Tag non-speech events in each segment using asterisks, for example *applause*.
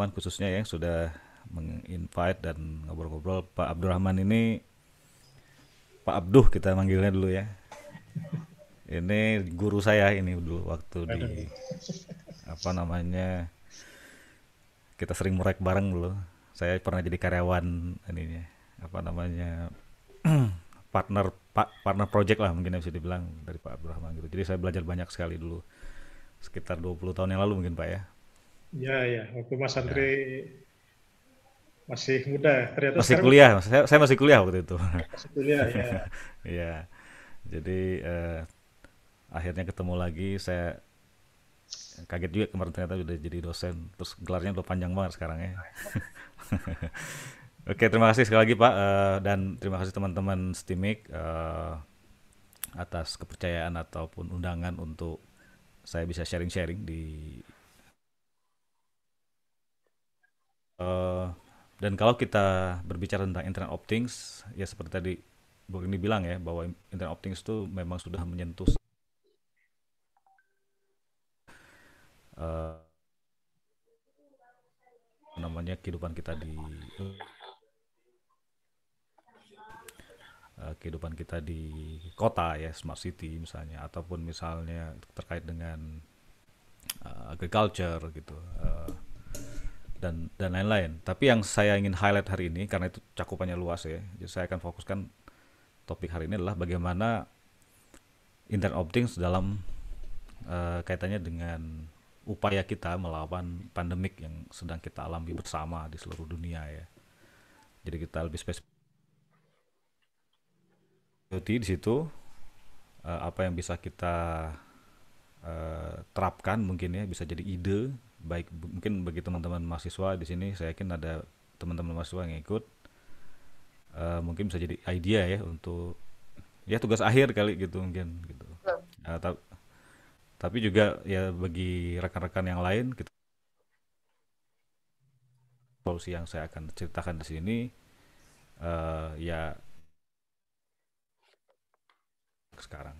Abdurrahman khususnya yang sudah menginvite dan ngobrol-ngobrol Pak Abdurrahman ini Pak Abduh kita manggilnya dulu ya. Ini guru saya ini dulu waktu di apa namanya kita sering merek bareng dulu. Saya pernah jadi karyawan ininya apa namanya *clears throat* partner pa, partner project lah mungkin bisa dibilang dari Pak Abdurrahman gitu. Jadi saya belajar banyak sekali dulu sekitar 20 tahun yang lalu mungkin Pak ya Ya, ya. Waktu Mas Andre ya. masih muda, ternyata masih sekarang... kuliah. Saya, saya masih kuliah waktu itu. Masih kuliah, ya. *laughs* ya. Jadi eh, akhirnya ketemu lagi. Saya kaget juga kemarin ternyata sudah jadi dosen. Terus gelarnya udah panjang banget sekarang ya. *laughs* Oke, terima kasih sekali lagi Pak eh, dan terima kasih teman-teman Stimik eh, atas kepercayaan ataupun undangan untuk saya bisa sharing-sharing di Uh, dan kalau kita berbicara tentang Internet of Things, ya seperti tadi Bu ini bilang ya bahwa Internet of Things itu memang sudah menyentuh uh, namanya kehidupan kita di uh, kehidupan kita di kota ya smart city misalnya ataupun misalnya terkait dengan uh, agriculture gitu dan dan lain-lain. Tapi yang saya ingin highlight hari ini karena itu cakupannya luas ya. Jadi saya akan fokuskan topik hari ini adalah bagaimana internet of things dalam uh, kaitannya dengan upaya kita melawan pandemik yang sedang kita alami bersama di seluruh dunia ya. Jadi kita lebih spesifik di situ uh, apa yang bisa kita uh, terapkan mungkin ya bisa jadi ide baik mungkin bagi teman-teman mahasiswa di sini saya yakin ada teman-teman mahasiswa yang ikut uh, mungkin bisa jadi idea ya untuk ya tugas akhir kali gitu mungkin gitu uh, ta tapi juga ya bagi rekan-rekan yang lain gitu solusi yang saya akan ceritakan di sini uh, ya sekarang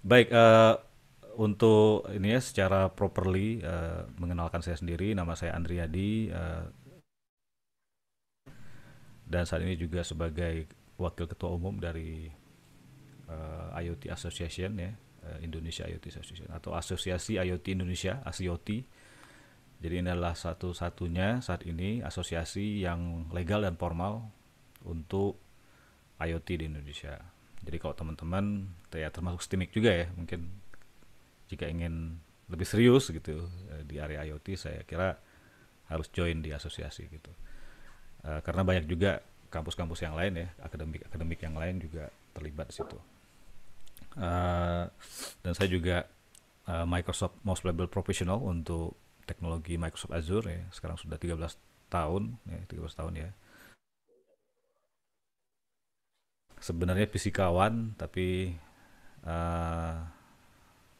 baik uh, untuk ini ya secara properly uh, mengenalkan saya sendiri nama saya Andriadi uh, eh, dan saat ini juga sebagai wakil ketua umum dari uh, IoT Association ya uh, Indonesia IoT Association atau Asosiasi IoT Indonesia ASIOT jadi ini adalah satu-satunya saat ini asosiasi yang legal dan formal untuk IoT di Indonesia jadi kalau teman-teman ya termasuk STIMIC juga ya mungkin jika ingin lebih serius gitu eh, di area IoT saya kira harus join di asosiasi gitu uh, karena banyak juga kampus-kampus yang lain ya akademik akademik yang lain juga terlibat di situ uh, dan saya juga uh, Microsoft Most Valuable Professional untuk teknologi Microsoft Azure ya sekarang sudah 13 tahun ya 13 tahun ya sebenarnya fisikawan tapi uh,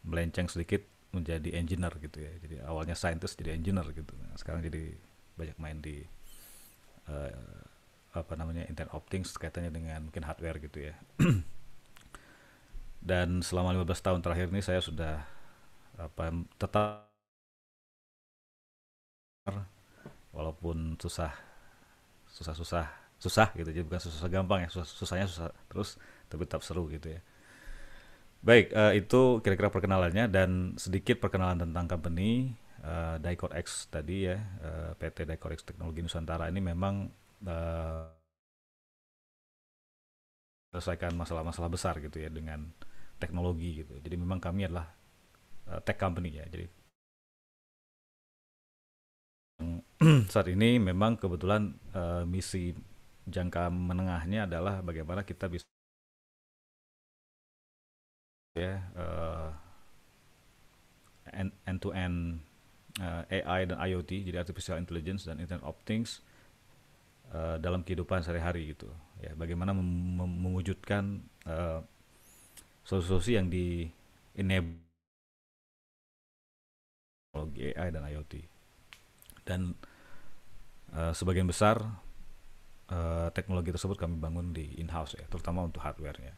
melenceng sedikit menjadi engineer gitu ya jadi awalnya scientist jadi engineer gitu nah, sekarang jadi banyak main di uh, apa namanya internet of things kaitannya dengan mungkin hardware gitu ya *clears throat* dan selama 15 tahun terakhir ini saya sudah apa tetap walaupun susah susah susah susah gitu jadi bukan susah, susah gampang ya susah, susahnya susah terus tapi tetap seru gitu ya Baik, uh, itu kira-kira perkenalannya dan sedikit perkenalan tentang company uh, X tadi ya. Uh, eh, PT X Teknologi Nusantara ini memang uh, selesaikan masalah-masalah besar gitu ya dengan teknologi gitu. Jadi memang kami adalah uh, tech company ya. Jadi *clears throat* saat ini memang kebetulan uh, misi jangka menengahnya adalah bagaimana kita bisa ya uh, end to end uh, eh, AI dan IoT jadi artificial intelligence dan Internet of Things uh, dalam kehidupan sehari-hari gitu ya bagaimana mem mem mewujudkan uh, solusi-solusi yang di enable teknologi AI dan IoT dan uh, sebagian besar uh, teknologi tersebut kami bangun di in-house ya terutama untuk hardware-nya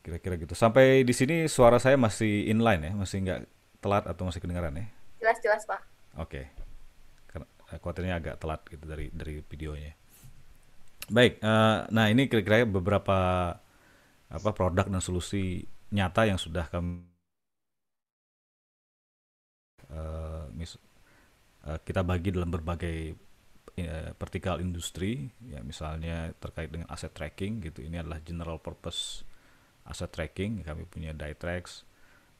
Kira-kira gitu. Sampai di sini suara saya masih inline ya, masih nggak telat atau masih kedengaran ya? Jelas-jelas pak. Oke. Okay. kuatirnya eh, khawatirnya agak telat gitu dari dari videonya. Baik, uh, nah ini kira-kira beberapa apa produk dan solusi nyata yang sudah kami uh, mis, uh, kita bagi dalam berbagai uh, vertikal industri ya misalnya terkait dengan aset tracking gitu ini adalah general purpose aset tracking kami punya tracks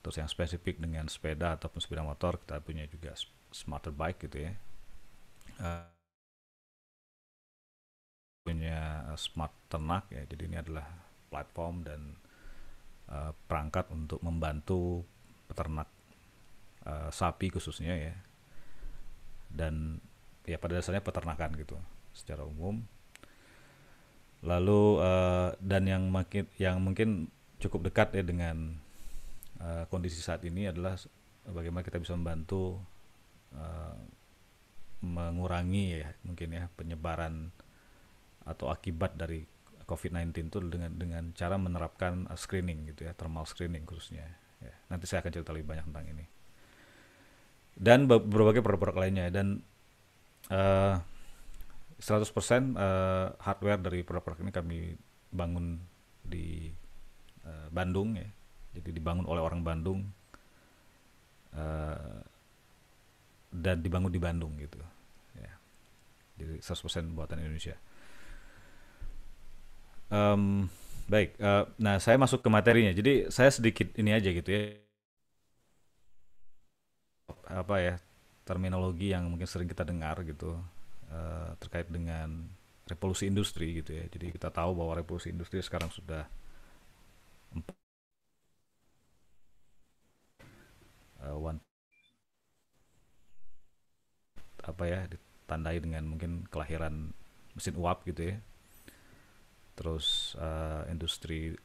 terus yang spesifik dengan sepeda ataupun sepeda motor kita punya juga smarter bike gitu ya uh, punya smart ternak ya jadi ini adalah platform dan uh, perangkat untuk membantu peternak uh, sapi khususnya ya dan ya pada dasarnya peternakan gitu secara umum lalu uh, dan yang makin yang mungkin cukup dekat ya dengan uh, kondisi saat ini adalah bagaimana kita bisa membantu uh, mengurangi ya mungkin ya penyebaran atau akibat dari COVID-19 itu dengan dengan cara menerapkan screening gitu ya thermal screening khususnya ya. nanti saya akan cerita lebih banyak tentang ini dan berbagai produk-produk lainnya dan uh, 100% uh, eh, hardware dari produk-produk ini kami bangun di uh, Bandung ya. Jadi dibangun oleh orang Bandung uh, dan dibangun di Bandung gitu. Ya. Jadi 100% buatan Indonesia. Um, baik, uh, nah saya masuk ke materinya. Jadi saya sedikit ini aja gitu ya. Apa ya terminologi yang mungkin sering kita dengar gitu Eh, terkait dengan revolusi industri gitu ya. Jadi kita tahu bahwa revolusi industri sekarang sudah eh, one apa ya ditandai dengan mungkin kelahiran mesin uap gitu ya. Terus uh, industri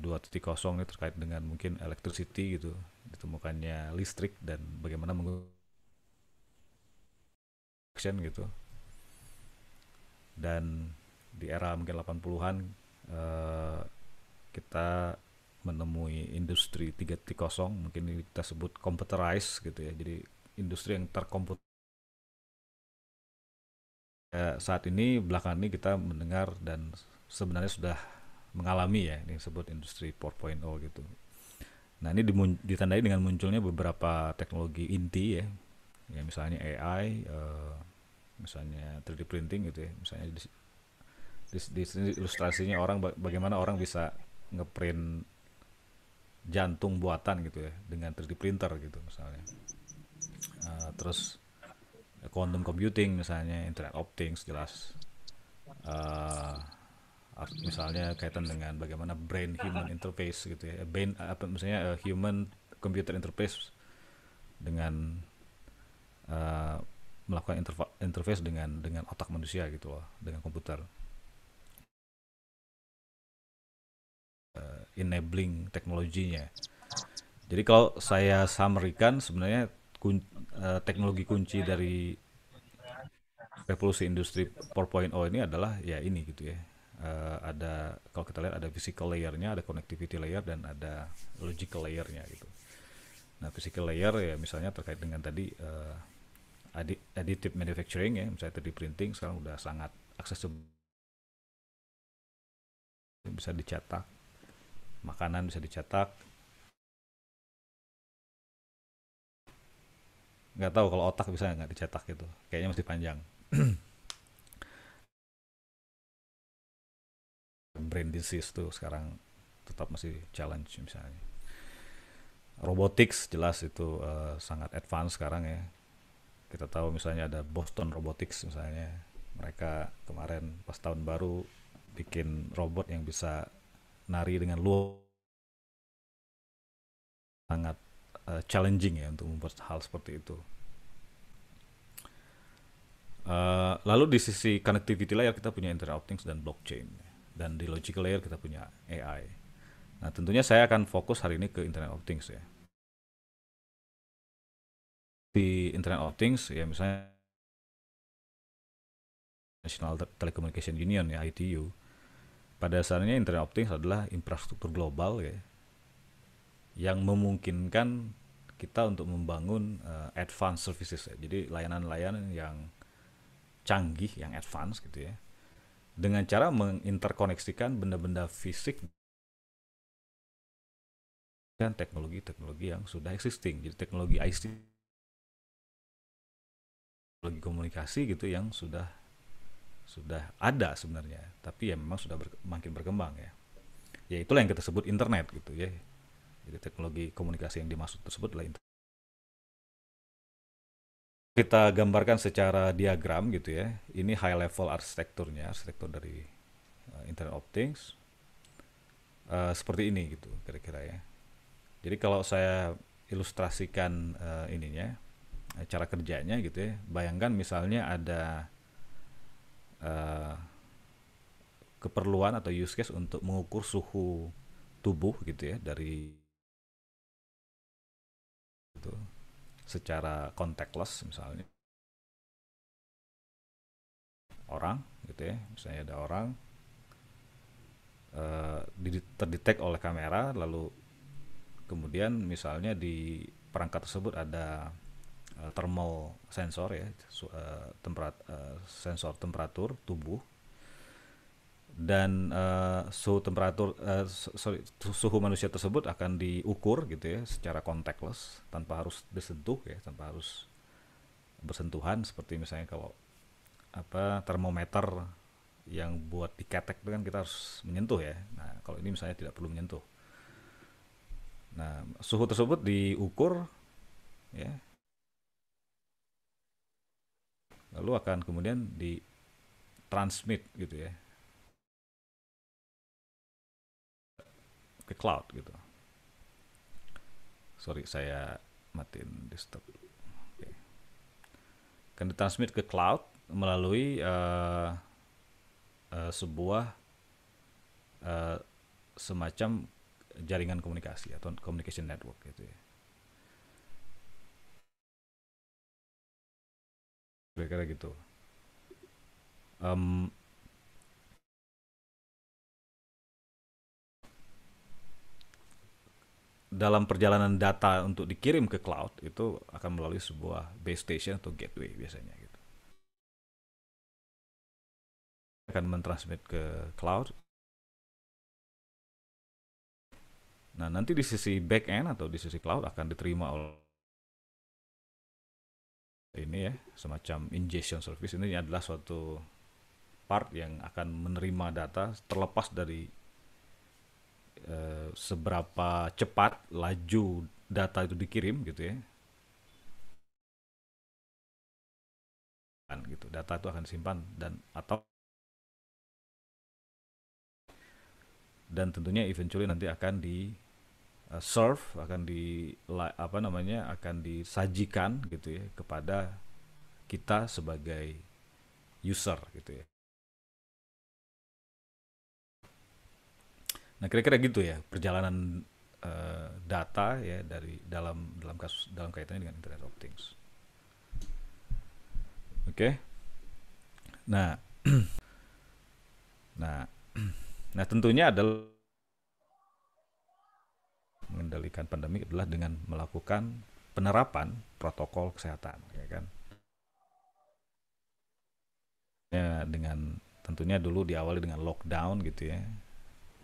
dua titik kosong ini terkait dengan mungkin electricity gitu ditemukannya listrik dan bagaimana menggunakan action gitu dan di era mungkin 80-an uh, eh, kita menemui industri 3.0 mungkin kita sebut computerized gitu ya jadi industri yang terkomputer uh, ya, saat ini belakangan ini kita mendengar dan sebenarnya sudah mengalami ya ini sebut industri 4.0 gitu nah ini ditandai dengan munculnya beberapa teknologi inti ya ya misalnya AI uh, eh, misalnya 3D printing gitu ya misalnya di, di, di sini ilustrasinya orang bagaimana orang bisa ngeprint jantung buatan gitu ya dengan 3D printer gitu misalnya uh, terus quantum computing misalnya internet of things jelas uh, misalnya kaitan dengan bagaimana brain human interface gitu ya brain apa misalnya uh, human computer interface dengan uh, melakukan interface dengan dengan otak manusia gitu loh, dengan komputer. Uh, enabling teknologinya. Jadi kalau saya samarkan sebenarnya kun, uh, teknologi kunci dari revolusi industri 4.0 ini adalah ya ini gitu ya. Uh, ada kalau kita lihat ada physical layernya, ada connectivity layer dan ada logical layernya gitu. Nah physical layer ya misalnya terkait dengan tadi uh, additive manufacturing ya, misalnya 3D printing sekarang udah sangat accessible. Bisa dicetak, makanan bisa dicetak. Nggak tahu kalau otak bisa nggak dicetak gitu, kayaknya masih panjang. *clears throat* brain disease tuh sekarang tetap masih challenge misalnya. Robotics jelas itu uh, sangat advance sekarang ya, kita tahu misalnya ada Boston Robotics misalnya mereka kemarin pas tahun baru bikin robot yang bisa nari dengan luar sangat uh, challenging ya untuk membuat hal seperti itu uh, lalu di sisi connectivity layer kita punya Internet of Things dan blockchain dan di logical layer kita punya AI nah tentunya saya akan fokus hari ini ke Internet of Things ya di Internet of Things ya misalnya National Telecommunication Union ya ITU pada dasarnya Internet of Things adalah infrastruktur global ya yang memungkinkan kita untuk membangun uh, advanced services ya. jadi layanan-layanan yang canggih yang advance gitu ya dengan cara menginterkoneksikan benda-benda fisik dan teknologi-teknologi yang sudah existing jadi teknologi ICT teknologi komunikasi gitu yang sudah sudah ada sebenarnya, tapi ya memang sudah makin berkembang ya. Ya itulah yang kita sebut internet gitu ya. Jadi teknologi komunikasi yang dimaksud tersebut adalah internet. Kita gambarkan secara diagram gitu ya. Ini high level arsitekturnya, arsitektur dari uh, Internet of Things. Uh, seperti ini gitu kira-kira ya. Jadi kalau saya ilustrasikan uh, ininya, Eh, cara kerjanya gitu ya. Bayangkan misalnya ada uh, keperluan atau use case untuk mengukur suhu tubuh gitu ya dari itu secara contactless misalnya orang gitu ya misalnya ada orang uh, terdetek oleh kamera lalu kemudian misalnya di perangkat tersebut ada uh, thermal sensor ya uh, temperat uh, sensor temperatur tubuh dan uh, suhu temperatur uh, sorry suhu manusia tersebut akan diukur gitu ya secara contactless tanpa harus disentuh ya tanpa harus bersentuhan seperti misalnya kalau apa termometer yang buat di ketek itu kan kita harus menyentuh ya. Nah, kalau ini misalnya tidak perlu menyentuh. Nah, suhu tersebut diukur ya lalu akan kemudian di transmit gitu ya ke cloud gitu. Sorry saya matiin desktop. Okay. Akan ditransmit ke cloud melalui uh, uh, sebuah uh, semacam jaringan komunikasi atau communication network gitu ya. kira-kira gitu um, dalam perjalanan data untuk dikirim ke cloud itu akan melalui sebuah base station atau gateway biasanya gitu. Akan mentransmit ke cloud. Nah, nanti di sisi back end atau di sisi cloud akan diterima oleh ini ya semacam ingestion service ini adalah suatu part yang akan menerima data terlepas dari e, seberapa cepat laju data itu dikirim gitu ya gitu data itu akan disimpan dan atau dan tentunya eventually nanti akan di uh, serve akan di apa namanya akan disajikan gitu ya kepada kita sebagai user gitu ya. Nah kira-kira gitu ya perjalanan uh, data ya dari dalam dalam kasus dalam kaitannya dengan Internet of Things. Oke. Okay? Nah, *clears throat* nah, *clears throat* nah tentunya adalah mengendalikan pandemi adalah dengan melakukan penerapan protokol kesehatan, ya kan? Ya, dengan tentunya dulu diawali dengan lockdown gitu ya,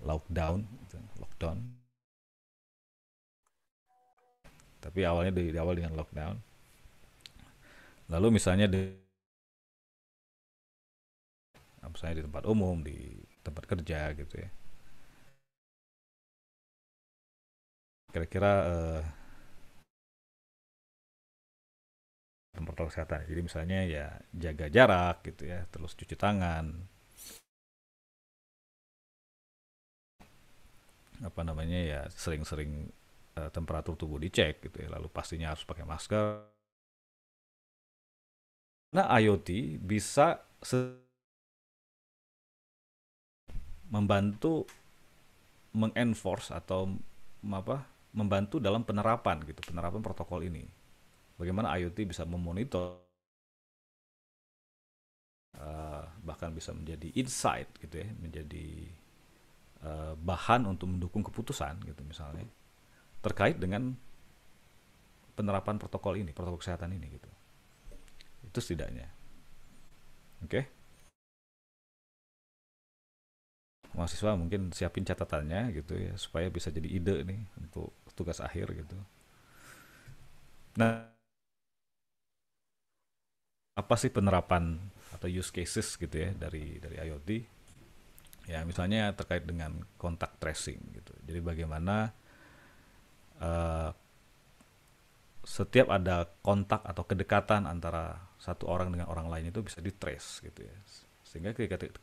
lockdown, gitu. lockdown. Tapi awalnya di, diawali dengan lockdown. Lalu misalnya di misalnya di tempat umum, di tempat kerja gitu ya kira-kira uh, protokol kesehatan. Jadi misalnya ya jaga jarak gitu ya, terus cuci tangan. Apa namanya ya sering-sering uh, temperatur tubuh dicek gitu ya, lalu pastinya harus pakai masker. Nah, IoT bisa membantu mengenforce atau apa membantu dalam penerapan gitu, penerapan protokol ini. Bagaimana IoT bisa memonitor uh, bahkan bisa menjadi insight gitu ya, menjadi uh, bahan untuk mendukung keputusan gitu misalnya terkait dengan penerapan protokol ini, protokol kesehatan ini gitu. Itu setidaknya. Oke. Okay? mahasiswa mungkin siapin catatannya gitu ya supaya bisa jadi ide nih untuk tugas akhir gitu. Nah, apa sih penerapan atau use cases gitu ya dari dari IoT? Ya misalnya terkait dengan kontak tracing gitu. Jadi bagaimana uh, setiap ada kontak atau kedekatan antara satu orang dengan orang lain itu bisa ditrace gitu ya sehingga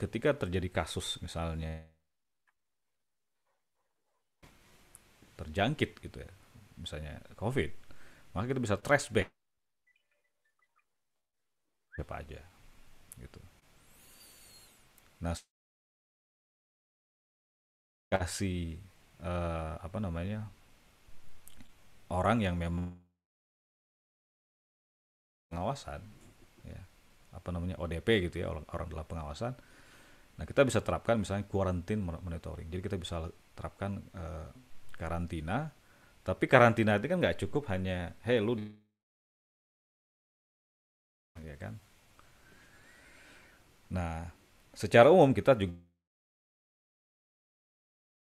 ketika, terjadi kasus misalnya terjangkit gitu ya, misalnya COVID, maka kita bisa trace back siapa aja gitu. Nah, kasih uh, apa namanya orang yang memang pengawasan apa namanya ODP gitu ya orang orang dalam pengawasan. Nah kita bisa terapkan misalnya quarantine monitoring. Jadi kita bisa terapkan uh, karantina. Tapi karantina itu kan nggak cukup hanya hey lu *laughs* ya kan. Nah secara umum kita juga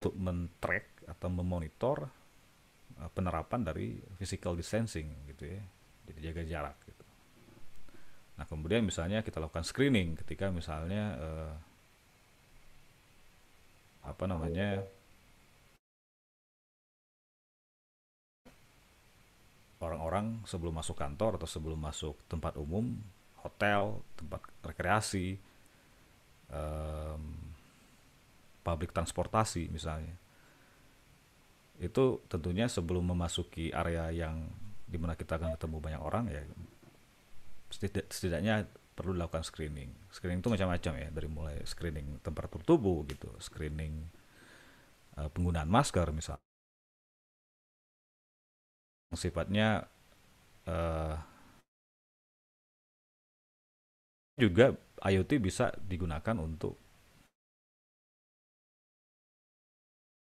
untuk men-track atau memonitor eh, penerapan dari physical distancing gitu ya jadi jaga jarak gitu. Nah kemudian misalnya kita lakukan screening ketika misalnya eh, apa namanya orang-orang sebelum masuk kantor atau sebelum masuk tempat umum, hotel, tempat rekreasi, um, publik transportasi misalnya itu tentunya sebelum memasuki area yang dimana kita akan ketemu banyak orang ya setidak, setidaknya perlu dilakukan screening. Screening itu macam-macam ya, dari mulai screening temperatur tubuh gitu, screening uh, penggunaan masker misal. Sifatnya uh, juga IoT bisa digunakan untuk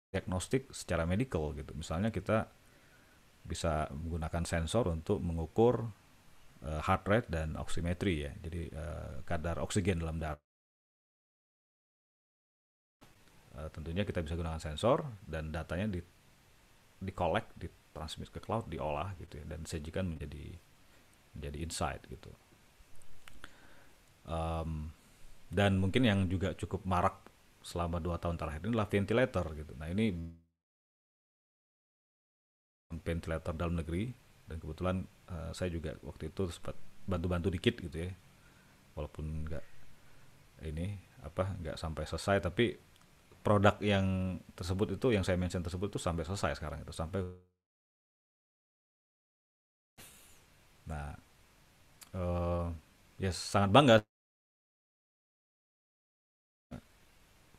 diagnostik secara medical gitu. Misalnya kita bisa menggunakan sensor untuk mengukur uh, heart rate dan oximetry ya. Jadi uh, kadar oksigen dalam darah. Uh, tentunya kita bisa gunakan sensor dan datanya di di collect, ditransmit ke cloud, diolah gitu ya, dan disajikan menjadi menjadi insight gitu. Um, dan mungkin yang juga cukup marak selama dua tahun terakhir ini adalah ventilator gitu. Nah ini ventilator dalam negeri dan kebetulan uh, saya juga waktu itu sempat bantu-bantu dikit gitu ya walaupun nggak ini apa nggak sampai selesai tapi produk yang tersebut itu yang saya mention tersebut itu sampai selesai sekarang itu sampai nah uh, ya sangat bangga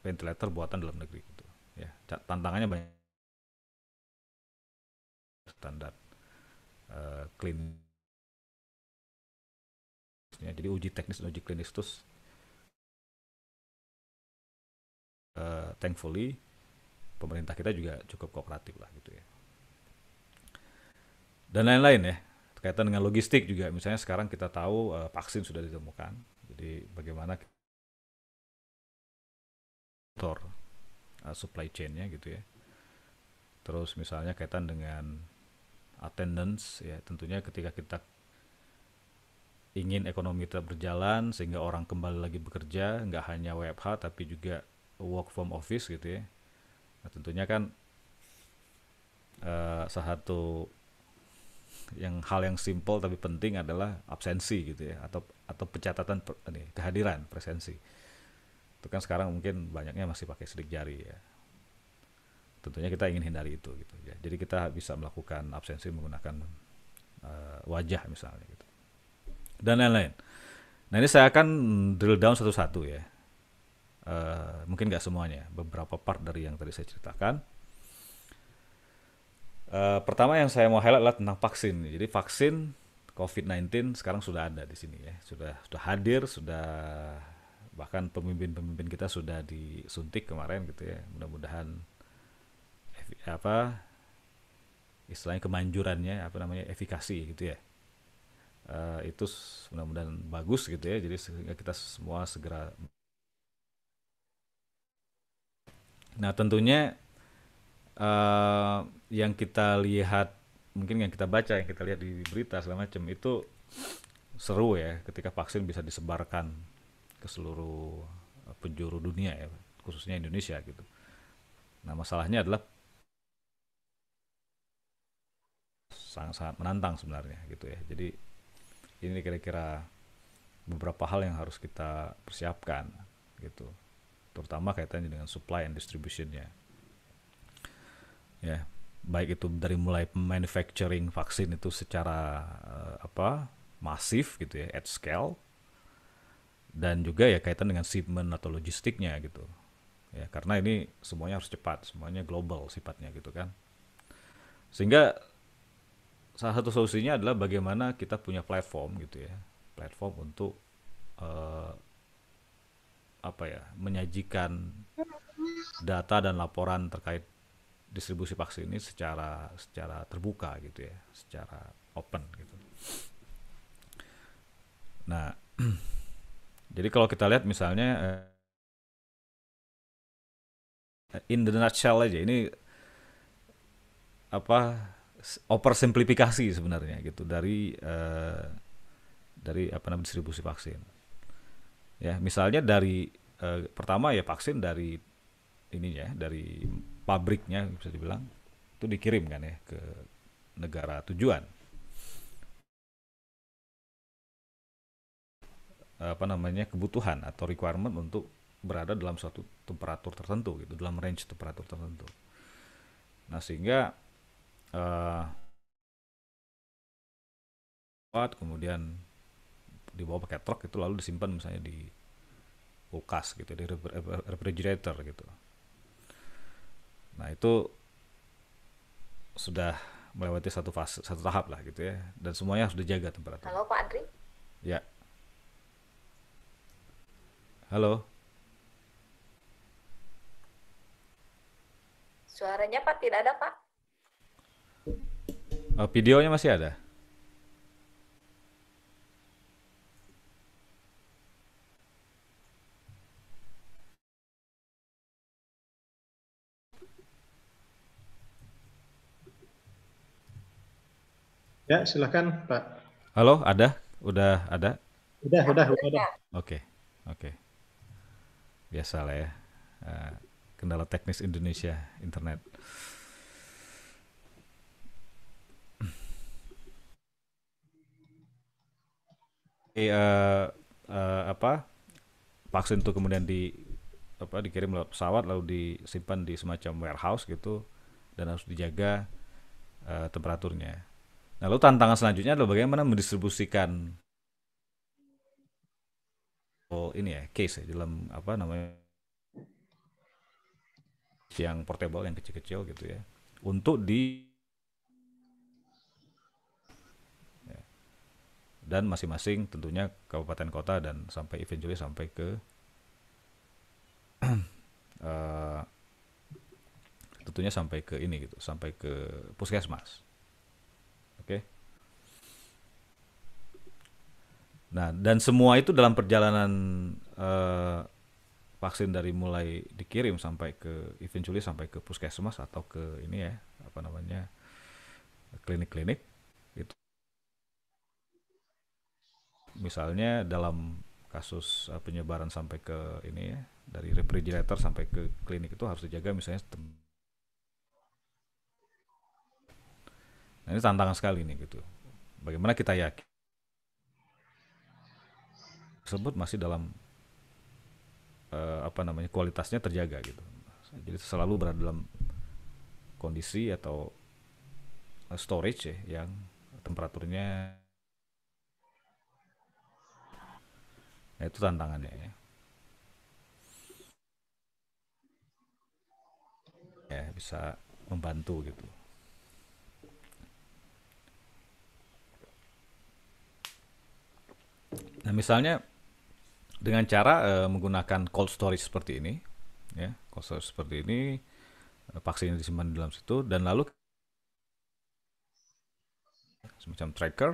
ventilator buatan dalam negeri gitu ya tantangannya banyak standar klinis. Eh, klinisnya jadi uji teknis dan uji klinis terus uh, thankfully pemerintah kita juga cukup kooperatif lah gitu ya dan lain-lain ya kaitan dengan logistik juga misalnya sekarang kita tahu uh, vaksin sudah ditemukan jadi bagaimana tor uh, supply chain-nya gitu ya terus misalnya kaitan dengan attendance ya tentunya ketika kita ingin ekonomi tetap berjalan sehingga orang kembali lagi bekerja nggak hanya WFH tapi juga work from office gitu ya nah, tentunya kan uh, salah satu yang hal yang simple tapi penting adalah absensi gitu ya atau atau pencatatan per, nih, kehadiran presensi itu kan sekarang mungkin banyaknya masih pakai sidik jari ya tentunya kita ingin hindari itu gitu ya jadi kita bisa melakukan absensi menggunakan uh, wajah misalnya gitu dan lain-lain nah ini saya akan drill down satu-satu ya uh, mungkin nggak semuanya beberapa part dari yang tadi saya ceritakan uh, pertama yang saya mau highlight adalah tentang vaksin jadi vaksin COVID-19 sekarang sudah ada di sini ya sudah sudah hadir sudah bahkan pemimpin-pemimpin kita sudah disuntik kemarin gitu ya mudah-mudahan apa istilahnya kemanjurannya apa namanya efikasi gitu ya uh, itu mudah-mudahan bagus gitu ya jadi sehingga kita semua segera nah tentunya uh, yang kita lihat mungkin yang kita baca yang kita lihat di berita segala macam itu seru ya ketika vaksin bisa disebarkan ke seluruh eh, penjuru dunia ya khususnya Indonesia gitu nah masalahnya adalah sangat-sangat menantang sebenarnya gitu ya. Jadi ini kira-kira beberapa hal yang harus kita persiapkan gitu. Terutama kaitannya dengan supply and distributionnya. Ya, baik itu dari mulai manufacturing vaksin itu secara uh, apa masif gitu ya, at scale dan juga ya kaitan dengan shipment atau logistiknya gitu ya karena ini semuanya harus cepat semuanya global sifatnya gitu kan sehingga salah satu solusinya adalah bagaimana kita punya platform gitu ya platform untuk uh, apa ya menyajikan data dan laporan terkait distribusi vaksin ini secara secara terbuka gitu ya secara open gitu nah *clears throat* jadi kalau kita lihat misalnya eh, in the nutshell aja ini apa oversimplifikasi sebenarnya gitu dari uh, dari apa namanya distribusi vaksin. Ya, misalnya dari uh, pertama ya vaksin dari ininya dari pabriknya bisa dibilang itu dikirim kan ya ke negara tujuan. apa namanya kebutuhan atau requirement untuk berada dalam suatu temperatur tertentu gitu dalam range temperatur tertentu nah sehingga uh, kemudian dibawa pakai truk itu lalu disimpan misalnya di kulkas gitu di refrigerator gitu nah itu sudah melewati satu fase satu tahap lah gitu ya dan semuanya sudah jaga temperatur halo Pak Adri ya halo suaranya Pak tidak ada Pak Oh, videonya masih ada? Ya, silakan Pak. Halo, ada? Udah ada? Udah, udah, udah. udah. Oke, oke. Biasalah ya, eh, kendala teknis Indonesia, internet. uh, uh, apa vaksin itu kemudian di apa dikirim lewat pesawat lalu disimpan di semacam warehouse gitu dan harus dijaga uh, temperaturnya. Nah, lalu tantangan selanjutnya adalah bagaimana mendistribusikan oh ini ya case ya, dalam apa namanya yang portable yang kecil-kecil gitu ya untuk di dan masing-masing tentunya kabupaten kota dan sampai eventually sampai ke uh, *clears throat* tentunya sampai ke ini gitu sampai ke puskesmas oke okay? nah dan semua itu dalam perjalanan uh, vaksin dari mulai dikirim sampai ke eventually sampai ke puskesmas atau ke ini ya apa namanya klinik-klinik itu misalnya dalam kasus eh, penyebaran sampai ke ini ya dari refrigerator sampai ke klinik itu harus dijaga misalnya nah, ini tantangan sekali nih gitu bagaimana kita yakin tersebut masih dalam uh, apa namanya kualitasnya terjaga gitu jadi selalu berada dalam kondisi atau eh, storage ya yang temperaturnya Ya, itu tantangannya ya. Ya, bisa membantu gitu. Nah, misalnya dengan cara e, menggunakan cold storage seperti ini, ya, cold storage seperti ini, eh, vaksinnya disimpan di dalam situ, dan lalu semacam tracker.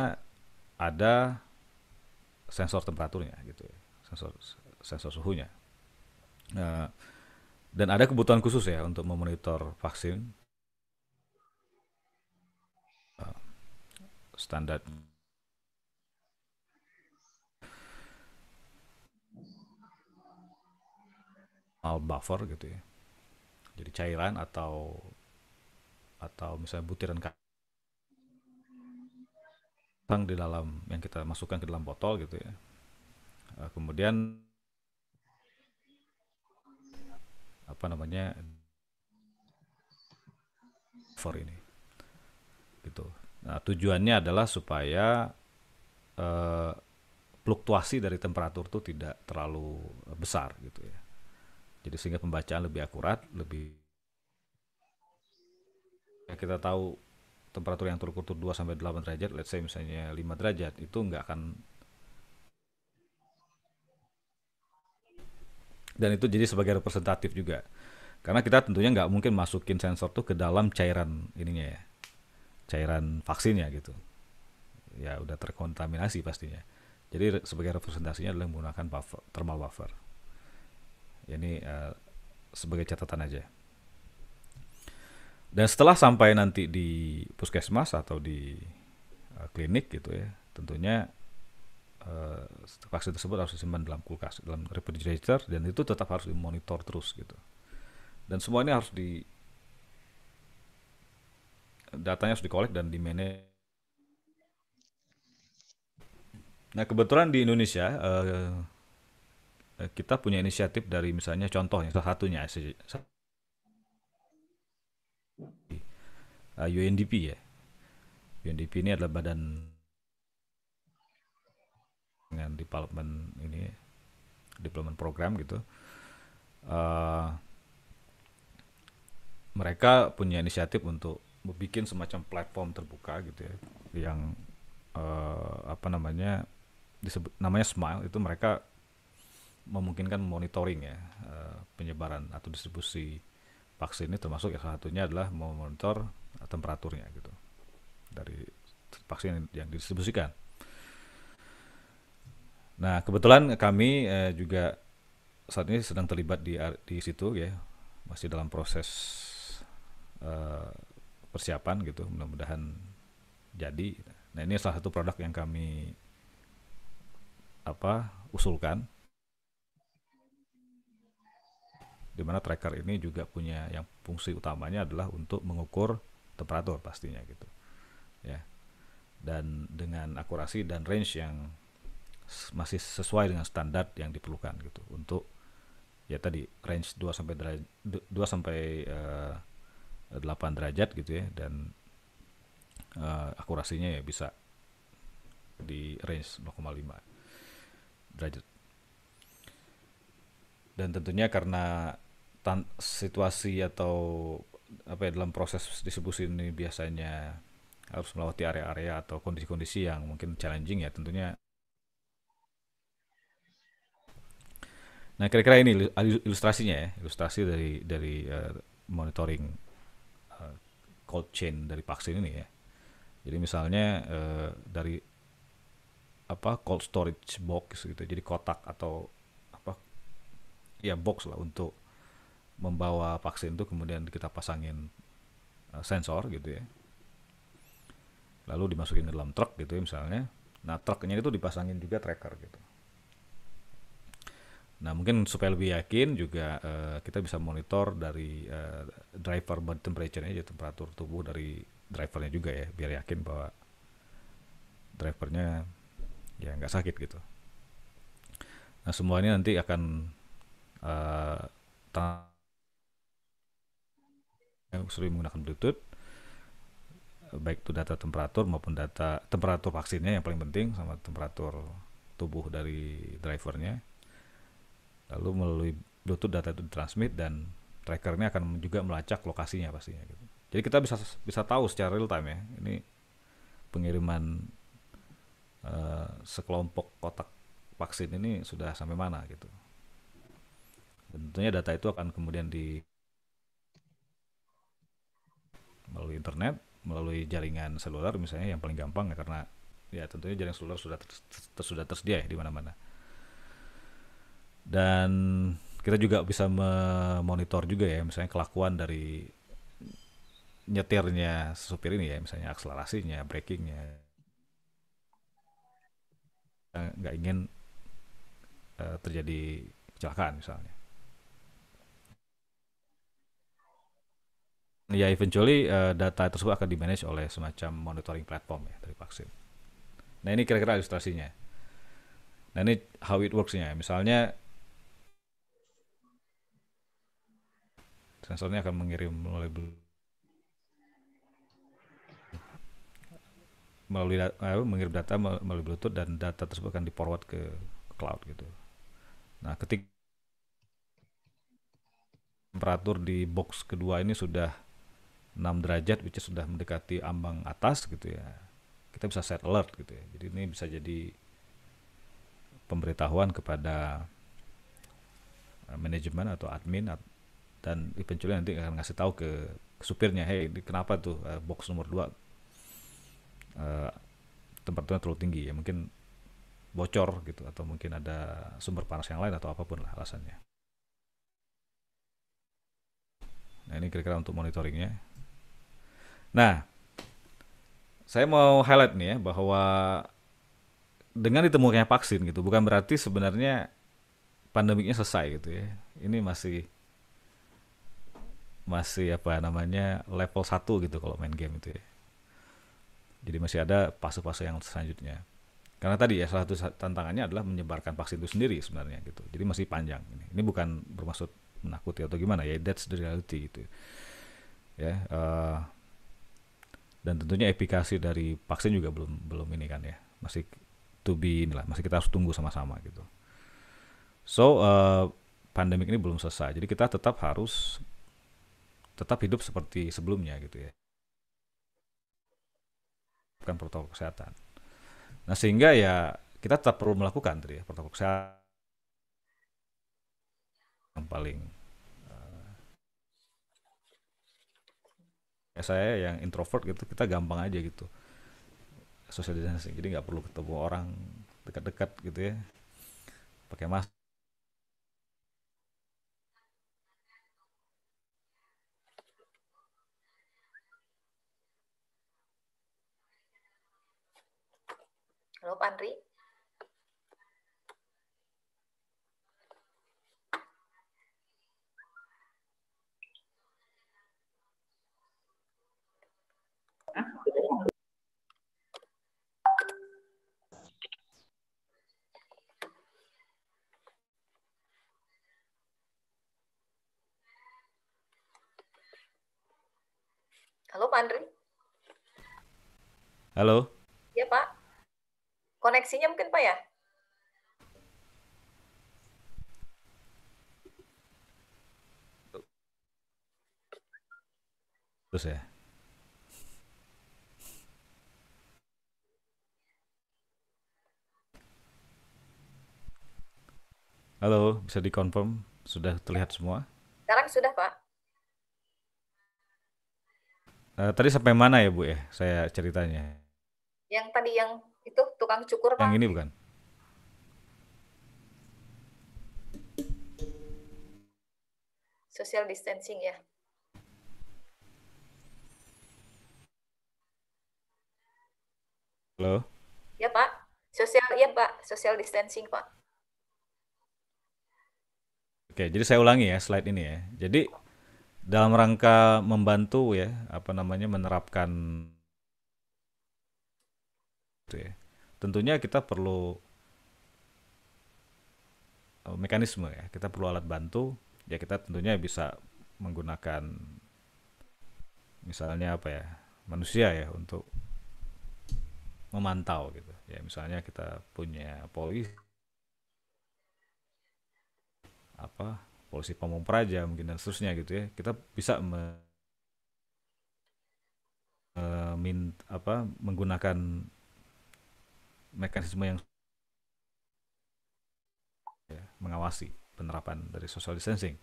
Nah, ada sensor temperaturnya gitu ya, sensor sensor suhunya. Nah, dan ada kebutuhan khusus ya untuk memonitor vaksin. Nah, standar al buffer gitu ya. Jadi cairan atau atau misalnya butiran kaca pang di dalam yang kita masukkan ke dalam botol gitu ya. Uh, kemudian apa namanya for ini gitu. Nah, tujuannya adalah supaya uh, fluktuasi dari temperatur itu tidak terlalu besar gitu ya. Jadi sehingga pembacaan lebih akurat, lebih ya kita tahu temperatur yang terukur 2 sampai 8 derajat, let's say misalnya 5 derajat, itu nggak akan dan itu jadi sebagai representatif juga. Karena kita tentunya nggak mungkin masukin sensor tuh ke dalam cairan ininya ya. Cairan vaksinnya gitu. Ya udah terkontaminasi pastinya. Jadi sebagai representasinya adalah menggunakan buffer, thermal buffer. Ya ini uh, sebagai catatan aja. Dan setelah sampai nanti di puskesmas atau di uh, klinik gitu ya, tentunya uh, vaksin tersebut harus disimpan dalam kulkas, dalam refrigerator dan itu tetap harus dimonitor terus gitu. Dan semua ini harus di datanya harus dikolek dan di Nah kebetulan di Indonesia uh, kita punya inisiatif dari misalnya contohnya salah satunya uh, ah, UNDP ya. UNDP ini adalah badan dengan development ini development program gitu. Uh, mereka punya inisiatif untuk membuat semacam platform terbuka gitu ya yang uh, apa namanya disebut namanya Smile itu mereka memungkinkan monitoring ya uh, penyebaran atau distribusi vaksin ini termasuk salah satunya adalah memonitor temperaturnya gitu dari vaksin yang didistribusikan. Nah kebetulan kami eh, juga saat ini sedang terlibat di di situ ya masih dalam proses eh, persiapan gitu mudah-mudahan jadi. Nah ini salah satu produk yang kami apa usulkan di mana tracker ini juga punya yang fungsi utamanya adalah untuk mengukur temperatur pastinya gitu ya dan dengan akurasi dan range yang masih sesuai dengan standar yang diperlukan gitu untuk ya tadi range 2 sampai derajat 2 sampai uh, eh, 8 derajat gitu ya dan uh, akurasinya ya bisa di range 0,5 derajat dan tentunya karena tan situasi atau apa ya dalam proses distribusi ini biasanya harus melewati area-area atau kondisi-kondisi yang mungkin challenging ya tentunya. Nah kira-kira ini ilustrasinya ya ilustrasi dari dari uh, monitoring uh, cold chain dari vaksin ini ya. Jadi misalnya uh, dari apa cold storage box gitu jadi kotak atau apa ya box lah untuk membawa vaksin itu kemudian kita pasangin eh, sensor gitu ya lalu dimasukin ke dalam truk gitu ya misalnya nah truknya itu dipasangin juga tracker gitu nah mungkin supaya lebih yakin juga uh, kita bisa monitor dari uh, driver body temperature aja temperatur tubuh dari drivernya juga ya biar yakin bahwa drivernya ya nggak sakit gitu nah semuanya nanti akan uh, yang sering menggunakan Bluetooth baik itu data temperatur maupun data temperatur vaksinnya yang paling penting sama temperatur tubuh dari drivernya lalu melalui Bluetooth data itu transmit dan trackernya akan juga melacak lokasinya pastinya gitu. jadi kita bisa bisa tahu secara real time ya ini pengiriman uh, sekelompok kotak vaksin ini sudah sampai mana gitu tentunya data itu akan kemudian di melalui internet, melalui jaringan seluler misalnya yang paling gampang ya karena ya tentunya jaringan seluler sudah ter, sudah tersedia ya di mana-mana. Dan kita juga bisa memonitor juga ya misalnya kelakuan dari nyetirnya supir ini ya misalnya akselerasinya, brakingnya. Nggak ingin uh, terjadi kecelakaan misalnya. Ya eventually uh, data tersebut akan dimanage oleh semacam monitoring platform ya dari vaksin. Nah ini kira-kira ilustrasinya. Nah ini how it works-nya. Misalnya sensornya akan mengirim melalui melalui eh, mengirim data melalui Bluetooth dan data tersebut akan di ke cloud gitu. Nah, ketika temperatur di box kedua ini sudah 6 derajat which is sudah mendekati ambang atas gitu ya kita bisa set alert gitu ya jadi ini bisa jadi pemberitahuan kepada eh, manajemen atau admin dan eventually nanti akan ngasih tahu ke, supirnya hey ini kenapa tuh eh, box nomor 2 eh, temperaturnya terlalu tinggi ya mungkin bocor gitu atau mungkin ada sumber panas yang lain atau apapun lah alasannya nah ini kira-kira untuk monitoringnya Nah, saya mau highlight nih ya bahwa dengan ditemukannya vaksin gitu bukan berarti sebenarnya pandemiknya selesai gitu ya. Ini masih masih apa namanya level 1 gitu kalau main game itu ya. Jadi masih ada fase-fase yang selanjutnya. Karena tadi ya salah satu tantangannya adalah menyebarkan vaksin itu sendiri sebenarnya gitu. Jadi masih panjang ini. Ini bukan bermaksud menakuti atau gimana ya, that's the reality gitu. Ya, uh, dan tentunya efikasi dari vaksin juga belum belum ini kan ya masih to be inilah masih kita harus tunggu sama-sama gitu so uh, pandemik ini belum selesai jadi kita tetap harus tetap hidup seperti sebelumnya gitu ya bukan protokol kesehatan nah sehingga ya kita tetap perlu melakukan tadi ya, protokol kesehatan yang paling kayak saya yang introvert gitu kita gampang aja gitu social distancing jadi nggak perlu ketemu orang dekat-dekat gitu ya pakai mask Halo Andri. Halo Pak Halo. Ya Pak. Koneksinya mungkin Pak ya? Terus ya. Halo, bisa dikonfirm sudah terlihat semua? Sekarang sudah, Pak. Eh, tadi sampai mana ya, Bu, ya, saya ceritanya? Yang tadi yang itu tukang cukur, Yang Pak. ini bukan? Social distancing ya? Halo? Ya, Pak. Sosial, ya, Pak. Social distancing, Pak. Oke, jadi saya ulangi ya slide ini ya. Jadi dalam rangka membantu ya apa namanya menerapkan itu ya tentunya kita perlu eh, mekanisme ya kita perlu alat bantu ya kita tentunya bisa menggunakan misalnya apa ya manusia ya untuk memantau gitu ya misalnya kita punya polisi apa polisi pamung praja mungkin dan seterusnya gitu ya kita bisa me, e, min, apa menggunakan mekanisme yang ya, mengawasi penerapan dari social distancing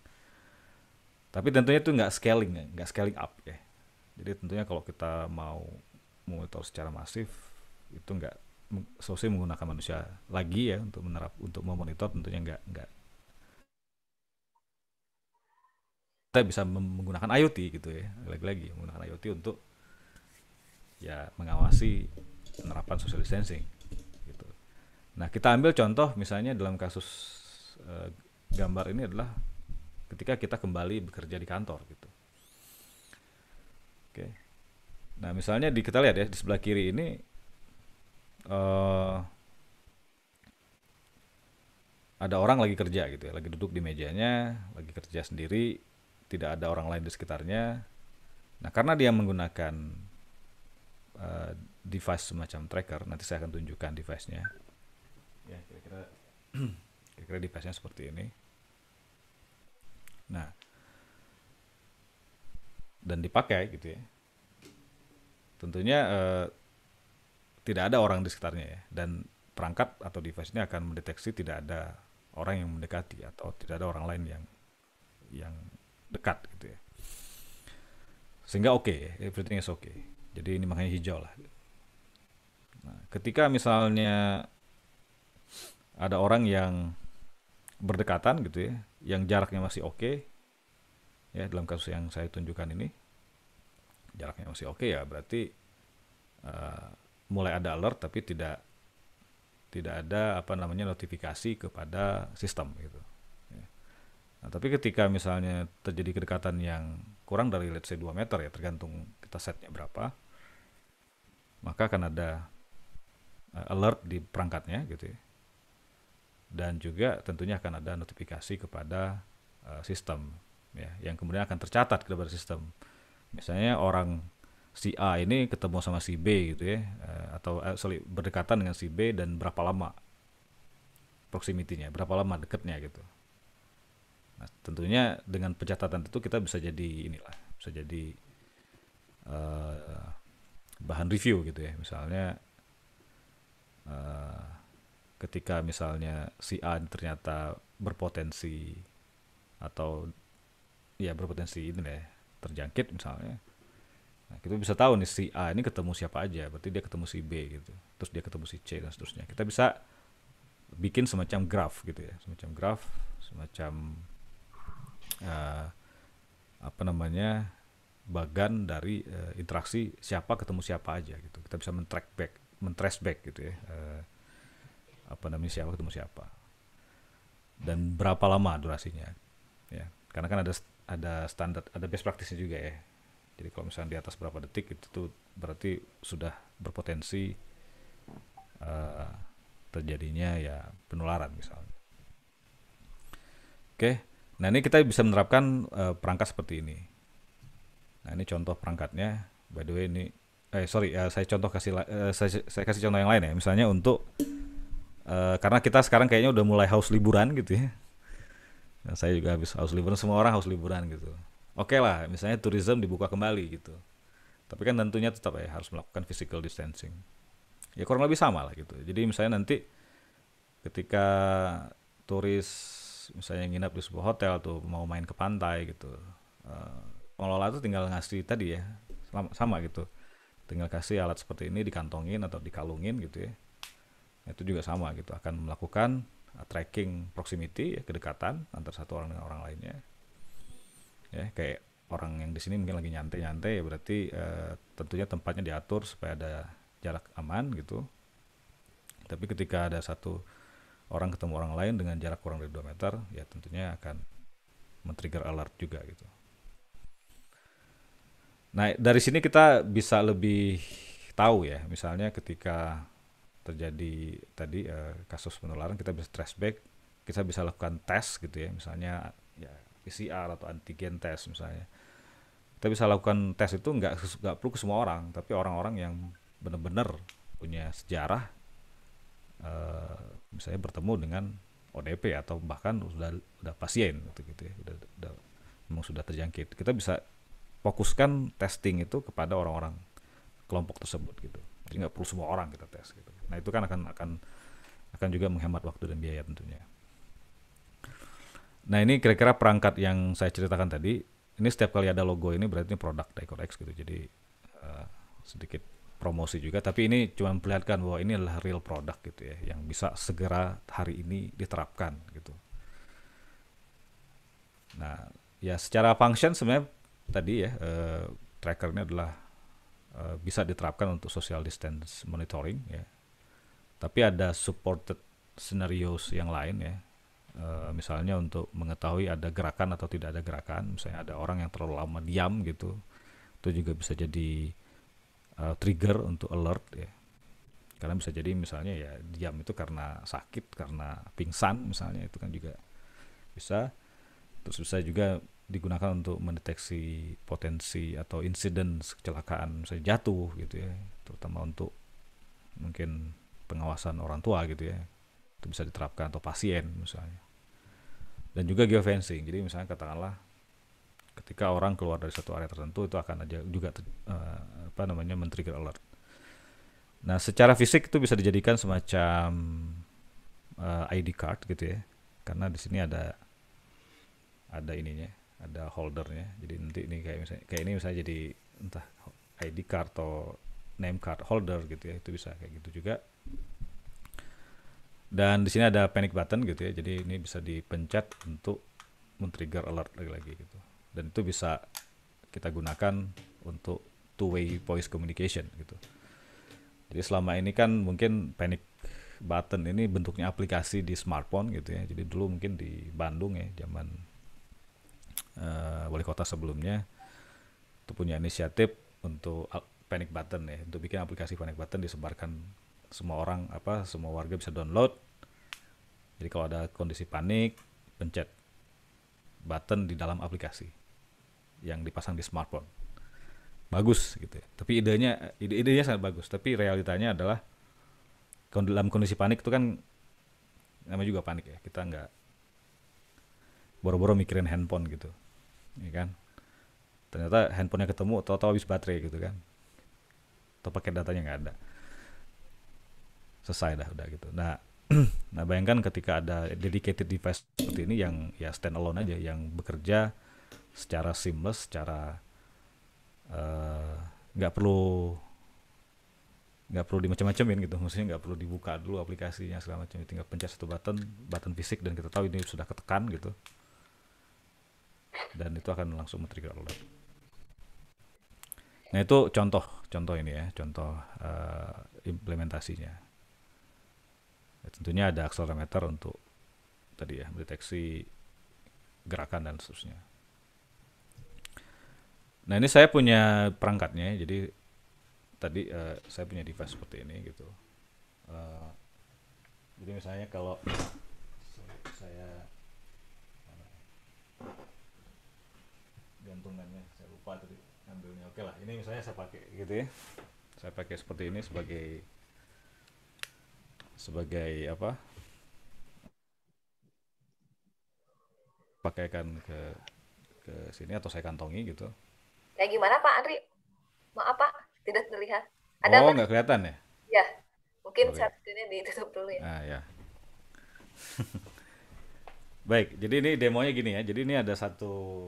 tapi tentunya itu nggak scaling ya, nggak scaling up ya jadi tentunya kalau kita mau monitor secara masif itu nggak sosial menggunakan manusia lagi ya untuk menerap untuk memonitor tentunya nggak nggak kita bisa menggunakan IoT gitu ya lagi-lagi menggunakan IoT untuk ya mengawasi penerapan social distancing gitu. Nah kita ambil contoh misalnya dalam kasus eh, gambar ini adalah ketika kita kembali bekerja di kantor gitu. Oke. Nah misalnya di kita lihat ya di sebelah kiri ini eh, ada orang lagi kerja gitu ya, lagi duduk di mejanya, lagi kerja sendiri tidak ada orang lain di sekitarnya. Nah, karena dia menggunakan uh, device semacam tracker, nanti saya akan tunjukkan device-nya. Ya, kira-kira *clears throat* kira-kira device-nya seperti ini. Nah, dan dipakai gitu ya. Tentunya uh, tidak ada orang di sekitarnya ya dan perangkat atau device ini akan mendeteksi tidak ada orang yang mendekati atau tidak ada orang lain yang yang dekat gitu ya sehingga oke okay, everything is okay jadi ini makanya hijau lah nah, ketika misalnya ada orang yang berdekatan gitu ya yang jaraknya masih oke okay, ya dalam kasus yang saya tunjukkan ini jaraknya masih oke okay ya berarti uh, mulai ada alert tapi tidak tidak ada apa namanya notifikasi kepada sistem gitu Nah, tapi ketika misalnya terjadi kedekatan yang kurang dari let's say 2 meter ya, tergantung kita setnya berapa, maka akan ada eh, alert di perangkatnya gitu ya. Dan juga tentunya akan ada notifikasi kepada uh, sistem ya, yang kemudian akan tercatat kepada sistem. Misalnya orang si A ini ketemu sama si B gitu ya, uh, atau uh, sorry berdekatan dengan si B dan berapa lama proximity-nya, berapa lama dekatnya gitu. Nah, tentunya dengan pencatatan itu kita bisa jadi inilah, bisa jadi uh, bahan review gitu ya. Misalnya uh, ketika misalnya si A ternyata berpotensi atau ya berpotensi ini deh terjangkit misalnya. Nah, kita bisa tahu nih si A ini ketemu siapa aja, berarti dia ketemu si B gitu. Terus dia ketemu si C dan seterusnya. Kita bisa bikin semacam graf gitu ya, semacam graf, semacam uh, apa namanya bagan dari uh, interaksi siapa ketemu siapa aja gitu kita bisa men-track back men-trace back gitu ya uh, apa namanya siapa ketemu siapa dan berapa lama durasinya ya karena kan ada ada standar ada best practice-nya juga ya jadi kalau misalnya di atas berapa detik itu tuh berarti sudah berpotensi uh, terjadinya ya penularan misalnya oke okay Nah ini kita bisa menerapkan uh, perangkat seperti ini. Nah ini contoh perangkatnya. By the way ini, eh sorry, uh, saya contoh kasih uh, saya, saya kasih contoh yang lain ya. Misalnya untuk uh, karena kita sekarang kayaknya udah mulai haus liburan gitu ya. Nah, saya juga habis haus liburan, semua orang haus liburan gitu. Oke okay lah, misalnya tourism dibuka kembali gitu. Tapi kan tentunya tetap ya harus melakukan physical distancing. Ya kurang lebih sama lah gitu. Jadi misalnya nanti ketika turis misalnya nginap di sebuah hotel tuh mau main ke pantai gitu uh, pengelola tuh tinggal ngasih tadi ya sama, sama gitu tinggal kasih alat seperti ini dikantongin atau dikalungin gitu ya itu juga sama gitu akan melakukan eh, tracking proximity ya kedekatan antar satu orang dengan orang lainnya ya kayak orang yang di sini mungkin lagi nyantai-nyantai ya berarti uh, tentunya tempatnya diatur supaya ada jarak aman gitu tapi ketika ada satu orang ketemu orang lain dengan jarak kurang dari 2 meter ya tentunya akan men-trigger alert juga gitu. Nah, dari sini kita bisa lebih tahu ya, misalnya ketika terjadi tadi eh, kasus penularan kita bisa back kita bisa lakukan tes gitu ya, misalnya ya PCR atau antigen test misalnya. Kita bisa lakukan tes itu nggak nggak perlu ke semua orang, tapi orang-orang yang benar-benar punya sejarah misalnya eh, bertemu dengan ODP atau bahkan sudah sudah pasien gitu, gitu ya, udah, udah memang sudah terjangkit. Kita bisa fokuskan testing itu kepada orang-orang kelompok tersebut gitu. Jadi nggak perlu semua orang kita tes gitu. Nah itu kan akan akan akan juga menghemat waktu dan biaya tentunya. Nah ini kira-kira perangkat yang saya ceritakan tadi. Ini setiap kali ada logo ini berarti ini produk Daikor X gitu. Jadi uh, sedikit promosi juga tapi ini cuma memperlihatkan bahwa ini adalah real product gitu ya yang bisa segera hari ini diterapkan gitu nah ya secara function sebenarnya tadi ya trackernya eh, tracker ini adalah eh, bisa diterapkan untuk social distance monitoring ya tapi ada supported scenarios yang lain ya Uh, misalnya untuk mengetahui ada gerakan atau tidak ada gerakan, misalnya ada orang yang terlalu lama diam gitu, itu juga bisa jadi uh, trigger untuk alert ya karena bisa jadi misalnya ya diam itu karena sakit karena pingsan misalnya itu kan juga bisa terus bisa juga digunakan untuk mendeteksi potensi atau insiden kecelakaan misalnya jatuh gitu ya terutama untuk mungkin pengawasan orang tua gitu ya itu bisa diterapkan atau pasien misalnya dan juga geofencing jadi misalnya katakanlah ketika orang keluar dari satu area tertentu itu akan aja juga uh, apa namanya men-trigger alert. Nah, secara fisik itu bisa dijadikan semacam uh, eh, ID card gitu ya. Karena di sini ada ada ininya, ada holdernya. Jadi nanti ini kayak misalnya kayak ini misalnya jadi entah ID card atau name card holder gitu ya. Itu bisa kayak gitu juga. Dan di sini ada panic button gitu ya. Jadi ini bisa dipencet untuk men-trigger alert lagi-lagi gitu dan itu bisa kita gunakan untuk two way voice communication gitu. Jadi selama ini kan mungkin panic button ini bentuknya aplikasi di smartphone gitu ya. Jadi dulu mungkin di Bandung ya zaman uh, wali kota sebelumnya itu punya inisiatif untuk panic button ya untuk bikin aplikasi panic button disebarkan semua orang apa semua warga bisa download jadi kalau ada kondisi panik pencet button di dalam aplikasi yang dipasang di smartphone. Bagus gitu. Ya. Tapi idenya ide idenya sangat bagus, tapi realitanya adalah dalam kondisi panik itu kan namanya juga panik ya. Kita nggak boro-boro mikirin handphone gitu. Ya kan? Ternyata handphonenya ketemu atau tahu habis baterai gitu kan. Atau pakai datanya nggak ada. Selesai dah udah gitu. Nah, *clears throat* nah bayangkan ketika ada dedicated device seperti ini yang ya stand alone aja yang bekerja secara seamless, secara eh, nggak uh, perlu nggak perlu di macam macamin gitu, maksudnya nggak perlu dibuka dulu aplikasinya segala macam, tinggal pencet satu button, button fisik dan kita tahu ini sudah ketekan gitu, dan itu akan langsung men-trigger alert. Nah itu contoh, contoh ini ya, contoh uh, implementasinya. Ya, tentunya ada accelerometer untuk tadi ya mendeteksi gerakan dan seterusnya. Nah ini saya punya perangkatnya, jadi tadi uh, saya punya device seperti ini gitu. Uh, jadi misalnya kalau saya gantungannya saya lupa tadi ambilnya oke lah ini misalnya saya pakai gitu ya saya pakai seperti ini sebagai sebagai apa pakaikan ke ke sini atau saya kantongi gitu kayak gimana Pak Andri maaf Pak tidak terlihat ada oh nggak kelihatan ya ya mungkin okay. saat ini ditutup dulu ya ah ya *laughs* baik jadi ini demonya gini ya jadi ini ada satu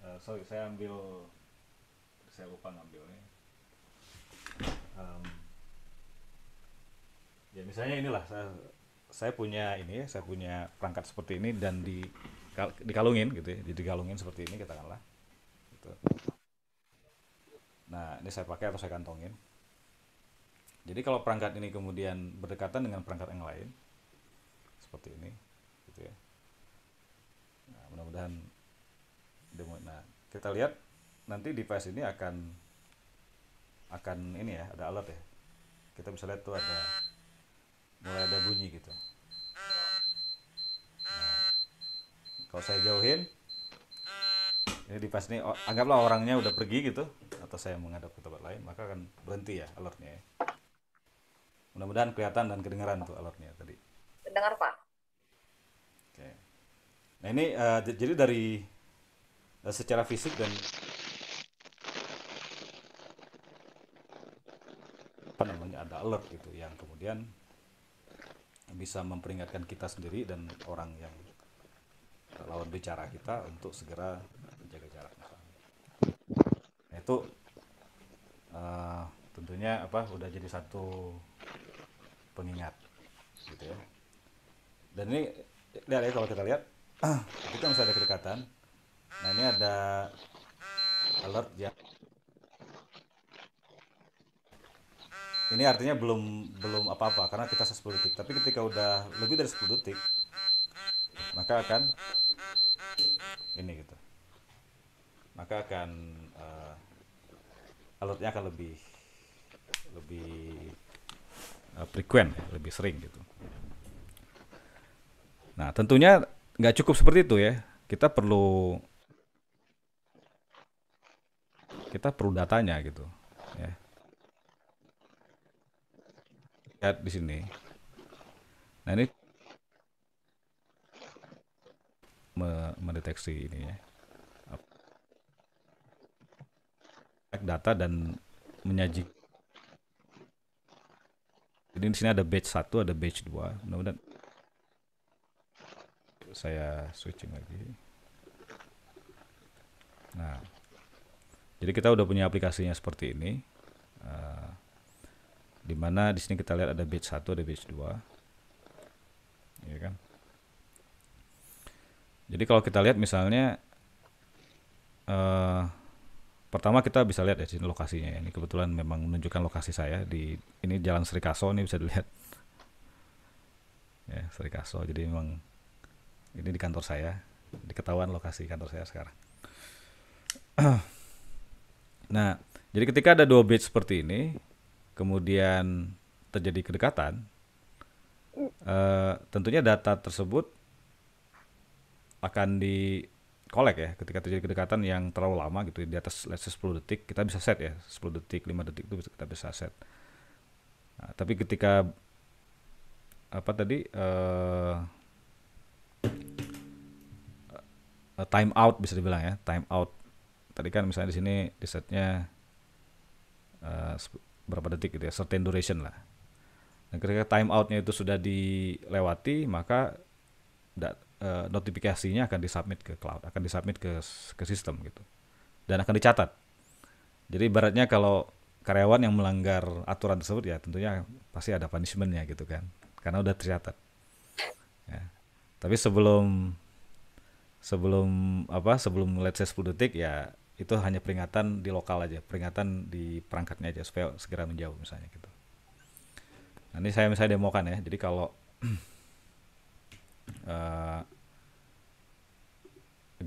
uh, sorry saya ambil saya lupa ngambil ya misalnya inilah saya, saya punya ini ya, saya punya perangkat seperti ini dan di dikalungin gitu ya digalungin seperti ini katakanlah gitu. nah ini saya pakai atau saya kantongin jadi kalau perangkat ini kemudian berdekatan dengan perangkat yang lain seperti ini gitu ya nah, mudah-mudahan demo nah kita lihat nanti device ini akan akan ini ya ada alat ya kita bisa lihat tuh ada mulai ada bunyi gitu nah, kalau saya jauhin ini di pas ini anggaplah orangnya udah pergi gitu atau saya menghadap ke tempat lain maka akan berhenti ya alertnya ya. mudah-mudahan kelihatan dan kedengaran tuh alertnya tadi kedengar pak oke nah ini uh, jadi dari uh, secara fisik dan apa namanya ada alert gitu yang kemudian bisa memperingatkan kita sendiri dan orang yang lawan bicara kita untuk segera menjaga jarak nah, itu uh, tentunya apa udah jadi satu pengingat gitu ya dan ini lihat ya kalau kita lihat kita *clears throat* kan masih ada kedekatan nah ini ada alert yang ini artinya belum belum apa-apa karena kita 10 detik tapi ketika udah lebih dari 10 detik maka akan ini gitu maka akan uh, eh, alertnya akan lebih lebih uh, frequent lebih sering gitu nah tentunya nggak cukup seperti itu ya kita perlu kita perlu datanya gitu lihat di sini. Nah ini mendeteksi ini ya data dan menyajikan jadi di sini ada batch satu, ada batch dua. mudah-mudahan saya switching lagi nah jadi kita udah punya aplikasinya seperti ini uh, dimana di sini kita lihat ada batch 1 ada batch 2 ya kan jadi kalau kita lihat misalnya uh, pertama kita bisa lihat ya sini lokasinya ini kebetulan memang menunjukkan lokasi saya di ini Jalan Serikaso ini bisa dilihat ya Serikaso jadi memang ini di kantor saya diketahuan lokasi kantor saya sekarang *clears throat* nah jadi ketika ada dua batch seperti ini kemudian terjadi kedekatan, uh, tentunya data tersebut akan di kolek ya ketika terjadi kedekatan yang terlalu lama gitu di atas let's say 10 detik kita bisa set ya 10 detik 5 detik itu kita bisa set nah, tapi ketika apa tadi uh, time out bisa dibilang ya time out tadi kan misalnya di sini di setnya uh, berapa detik gitu ya, certain duration lah. Dan ketika time outnya itu sudah dilewati, maka uh, notifikasinya akan disubmit ke cloud, akan disubmit ke ke sistem gitu, dan akan dicatat. Jadi ibaratnya kalau karyawan yang melanggar aturan tersebut ya tentunya pasti ada punishmentnya gitu kan, karena udah tercatat. Ya. Tapi sebelum sebelum apa sebelum let's say 10 detik ya itu hanya peringatan di lokal aja, peringatan di perangkatnya aja supaya segera menjauh misalnya gitu. Nah, ini saya misalnya demokan ya. Jadi kalau uh,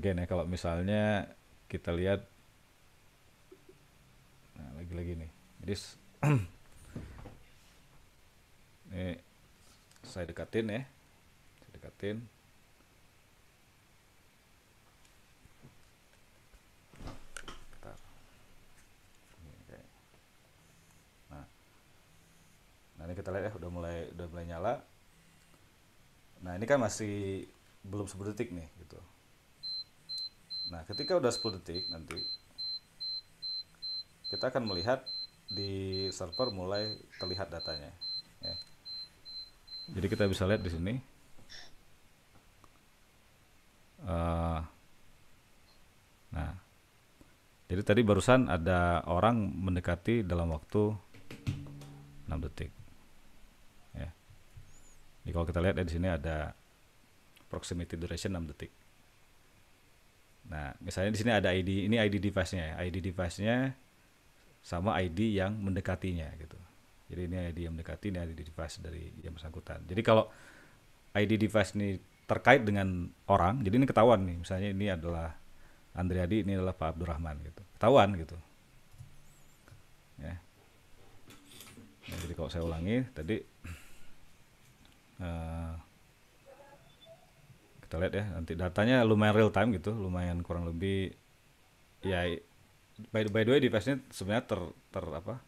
*clears throat* again ya kalau misalnya kita lihat nah lagi-lagi nih. Jadi *clears throat* ini saya dekatin ya. Saya dekatin. nah ini kita lihat ya udah mulai udah mulai nyala nah ini kan masih belum 10 detik nih gitu nah ketika udah 10 detik nanti kita akan melihat di server mulai terlihat datanya ya. jadi kita bisa lihat di sini uh, nah jadi tadi barusan ada orang mendekati dalam waktu 6 detik jadi kalau kita lihat ya di sini ada proximity duration 6 detik. Nah, misalnya di sini ada ID, ini ID device-nya ya. ID device-nya sama ID yang mendekatinya gitu. Jadi ini ID yang mendekati, ini ID device dari yang bersangkutan. Jadi kalau ID device ini terkait dengan orang, jadi ini ketahuan nih. Misalnya ini adalah Andriadi, ini adalah Pak Abdurrahman gitu. Ketahuan gitu. Ya. Nah, jadi kalau saya ulangi tadi Eh, kita lihat ya nanti datanya lumayan real time gitu lumayan kurang lebih ya by, by the way device ini sebenarnya ter ter apa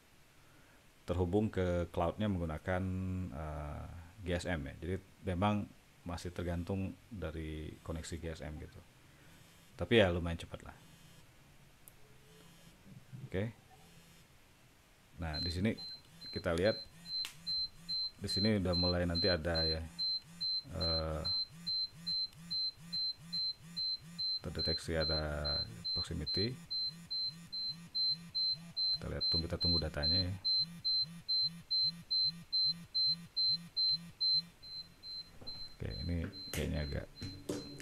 terhubung ke cloudnya menggunakan uh, eh, GSM ya jadi memang masih tergantung dari koneksi GSM gitu tapi ya lumayan cepat lah oke okay. nah di sini kita lihat di sini udah mulai nanti ada ya uh, terdeteksi ada proximity kita lihat tunggu kita tunggu datanya ya oke ini kayaknya agak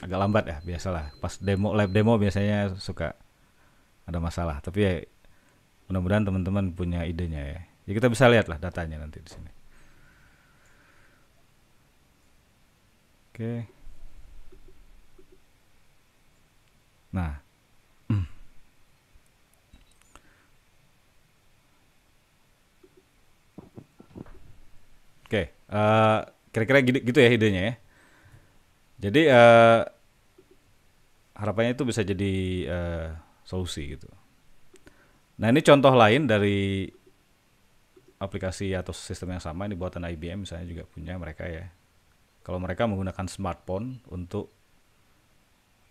agak lambat ya biasalah pas demo lab demo biasanya suka ada masalah tapi ya mudah-mudahan teman-teman punya idenya ya jadi ya kita bisa lihat lah datanya nanti di sini Oke. Nah. Oke, eh, kira-kira gitu, gitu ya idenya ya. Jadi uh, harapannya itu bisa jadi uh, solusi gitu. Nah ini contoh lain dari aplikasi atau sistem yang sama ini buatan IBM misalnya juga punya mereka ya kalau mereka menggunakan smartphone untuk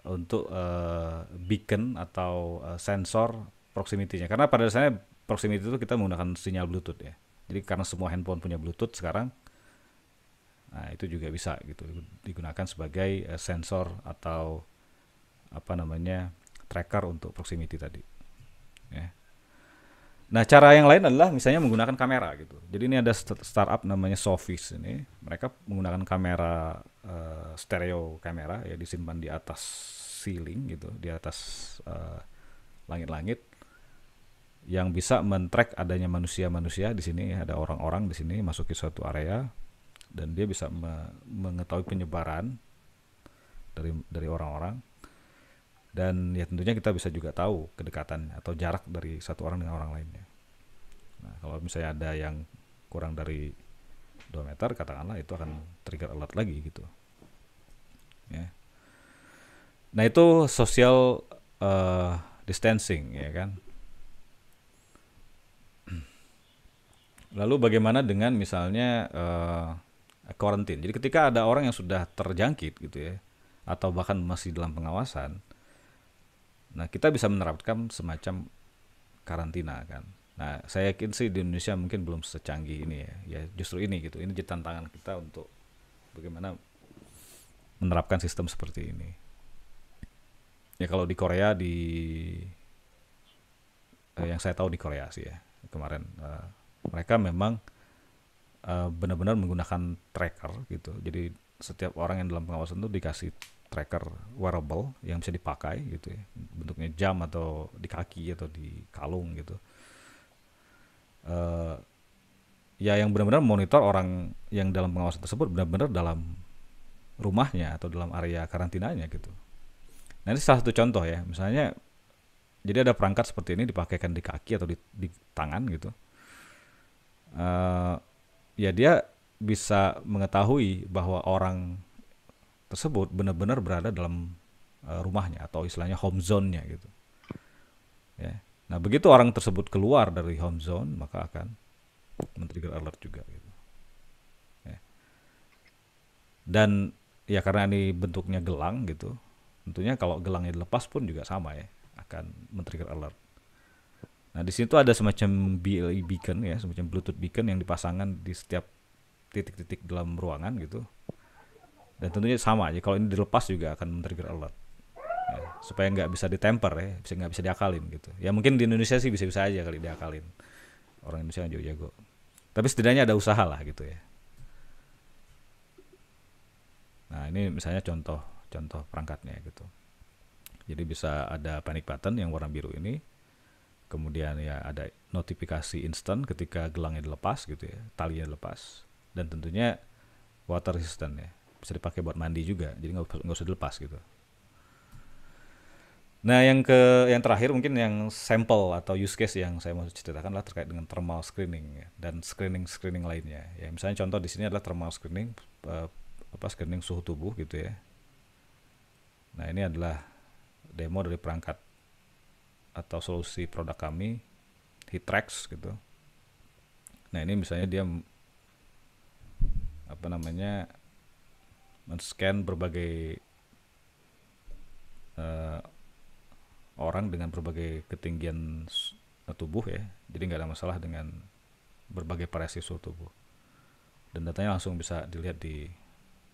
untuk uh, beacon atau uh, sensor proximity-nya. Karena pada dasarnya proximity itu kita menggunakan sinyal Bluetooth ya. Jadi karena semua handphone punya Bluetooth sekarang, nah itu juga bisa gitu digunakan sebagai uh, sensor atau apa namanya tracker untuk proximity tadi. Ya. Nah, cara yang lain adalah misalnya menggunakan kamera gitu. Jadi ini ada startup namanya Sofis ini, mereka menggunakan kamera uh, stereo kamera ya disimpan di atas ceiling gitu, di atas eh, langit-langit uh, yang bisa men-track adanya manusia-manusia di sini, ada orang-orang di sini masuki suatu area dan dia bisa me mengetahui penyebaran dari dari orang-orang dan ya tentunya kita bisa juga tahu kedekatan atau jarak dari satu orang dengan orang lainnya. Nah, kalau misalnya ada yang kurang dari 2 meter katakanlah itu akan trigger alert lagi gitu. Ya. Nah, itu social uh, distancing ya kan. *clears throat* Lalu bagaimana dengan misalnya uh, quarantine? Jadi ketika ada orang yang sudah terjangkit gitu ya atau bahkan masih dalam pengawasan, Nah, kita bisa menerapkan semacam karantina kan. Nah, saya yakin sih di Indonesia mungkin belum secanggih ini ya. Ya justru ini gitu. Ini jadi tantangan kita untuk bagaimana menerapkan sistem seperti ini. Ya kalau di Korea di eh, yang saya tahu di Korea sih ya kemarin eh, mereka memang eh, benar-benar menggunakan tracker gitu. Jadi setiap orang yang dalam pengawasan itu dikasih tracker wearable yang bisa dipakai gitu ya bentuknya jam atau di kaki atau di kalung gitu uh, ya yang benar-benar monitor orang yang dalam pengawasan tersebut benar-benar dalam rumahnya atau dalam area karantinanya gitu nah ini salah satu contoh ya misalnya jadi ada perangkat seperti ini dipakaikan di kaki atau di, di tangan gitu uh, ya dia bisa mengetahui bahwa orang tersebut benar-benar berada dalam eh, rumahnya atau istilahnya home zone-nya gitu. Ya. Nah, begitu orang tersebut keluar dari home zone, maka akan men-trigger alert juga gitu. Ya. Dan ya karena ini bentuknya gelang gitu, tentunya kalau gelangnya dilepas pun juga sama ya, akan men-trigger alert. Nah, di situ ada semacam BLE beacon ya, semacam Bluetooth beacon yang dipasangkan di setiap titik-titik dalam ruangan gitu dan tentunya sama aja kalau ini dilepas juga akan men-trigger alert ya, supaya nggak bisa ditemper ya bisa nggak bisa diakalin gitu ya mungkin di Indonesia sih bisa-bisa aja kali diakalin orang Indonesia yang jago-jago tapi setidaknya ada usaha lah gitu ya nah ini misalnya contoh contoh perangkatnya gitu jadi bisa ada panic button yang warna biru ini kemudian ya ada notifikasi instan ketika gelangnya dilepas gitu ya talinya dilepas dan tentunya water resistant ya bisa dipakai buat mandi juga jadi nggak usah dilepas gitu nah yang ke yang terakhir mungkin yang sampel atau use case yang saya mau ceritakan lah terkait dengan thermal screening ya, dan screening screening lainnya ya misalnya contoh di sini adalah thermal screening uh, apa screening suhu tubuh gitu ya nah ini adalah demo dari perangkat atau solusi produk kami Heatrex gitu nah ini misalnya dia apa namanya men-scan berbagai uh, orang dengan berbagai ketinggian tubuh ya jadi nggak ada masalah dengan berbagai variasi suhu tubuh dan datanya langsung bisa dilihat di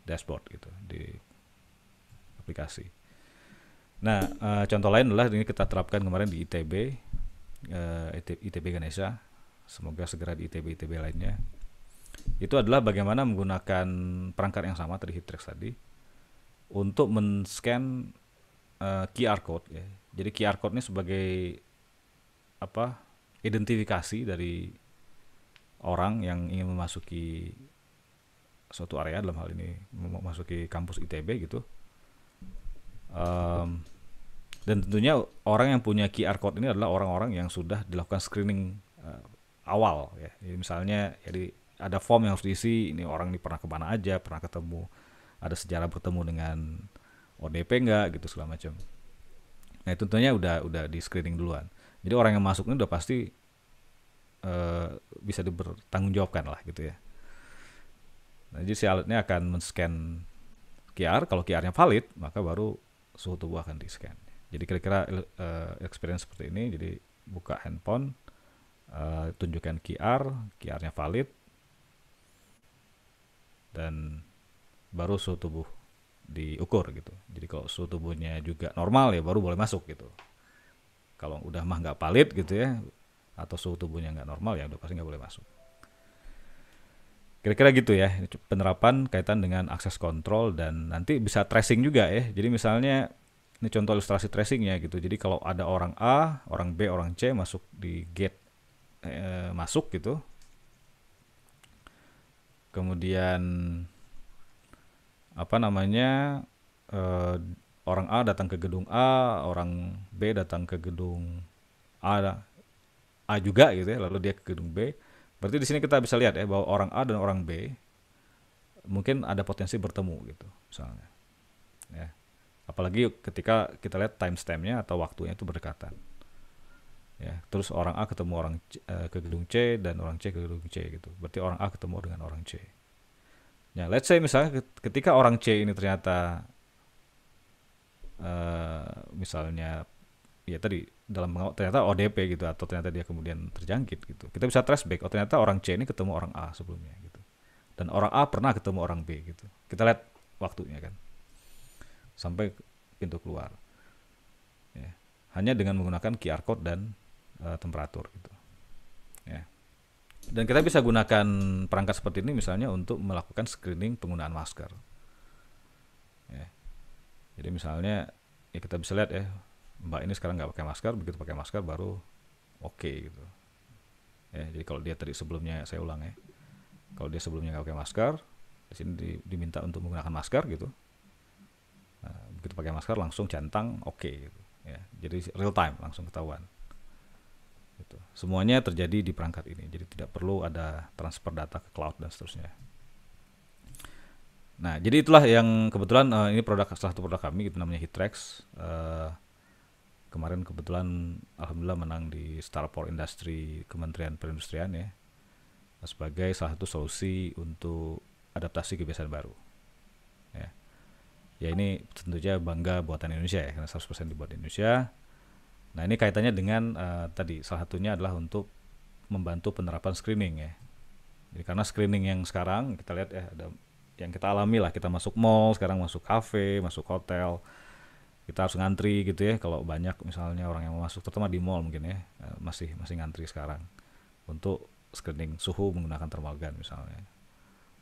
dashboard gitu di aplikasi nah uh, contoh lain adalah ini kita terapkan kemarin di ITB uh, eh, ITB Ganesha semoga segera di ITB ITB lainnya itu adalah bagaimana menggunakan perangkat yang sama tadi hitrex tadi untuk men-scan uh, eh, QR code ya. Jadi QR code ini sebagai apa? identifikasi dari orang yang ingin memasuki suatu area dalam hal ini memasuki kampus ITB gitu. Um, dan tentunya orang yang punya QR code ini adalah orang-orang yang sudah dilakukan screening uh, awal ya. Jadi misalnya jadi ada form yang harus diisi ini orang ini pernah kemana aja pernah ketemu ada sejarah bertemu dengan ODP enggak gitu segala macam nah itu tentunya udah udah di screening duluan jadi orang yang masuk ini udah pasti uh, bisa dipertanggungjawabkan lah gitu ya nah, jadi si alatnya akan men-scan QR kalau QR-nya valid maka baru suhu tubuh akan di scan jadi kira-kira uh, experience seperti ini jadi buka handphone uh, tunjukkan QR QR-nya valid dan baru suhu tubuh diukur gitu. Jadi kalau suhu tubuhnya juga normal ya baru boleh masuk gitu. Kalau udah mah nggak valid gitu ya atau suhu tubuhnya nggak normal ya udah pasti nggak boleh masuk. Kira-kira gitu ya penerapan kaitan dengan akses kontrol dan nanti bisa tracing juga ya. Jadi misalnya ini contoh ilustrasi tracingnya gitu. Jadi kalau ada orang A, orang B, orang C masuk di gate eh, masuk gitu, kemudian apa namanya uh, orang A datang ke gedung A, orang B datang ke gedung A A juga gitu ya, lalu dia ke gedung B. Berarti di sini kita bisa lihat ya bahwa orang A dan orang B mungkin ada potensi bertemu gitu misalnya. Ya. Apalagi ketika kita lihat timestampnya atau waktunya itu berdekatan ya terus orang A ketemu orang C, uh, ke gedung C dan orang C ke gedung C gitu berarti orang A ketemu dengan orang C ya let's say misalnya ketika orang C ini ternyata uh, misalnya ya tadi dalam ternyata ODP gitu atau ternyata dia kemudian terjangkit gitu kita bisa trace back oh ternyata orang C ini ketemu orang A sebelumnya gitu dan orang A pernah ketemu orang B gitu kita lihat waktunya kan sampai pintu keluar ya, hanya dengan menggunakan QR code dan uh, temperatur gitu. Ya. Dan kita bisa gunakan perangkat seperti ini misalnya untuk melakukan screening penggunaan masker. Ya. Jadi misalnya ya kita bisa lihat ya mbak ini sekarang nggak pakai masker, begitu pakai masker baru oke okay, gitu. Ya, jadi kalau dia tadi sebelumnya saya ulang ya, kalau dia sebelumnya nggak pakai masker, di sini di, diminta untuk menggunakan masker gitu. Nah, begitu pakai masker langsung centang oke okay, gitu. Ya, jadi real time langsung ketahuan. Gitu. Semuanya terjadi di perangkat ini, jadi tidak perlu ada transfer data ke cloud dan seterusnya. Nah, jadi itulah yang kebetulan uh, ini produk salah satu produk kami itu namanya Hitrex. Uh, kemarin kebetulan alhamdulillah menang di Starport Industri Kementerian Perindustrian ya sebagai salah satu solusi untuk adaptasi kebiasaan baru. Ya. Ya ini tentunya bangga buatan Indonesia ya karena 100% dibuat di Indonesia. Nah ini kaitannya dengan uh, tadi salah satunya adalah untuk membantu penerapan screening ya. Jadi karena screening yang sekarang kita lihat ya ada yang kita alami lah kita masuk mall sekarang masuk kafe masuk hotel kita harus ngantri gitu ya kalau banyak misalnya orang yang mau masuk terutama di mall mungkin ya eh, masih masih ngantri sekarang untuk screening suhu menggunakan thermal gun misalnya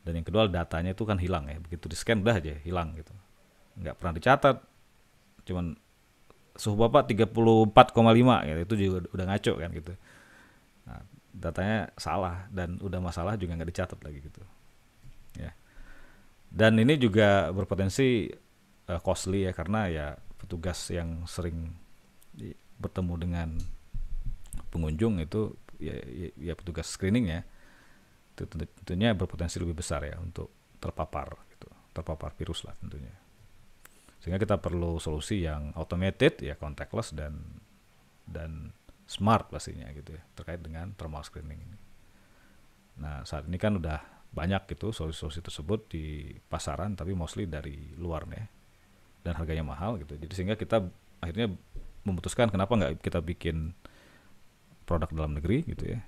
dan yang kedua datanya itu kan hilang ya begitu di scan udah aja hilang gitu nggak pernah dicatat cuman suhu bapak 34,5 gitu itu juga udah ngaco kan gitu nah, datanya salah dan udah masalah juga nggak dicatat lagi gitu ya dan ini juga berpotensi uh, costly ya karena ya petugas yang sering bertemu dengan pengunjung itu ya, ya, ya petugas screening ya itu tentunya berpotensi lebih besar ya untuk terpapar gitu terpapar virus lah tentunya sehingga kita perlu solusi yang automated ya contactless dan dan smart pastinya gitu ya terkait dengan thermal screening ini. Nah saat ini kan udah banyak gitu solusi-solusi tersebut di pasaran tapi mostly dari luar nih dan harganya mahal gitu jadi sehingga kita akhirnya memutuskan kenapa nggak kita bikin produk dalam negeri gitu ya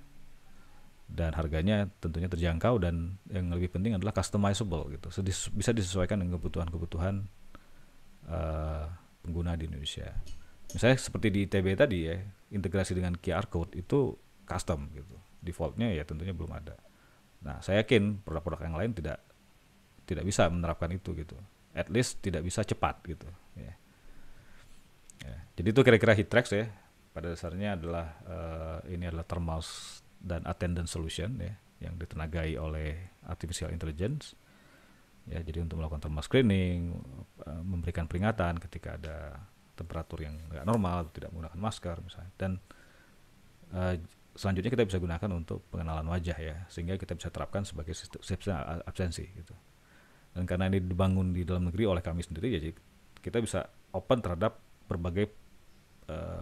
dan harganya tentunya terjangkau dan yang lebih penting adalah customizable gitu bisa disesuaikan dengan kebutuhan-kebutuhan Eh, pengguna di Indonesia. Misalnya seperti di ITB tadi ya, integrasi dengan QR code itu custom gitu. Defaultnya ya tentunya belum ada. Nah, saya yakin produk-produk yang lain tidak tidak bisa menerapkan itu gitu. At least tidak bisa cepat gitu. Ya. ya. Jadi itu kira-kira tracks ya. Pada dasarnya adalah uh, ini adalah thermals dan attendance solution ya yang ditenagai oleh artificial intelligence ya jadi untuk melakukan thermal screening eh, memberikan peringatan ketika ada temperatur yang nggak normal atau tidak menggunakan masker misalnya dan uh, selanjutnya kita bisa gunakan untuk pengenalan wajah ya sehingga kita bisa terapkan sebagai sistem absensi gitu dan karena ini dibangun di dalam negeri oleh kami sendiri jadi kita bisa open terhadap berbagai eh,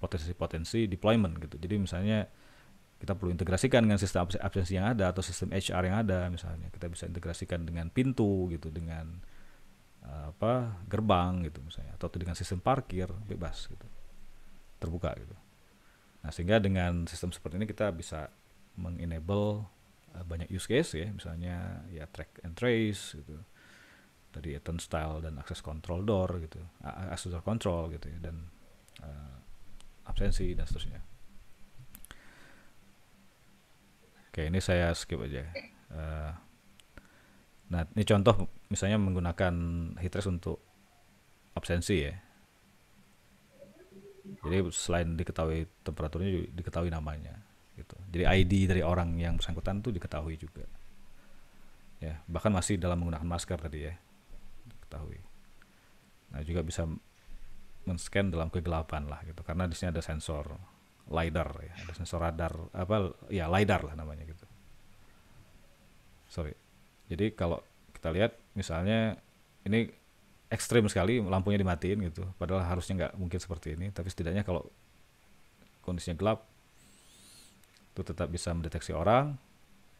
potensi-potensi uh, deployment gitu jadi misalnya kita perlu integrasikan dengan sistem absensi yang ada atau sistem HR yang ada misalnya kita bisa integrasikan dengan pintu gitu dengan eh, apa gerbang gitu misalnya atau dengan sistem parkir bebas gitu terbuka gitu nah sehingga dengan sistem seperti ini kita bisa mengenable eh, banyak use case ya misalnya ya track and trace gitu tadi ya, turnstile dan akses control door gitu akses door control gitu ya, dan uh, absensi dan seterusnya Oke, ini saya skip aja. Uh, nah, ini contoh misalnya menggunakan hitres untuk absensi ya. Jadi selain diketahui temperaturnya diketahui namanya gitu. Jadi ID dari orang yang bersangkutan itu diketahui juga. Ya, bahkan masih dalam menggunakan masker tadi ya. Diketahui. Nah, juga bisa men-scan dalam kegelapan lah gitu karena di sini ada sensor lidar ya ada sensor radar apa ya lidar lah namanya gitu sorry jadi kalau kita lihat misalnya ini ekstrim sekali lampunya dimatiin gitu padahal harusnya nggak mungkin seperti ini tapi setidaknya kalau kondisinya gelap itu tetap bisa mendeteksi orang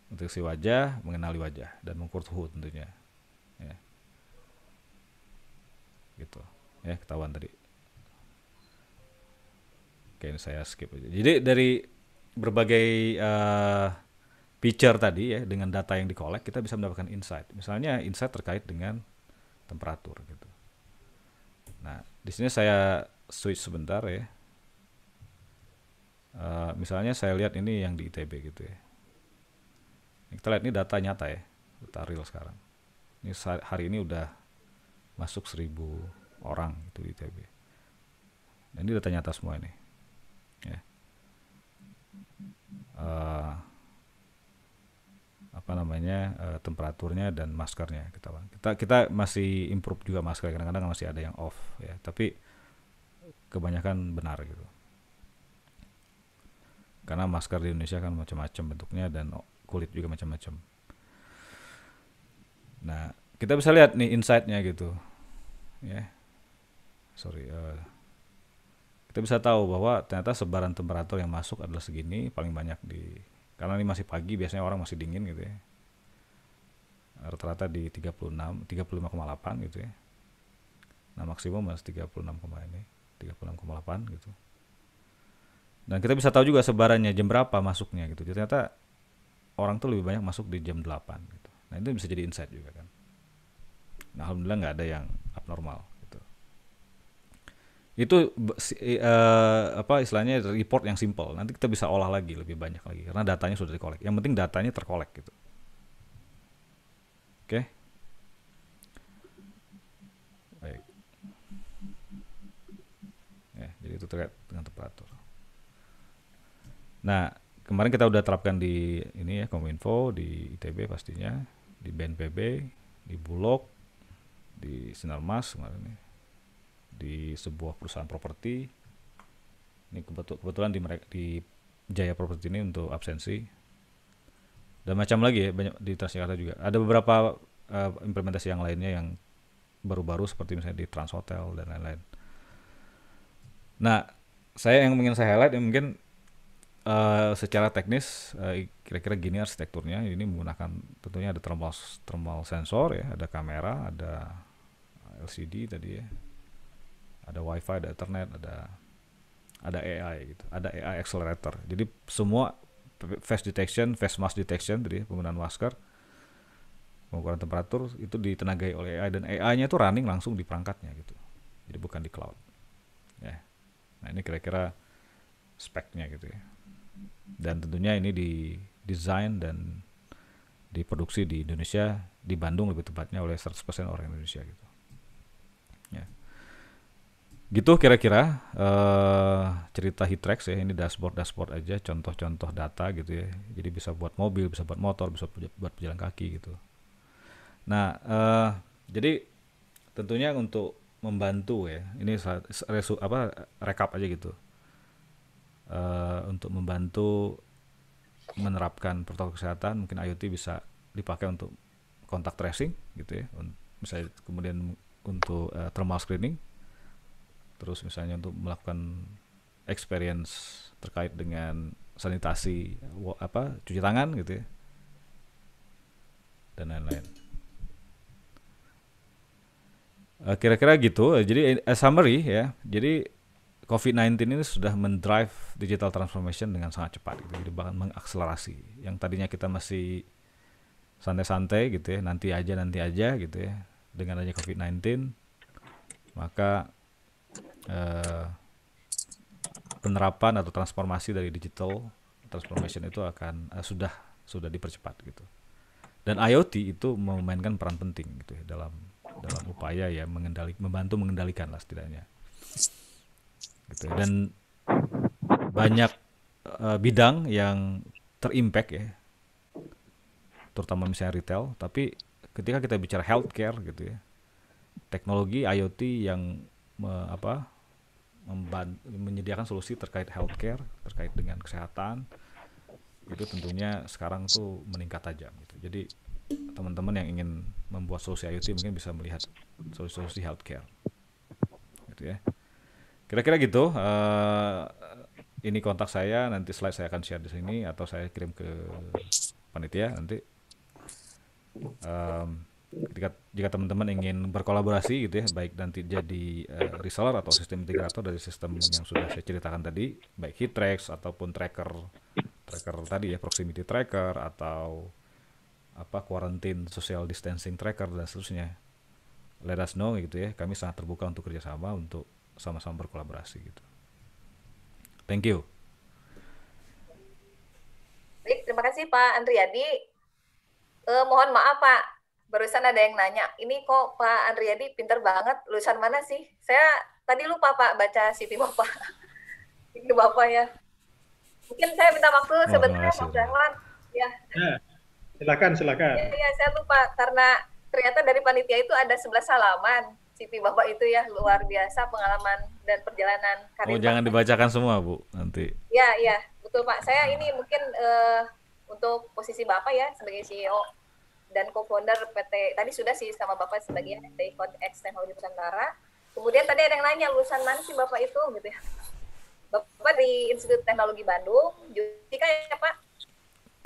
mendeteksi wajah mengenali wajah dan mengukur suhu tentunya ya. gitu ya ketahuan tadi Oke, ini saya skip aja. Jadi dari berbagai uh, eh, picture tadi ya dengan data yang dikolek kita bisa mendapatkan insight. Misalnya insight terkait dengan temperatur gitu. Nah, di sini saya switch sebentar ya. Uh, misalnya saya lihat ini yang di ITB gitu ya. Kita lihat ini data nyata ya, data real sekarang. Ini hari ini udah masuk 1000 orang itu di ITB. Dan ini data nyata semua ini. uh, apa namanya uh, temperaturnya dan maskernya kita kita kita masih improve juga masker kadang-kadang masih ada yang off ya tapi kebanyakan benar gitu karena masker di Indonesia kan macam-macam bentuknya dan kulit juga macam-macam nah kita bisa lihat nih insightnya gitu ya yeah. sorry uh, kita bisa tahu bahwa ternyata sebaran temperatur yang masuk adalah segini paling banyak di karena ini masih pagi biasanya orang masih dingin gitu ya rata-rata di 36 35,8 gitu ya nah maksimum harus 36, ini 36,8 gitu dan kita bisa tahu juga sebarannya jam berapa masuknya gitu jadi, ternyata orang tuh lebih banyak masuk di jam 8 gitu nah itu bisa jadi insight juga kan nah alhamdulillah nggak ada yang abnormal itu uh, apa istilahnya report yang simple nanti kita bisa olah lagi lebih banyak lagi karena datanya sudah dikolek yang penting datanya terkolek gitu oke okay. baik ya jadi itu terkait dengan temperatur nah kemarin kita udah terapkan di ini ya kominfo di itb pastinya di bnpb di bulog di sinarmas kemarin ya di sebuah perusahaan properti ini kebetul kebetulan di mereka di Jaya Properti ini untuk absensi dan macam lagi ya banyak di Transjakarta juga ada beberapa uh, implementasi yang lainnya yang baru-baru seperti misalnya di Trans Hotel dan lain-lain nah saya yang ingin saya highlight ya mungkin uh, secara teknis kira eh, kira-kira gini arsitekturnya ini menggunakan tentunya ada thermal thermal sensor ya ada kamera ada LCD tadi ya ada wifi ada internet, ada ada AI gitu ada AI accelerator jadi semua face detection face mask detection jadi penggunaan masker pengukuran temperatur itu ditenagai oleh AI dan AI-nya itu running langsung di perangkatnya gitu jadi bukan di cloud ya nah ini kira-kira speknya gitu ya dan tentunya ini di desain dan diproduksi di Indonesia di Bandung lebih tepatnya oleh 100% orang Indonesia gitu Gitu kira-kira uh, cerita Hitrex ya ini dashboard-dashboard aja contoh-contoh data gitu ya. Jadi bisa buat mobil, bisa buat motor, bisa buat pejalan kaki gitu. Nah, uh, jadi tentunya untuk membantu ya. Ini resu, apa rekap aja gitu. Uh, untuk membantu menerapkan protokol kesehatan, mungkin IoT bisa dipakai untuk kontak tracing gitu ya. Misalnya kemudian untuk uh, thermal screening terus misalnya untuk melakukan experience terkait dengan sanitasi apa cuci tangan gitu ya dan lain-lain eh, kira-kira gitu jadi eh, as summary ya jadi COVID-19 ini sudah mendrive digital transformation dengan sangat cepat gitu. Jadi bahkan mengakselerasi. Yang tadinya kita masih santai-santai gitu ya, nanti aja nanti aja gitu ya. Dengan adanya COVID-19 maka Eh, penerapan atau transformasi dari digital transformation itu akan uh, sudah sudah dipercepat gitu. Dan IoT itu memainkan peran penting gitu ya dalam dalam upaya ya mengendali membantu mengendalikan lah setidaknya. Gitu ya. Dan banyak uh, bidang yang terimpact ya terutama misalnya retail tapi ketika kita bicara healthcare gitu ya teknologi IoT yang me, apa menyediakan solusi terkait healthcare terkait dengan kesehatan itu tentunya sekarang tuh meningkat tajam gitu. Jadi teman-teman yang ingin membuat solusi IoT mungkin bisa melihat solusi-solusi healthcare. Gitu ya. Kira-kira gitu. Uh, ini kontak saya, nanti slide saya akan share di sini atau saya kirim ke panitia nanti. Um, ketika jika teman-teman ingin berkolaborasi gitu ya baik nanti jadi uh, reseller atau sistem integrator dari sistem yang sudah saya ceritakan tadi baik heat tracks ataupun tracker tracker tadi ya proximity tracker atau apa quarantine social distancing tracker dan seterusnya let us know gitu ya kami sangat terbuka untuk kerjasama untuk sama-sama berkolaborasi gitu thank you baik terima kasih Pak Andriadi eh, mohon maaf Pak barusan ada yang nanya, ini kok Pak Andriadi pinter banget, lulusan mana sih? Saya tadi lupa Pak baca CV Bapak. *laughs* Itu Bapak ya. Mungkin saya minta waktu oh, sebentar Pak Ya. ya. Silakan, silakan. Iya, ya, saya lupa karena ternyata dari panitia itu ada 11 salaman CV Bapak itu ya luar biasa pengalaman dan perjalanan karir. Oh, jangan dibacakan semua, Bu, nanti. Ya, ya betul Pak. Saya ini mungkin uh, untuk posisi Bapak ya sebagai CEO dan co-founder PT tadi sudah sih sama Bapak sebagai PT X Teknologi Nusantara. Kemudian tadi ada yang nanya lulusan mana sih Bapak itu gitu ya. Bapak di Institut Teknologi Bandung, Jessica ya Pak?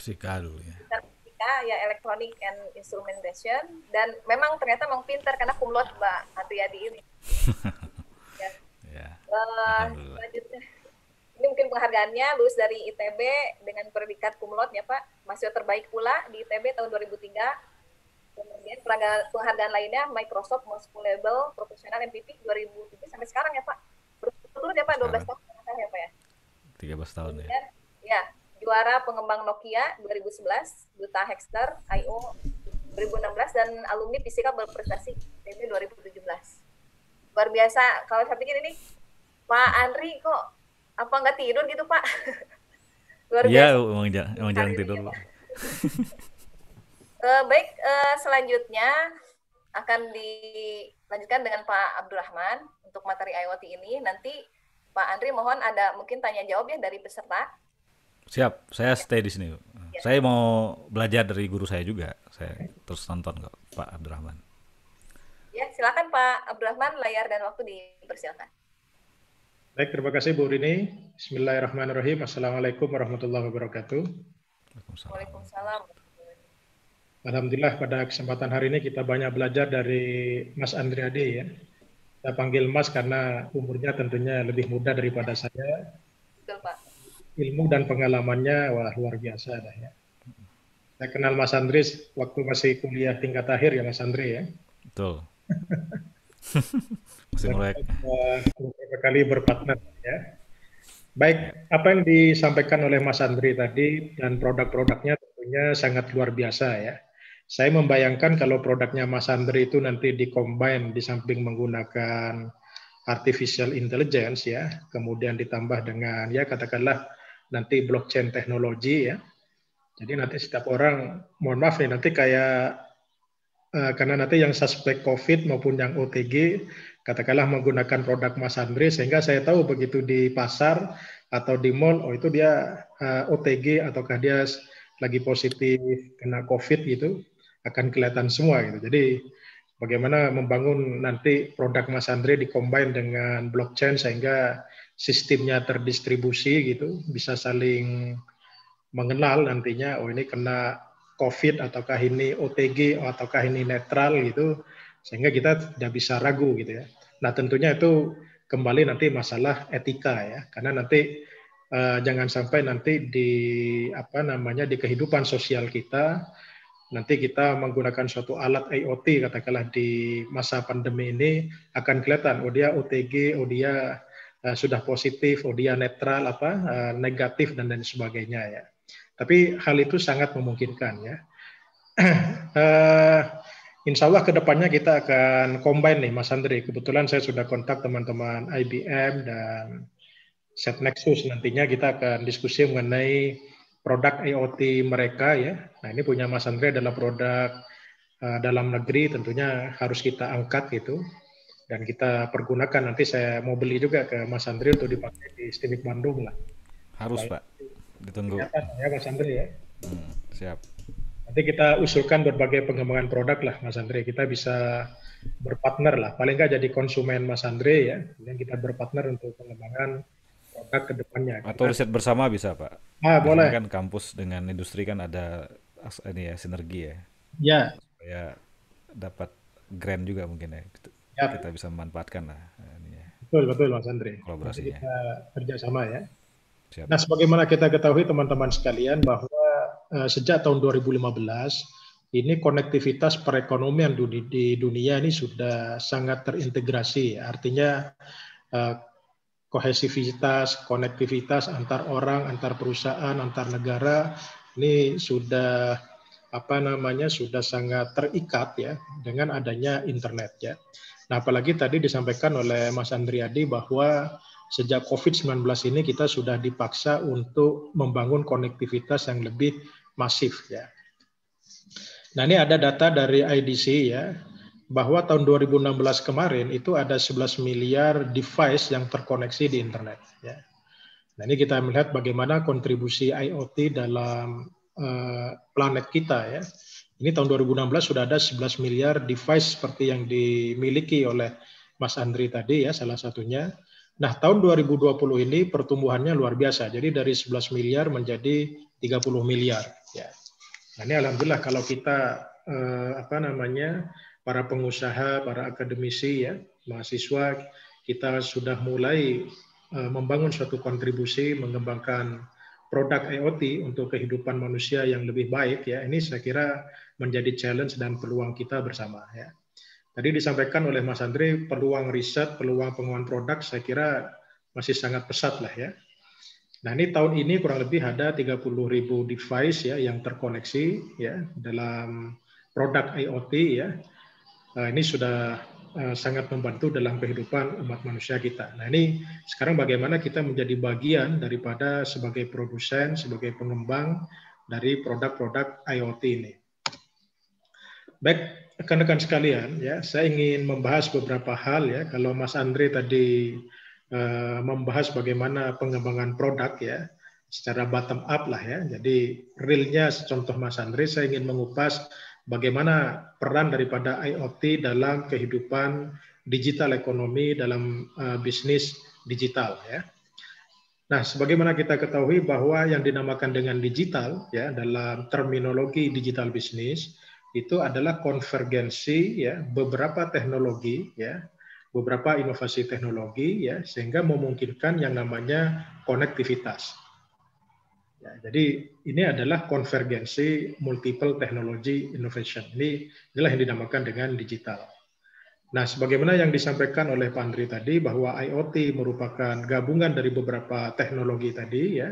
Fisika dulu ya. Fisika ya Electronic and Instrumentation dan memang ternyata memang pintar karena kumlot Mbak Atriadi ini. *laughs* ya. ya. Uh, ini mungkin penghargaannya lulus dari ITB dengan predikat kumlot ya Pak, mahasiswa terbaik pula di ITB tahun lainnya kemudian penghargaan lainnya Microsoft Most Valuable Professional MVP 2007 sampai sekarang ya Pak berturut-turut ya Pak sekarang. 12 tahun ya Pak ya 13 tahun ya ya juara pengembang Nokia 2011 Duta Hexter IO 2016 dan alumni Fisika berprestasi TB 2017 luar biasa kalau saya pikir ini Pak Andri kok apa nggak tidur gitu Pak *laughs* luar iya, biasa ya, emang jarang, emang jarang tidur Pak *laughs* Uh, baik, uh, selanjutnya akan dilanjutkan dengan Pak Abdurrahman untuk materi IoT ini. Nanti Pak Andri mohon ada mungkin tanya jawab ya dari peserta. Siap, saya stay di sini. Ya. Saya mau belajar dari guru saya juga. Saya terus nonton kok Pak Abdurrahman. Ya, silakan Pak Abdurrahman, layar dan waktu dipersilakan. Baik, terima kasih Bu Rini. Bismillahirrahmanirrahim. Assalamualaikum warahmatullahi wabarakatuh. Waalaikumsalam. Waalaikumsalam. Alhamdulillah pada kesempatan hari ini kita banyak belajar dari Mas Andriadi ya. Saya panggil Mas karena umurnya tentunya lebih muda daripada saya. Betul Pak. Ilmu dan pengalamannya wah luar biasa dah ya. Saya kenal Mas Andri waktu masih kuliah tingkat akhir ya Mas Andri ya. Betul. *laughs* masih mulai. Eh, beberapa kali berpartner ya. Baik, apa yang disampaikan oleh Mas Andri tadi dan produk-produknya tentunya sangat luar biasa ya. Saya membayangkan kalau produknya Mas Andri itu nanti dikombin di samping menggunakan artificial intelligence ya, kemudian ditambah dengan ya katakanlah nanti blockchain teknologi ya. Jadi nanti setiap orang, mohon maaf nih nanti kayak eh, karena nanti yang suspek COVID maupun yang OTG katakanlah menggunakan produk Mas Andri sehingga saya tahu begitu di pasar atau di mall oh itu dia eh, OTG ataukah dia lagi positif kena COVID gitu akan kelihatan semua gitu. Jadi bagaimana membangun nanti produk Mas Andre dikombin dengan blockchain sehingga sistemnya terdistribusi gitu, bisa saling mengenal nantinya oh ini kena COVID ataukah ini OTG ataukah ini netral gitu sehingga kita tidak bisa ragu gitu ya. Nah tentunya itu kembali nanti masalah etika ya karena nanti eh, jangan sampai nanti di apa namanya di kehidupan sosial kita nanti kita menggunakan suatu alat IoT katakanlah di masa pandemi ini akan kelihatan oh dia OTG, oh dia uh, sudah positif, oh dia netral apa uh, negatif dan lain sebagainya ya. Tapi hal itu sangat memungkinkan ya. uh, *clears throat* Insya Allah kedepannya kita akan combine nih Mas Andri. Kebetulan saya sudah kontak teman-teman IBM dan Set Nexus nantinya kita akan diskusi mengenai produk IoT mereka ya. Nah ini punya Mas Andre adalah produk uh, dalam negeri tentunya harus kita angkat gitu dan kita pergunakan nanti saya mau beli juga ke Mas Andre untuk dipakai di Stimik Bandung lah. Harus Baik. Pak, ditunggu. ya Mas Andre ya. Hmm, siap. Nanti kita usulkan berbagai pengembangan produk lah Mas Andre. Kita bisa berpartner lah. Paling nggak jadi konsumen Mas Andre ya. Kemudian kita berpartner untuk pengembangan ke depannya. Atau kita... riset bersama bisa, Pak. Ah, boleh. Kan kampus dengan industri kan ada ini ya sinergi ya. Ya. Supaya dapat grant juga mungkin ya. Kita, ya. kita bisa memanfaatkan lah eh, ya, Betul, betul Mas Andre. Kolaborasinya. kita kerjasama ya. Siap. Nah, sebagaimana kita ketahui teman-teman sekalian bahwa uh, sejak tahun 2015 ini konektivitas perekonomian di dunia ini sudah sangat terintegrasi. Artinya eh, kohesivitas, konektivitas antar orang, antar perusahaan, antar negara ini sudah apa namanya sudah sangat terikat ya dengan adanya internet ya. Nah, apalagi tadi disampaikan oleh Mas Andriadi bahwa sejak COVID-19 ini kita sudah dipaksa untuk membangun konektivitas yang lebih masif ya. Nah, ini ada data dari IDC ya bahwa tahun 2016 kemarin itu ada 11 miliar device yang terkoneksi di internet. Ya. Nah ini kita melihat bagaimana kontribusi IoT dalam uh, planet kita ya. Ini tahun 2016 sudah ada 11 miliar device seperti yang dimiliki oleh Mas Andri tadi ya salah satunya. Nah, tahun 2020 ini pertumbuhannya luar biasa. Jadi dari 11 miliar menjadi 30 miliar ya. Nah, ini alhamdulillah kalau kita eh, apa namanya para pengusaha, para akademisi ya, mahasiswa kita sudah mulai eh, membangun suatu kontribusi mengembangkan produk IoT untuk kehidupan manusia yang lebih baik ya. Ini saya kira menjadi challenge dan peluang kita bersama ya. Tadi disampaikan oleh Mas Andre, peluang riset, peluang pengembangan produk saya kira masih sangat pesat lah ya. Nah ini tahun ini kurang lebih ada 30 ribu device ya yang terkoneksi ya dalam produk IoT ya Nah, ini sudah eh, sangat membantu dalam kehidupan umat manusia kita. Nah ini sekarang bagaimana kita menjadi bagian daripada sebagai produsen, sebagai pengembang dari produk-produk IoT ini. Baik, rekan-rekan sekalian, ya saya ingin membahas beberapa hal ya. Kalau Mas Andre tadi eh, membahas bagaimana pengembangan produk ya secara bottom up lah ya. Jadi realnya contoh Mas Andre, saya ingin mengupas bagaimana peran daripada IoT dalam kehidupan digital ekonomi dalam uh, bisnis digital ya. Nah, sebagaimana kita ketahui bahwa yang dinamakan dengan digital ya dalam terminologi digital bisnis itu adalah konvergensi ya beberapa teknologi ya beberapa inovasi teknologi ya sehingga memungkinkan yang namanya konektivitas Ya, jadi ini adalah konvergensi multiple technology innovation. Ini inilah yang dinamakan dengan digital. Nah, sebagaimana yang disampaikan oleh Pak Andri tadi bahwa IoT merupakan gabungan dari beberapa teknologi tadi ya.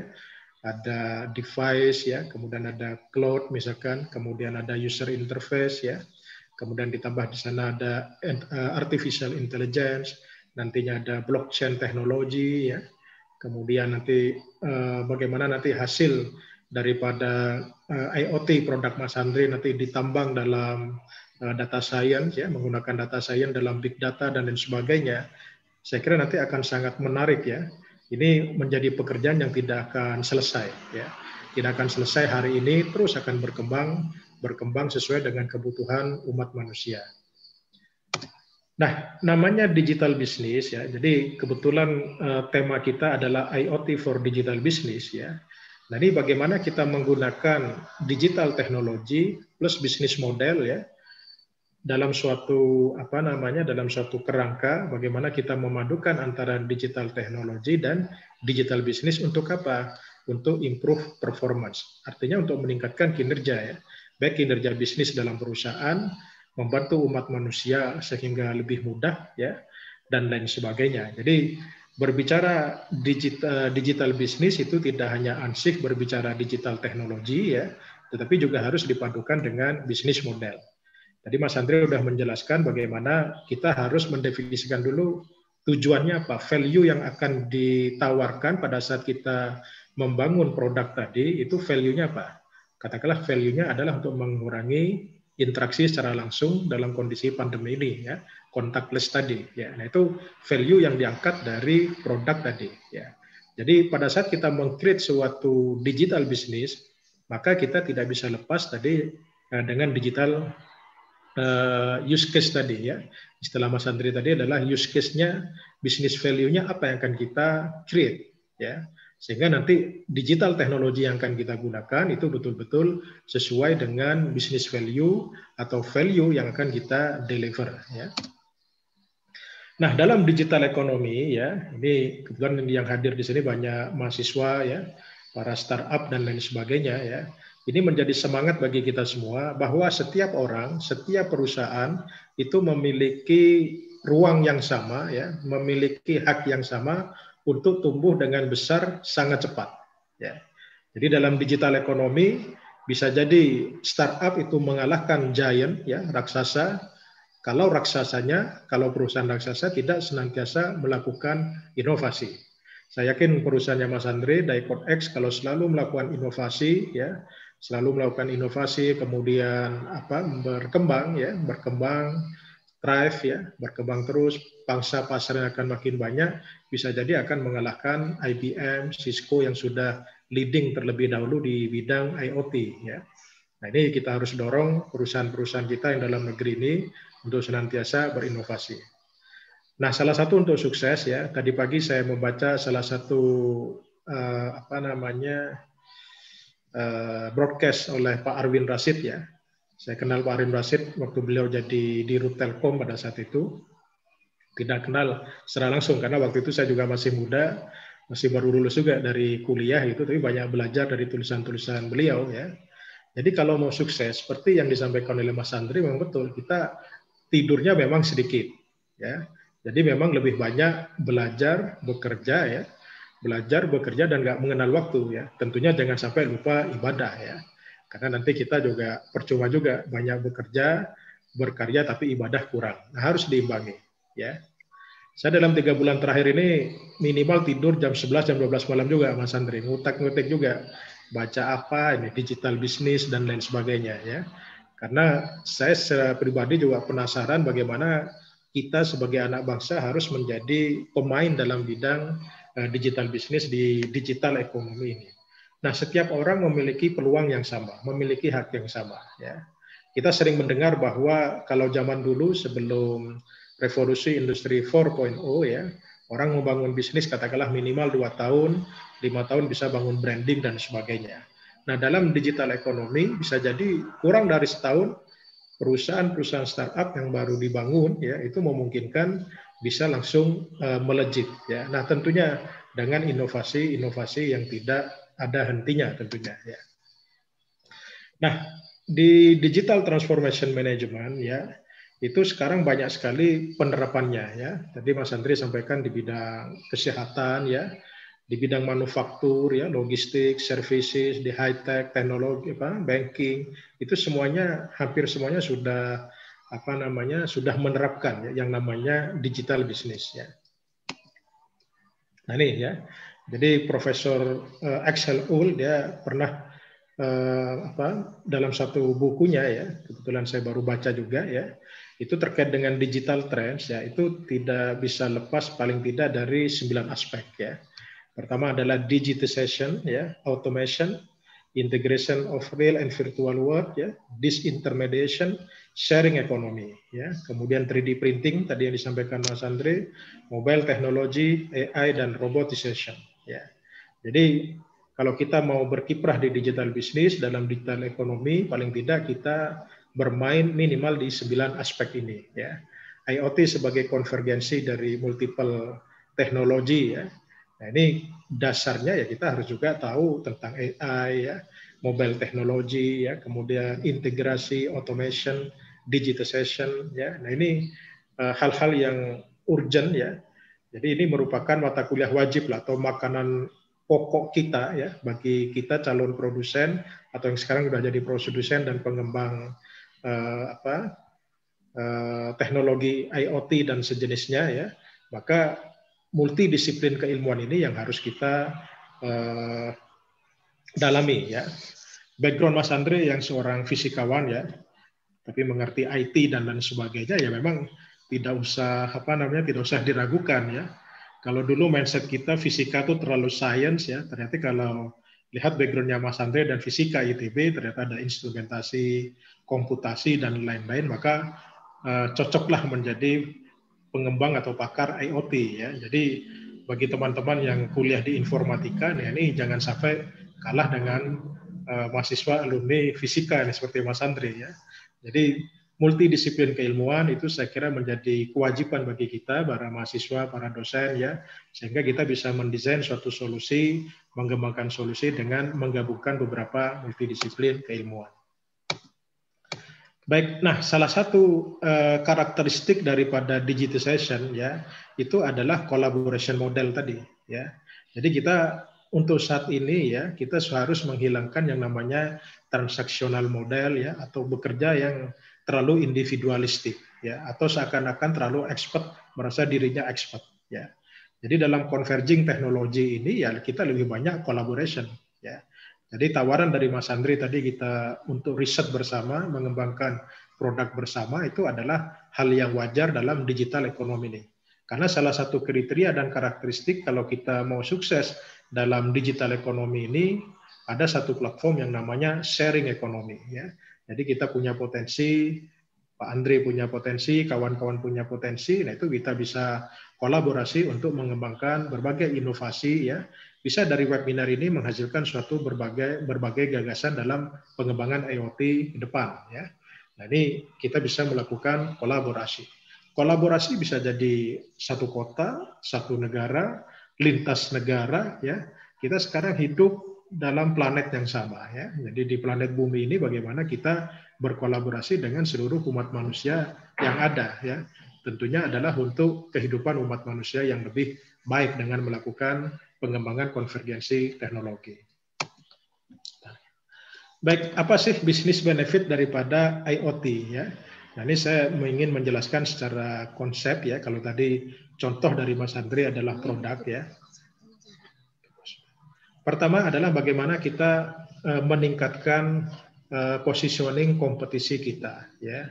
Ada device ya, kemudian ada cloud misalkan, kemudian ada user interface ya. Kemudian ditambah di sana ada eh, artificial intelligence, nantinya ada blockchain technology ya Kemudian nanti eh, bagaimana nanti hasil daripada eh, IoT produk Mas Andri nanti ditambang dalam eh, data science ya menggunakan data science dalam big data dan lain sebagainya. Saya kira nanti akan sangat menarik ya. Ini menjadi pekerjaan yang tidak akan selesai ya. Tidak akan selesai hari ini terus akan berkembang berkembang sesuai dengan kebutuhan umat manusia. Nah, namanya digital business ya. Jadi kebetulan uh, tema kita adalah IoT for digital business ya. Nah, ini bagaimana kita menggunakan digital technology plus bisnis model ya dalam suatu apa namanya dalam suatu kerangka bagaimana kita memadukan antara digital technology dan digital business untuk apa? Untuk improve performance. Artinya untuk meningkatkan kinerja ya. Baik kinerja bisnis dalam perusahaan membantu umat manusia sehingga lebih mudah ya dan lain sebagainya. Jadi berbicara eh, digital, digital bisnis itu tidak hanya ansih berbicara digital teknologi ya, tetapi juga harus dipadukan dengan bisnis model. Tadi Mas Andre sudah menjelaskan bagaimana kita harus mendefinisikan dulu tujuannya apa, value yang akan ditawarkan pada saat kita membangun produk tadi itu value-nya apa? Katakanlah value-nya adalah untuk mengurangi interaksi secara langsung dalam kondisi pandemi ini ya kontakless tadi ya nah itu value yang diangkat dari produk tadi ya jadi pada saat kita mengcreate suatu digital bisnis maka kita tidak bisa lepas tadi eh, dengan digital eh, use case tadi ya istilah Mas Andri tadi adalah use case-nya bisnis value-nya apa yang akan kita create ya sehingga nanti digital teknologi yang akan kita gunakan itu betul-betul sesuai dengan business value atau value yang akan kita deliver. Ya. Nah, dalam digital ekonomi ya, ini kebetulan yang hadir di sini banyak mahasiswa ya, para startup dan lain sebagainya ya. Ini menjadi semangat bagi kita semua bahwa setiap orang, setiap perusahaan itu memiliki ruang yang sama ya, memiliki hak yang sama untuk tumbuh dengan besar sangat cepat. Ya. Jadi dalam digital ekonomi bisa jadi startup itu mengalahkan giant ya raksasa kalau raksasanya kalau perusahaan raksasa tidak senantiasa melakukan inovasi. Saya yakin perusahaannya Mas Andre Daikon X kalau selalu melakukan inovasi ya selalu melakukan inovasi kemudian apa berkembang ya berkembang thrive ya, berkembang terus, pangsa pasarnya akan makin banyak, bisa jadi akan mengalahkan IBM, Cisco yang sudah leading terlebih dahulu di bidang IoT ya. Nah, ini kita harus dorong perusahaan-perusahaan kita yang dalam negeri ini untuk senantiasa berinovasi. Nah, salah satu untuk sukses ya, tadi pagi saya membaca salah satu uh, apa namanya uh, broadcast oleh Pak Arwin Rasid ya saya kenal Pak Arim Rasid waktu beliau jadi di Rut Telkom pada saat itu. Tidak kenal secara langsung karena waktu itu saya juga masih muda, masih baru lulus juga dari kuliah itu, tapi banyak belajar dari tulisan-tulisan beliau ya. Jadi kalau mau sukses, seperti yang disampaikan oleh Mas Andri, memang betul kita tidurnya memang sedikit ya. Jadi memang lebih banyak belajar, bekerja ya, belajar, bekerja dan nggak mengenal waktu ya. Tentunya jangan sampai lupa ibadah ya. Karena nanti kita juga percuma juga banyak bekerja, berkarya tapi ibadah kurang. Nah, harus diimbangi, ya. Saya dalam tiga bulan terakhir ini minimal tidur jam 11, jam 12 malam juga, Mas Andri. Ngutek-ngutek juga. Baca apa, ini digital bisnis, dan lain sebagainya, ya. Karena saya secara pribadi juga penasaran bagaimana kita sebagai anak bangsa harus menjadi pemain dalam bidang eh, digital bisnis di digital ekonomi ini. Nah, setiap orang memiliki peluang yang sama, memiliki hak yang sama. Ya. Kita sering mendengar bahwa kalau zaman dulu sebelum revolusi industri 4.0 ya, orang membangun bisnis katakanlah minimal 2 tahun, 5 tahun bisa bangun branding dan sebagainya. Nah, dalam digital ekonomi bisa jadi kurang dari setahun perusahaan-perusahaan startup yang baru dibangun ya itu memungkinkan bisa langsung uh, melejit ya. Nah, tentunya dengan inovasi-inovasi yang tidak ada hentinya tentunya ya. Nah, di digital transformation management ya, itu sekarang banyak sekali penerapannya ya. Tadi Mas Andri sampaikan di bidang kesehatan ya, di bidang manufaktur ya, logistik, services, di high tech, teknologi apa, banking, itu semuanya hampir semuanya sudah apa namanya sudah menerapkan ya, yang namanya digital business ya. Nah ini ya. Jadi Profesor uh, Axel Uhl dia pernah uh, apa dalam satu bukunya ya, kebetulan saya baru baca juga ya, itu terkait dengan digital trends ya, itu tidak bisa lepas paling tidak dari sembilan aspek ya. Pertama adalah digitization ya, automation, integration of real and virtual world ya, disintermediation, sharing economy ya kemudian 3D printing tadi yang disampaikan Mas Andre mobile technology AI dan robotization Ya. Jadi kalau kita mau berkiprah di digital bisnis dalam digital ekonomi paling tidak kita bermain minimal di sembilan aspek ini ya. IoT sebagai konvergensi dari multiple teknologi ya. Nah, ini dasarnya ya kita harus juga tahu tentang AI ya, mobile technology ya, kemudian integrasi, automation, digitization ya. Nah, ini eh, hal-hal uh, yang urgent ya jadi ini merupakan mata kuliah wajib lah, atau makanan pokok kita ya bagi kita calon produsen atau yang sekarang sudah jadi produsen dan pengembang eh, apa eh, teknologi IoT dan sejenisnya ya maka multidisiplin keilmuan ini yang harus kita eh, dalami ya background Mas Andre yang seorang fisikawan ya tapi mengerti IT dan lain sebagainya ya memang tidak usah apa namanya tidak usah diragukan ya. Kalau dulu mindset kita fisika itu terlalu sains ya, ternyata kalau lihat backgroundnya Mas Andre dan fisika ITB ternyata ada instrumentasi, komputasi dan lain-lain maka uh, cocoklah menjadi pengembang atau pakar IoT ya. Jadi bagi teman-teman yang kuliah di informatika, nih ini jangan sampai kalah dengan uh, mahasiswa alumni fisika nih, seperti Mas Andre ya. Jadi multidisiplin keilmuan itu saya kira menjadi kewajiban bagi kita para mahasiswa, para dosen ya, sehingga kita bisa mendesain suatu solusi, mengembangkan solusi dengan menggabungkan beberapa multidisiplin keilmuan. Baik, nah salah satu uh, karakteristik daripada digitization ya itu adalah collaboration model tadi ya. Jadi kita untuk saat ini ya kita harus menghilangkan yang namanya transaksional model ya atau bekerja yang terlalu individualistik ya atau seakan-akan terlalu expert merasa dirinya expert ya. Jadi dalam converging teknologi ini ya kita lebih banyak collaboration ya. Jadi tawaran dari Mas Andri tadi kita untuk riset bersama, mengembangkan produk bersama itu adalah hal yang wajar dalam digital ekonomi ini. Karena salah satu kriteria dan karakteristik kalau kita mau sukses dalam digital ekonomi ini ada satu platform yang namanya sharing ekonomi ya. Jadi kita punya potensi, Pak Andre punya potensi, kawan-kawan punya potensi, nah itu kita bisa kolaborasi untuk mengembangkan berbagai inovasi ya. Bisa dari webinar ini menghasilkan suatu berbagai berbagai gagasan dalam pengembangan IoT ke depan ya. Nah ini kita bisa melakukan kolaborasi. Kolaborasi bisa jadi satu kota, satu negara, lintas negara ya. Kita sekarang hidup dalam planet yang sama ya. Jadi di planet bumi ini bagaimana kita berkolaborasi dengan seluruh umat manusia yang ada ya. Tentunya adalah untuk kehidupan umat manusia yang lebih baik dengan melakukan pengembangan konvergensi teknologi. Baik, apa sih bisnis benefit daripada IoT ya? Nah, ini saya ingin menjelaskan secara konsep ya. Kalau tadi contoh dari Mas Andri adalah produk ya Pertama adalah bagaimana kita e, meningkatkan e, positioning kompetisi kita ya.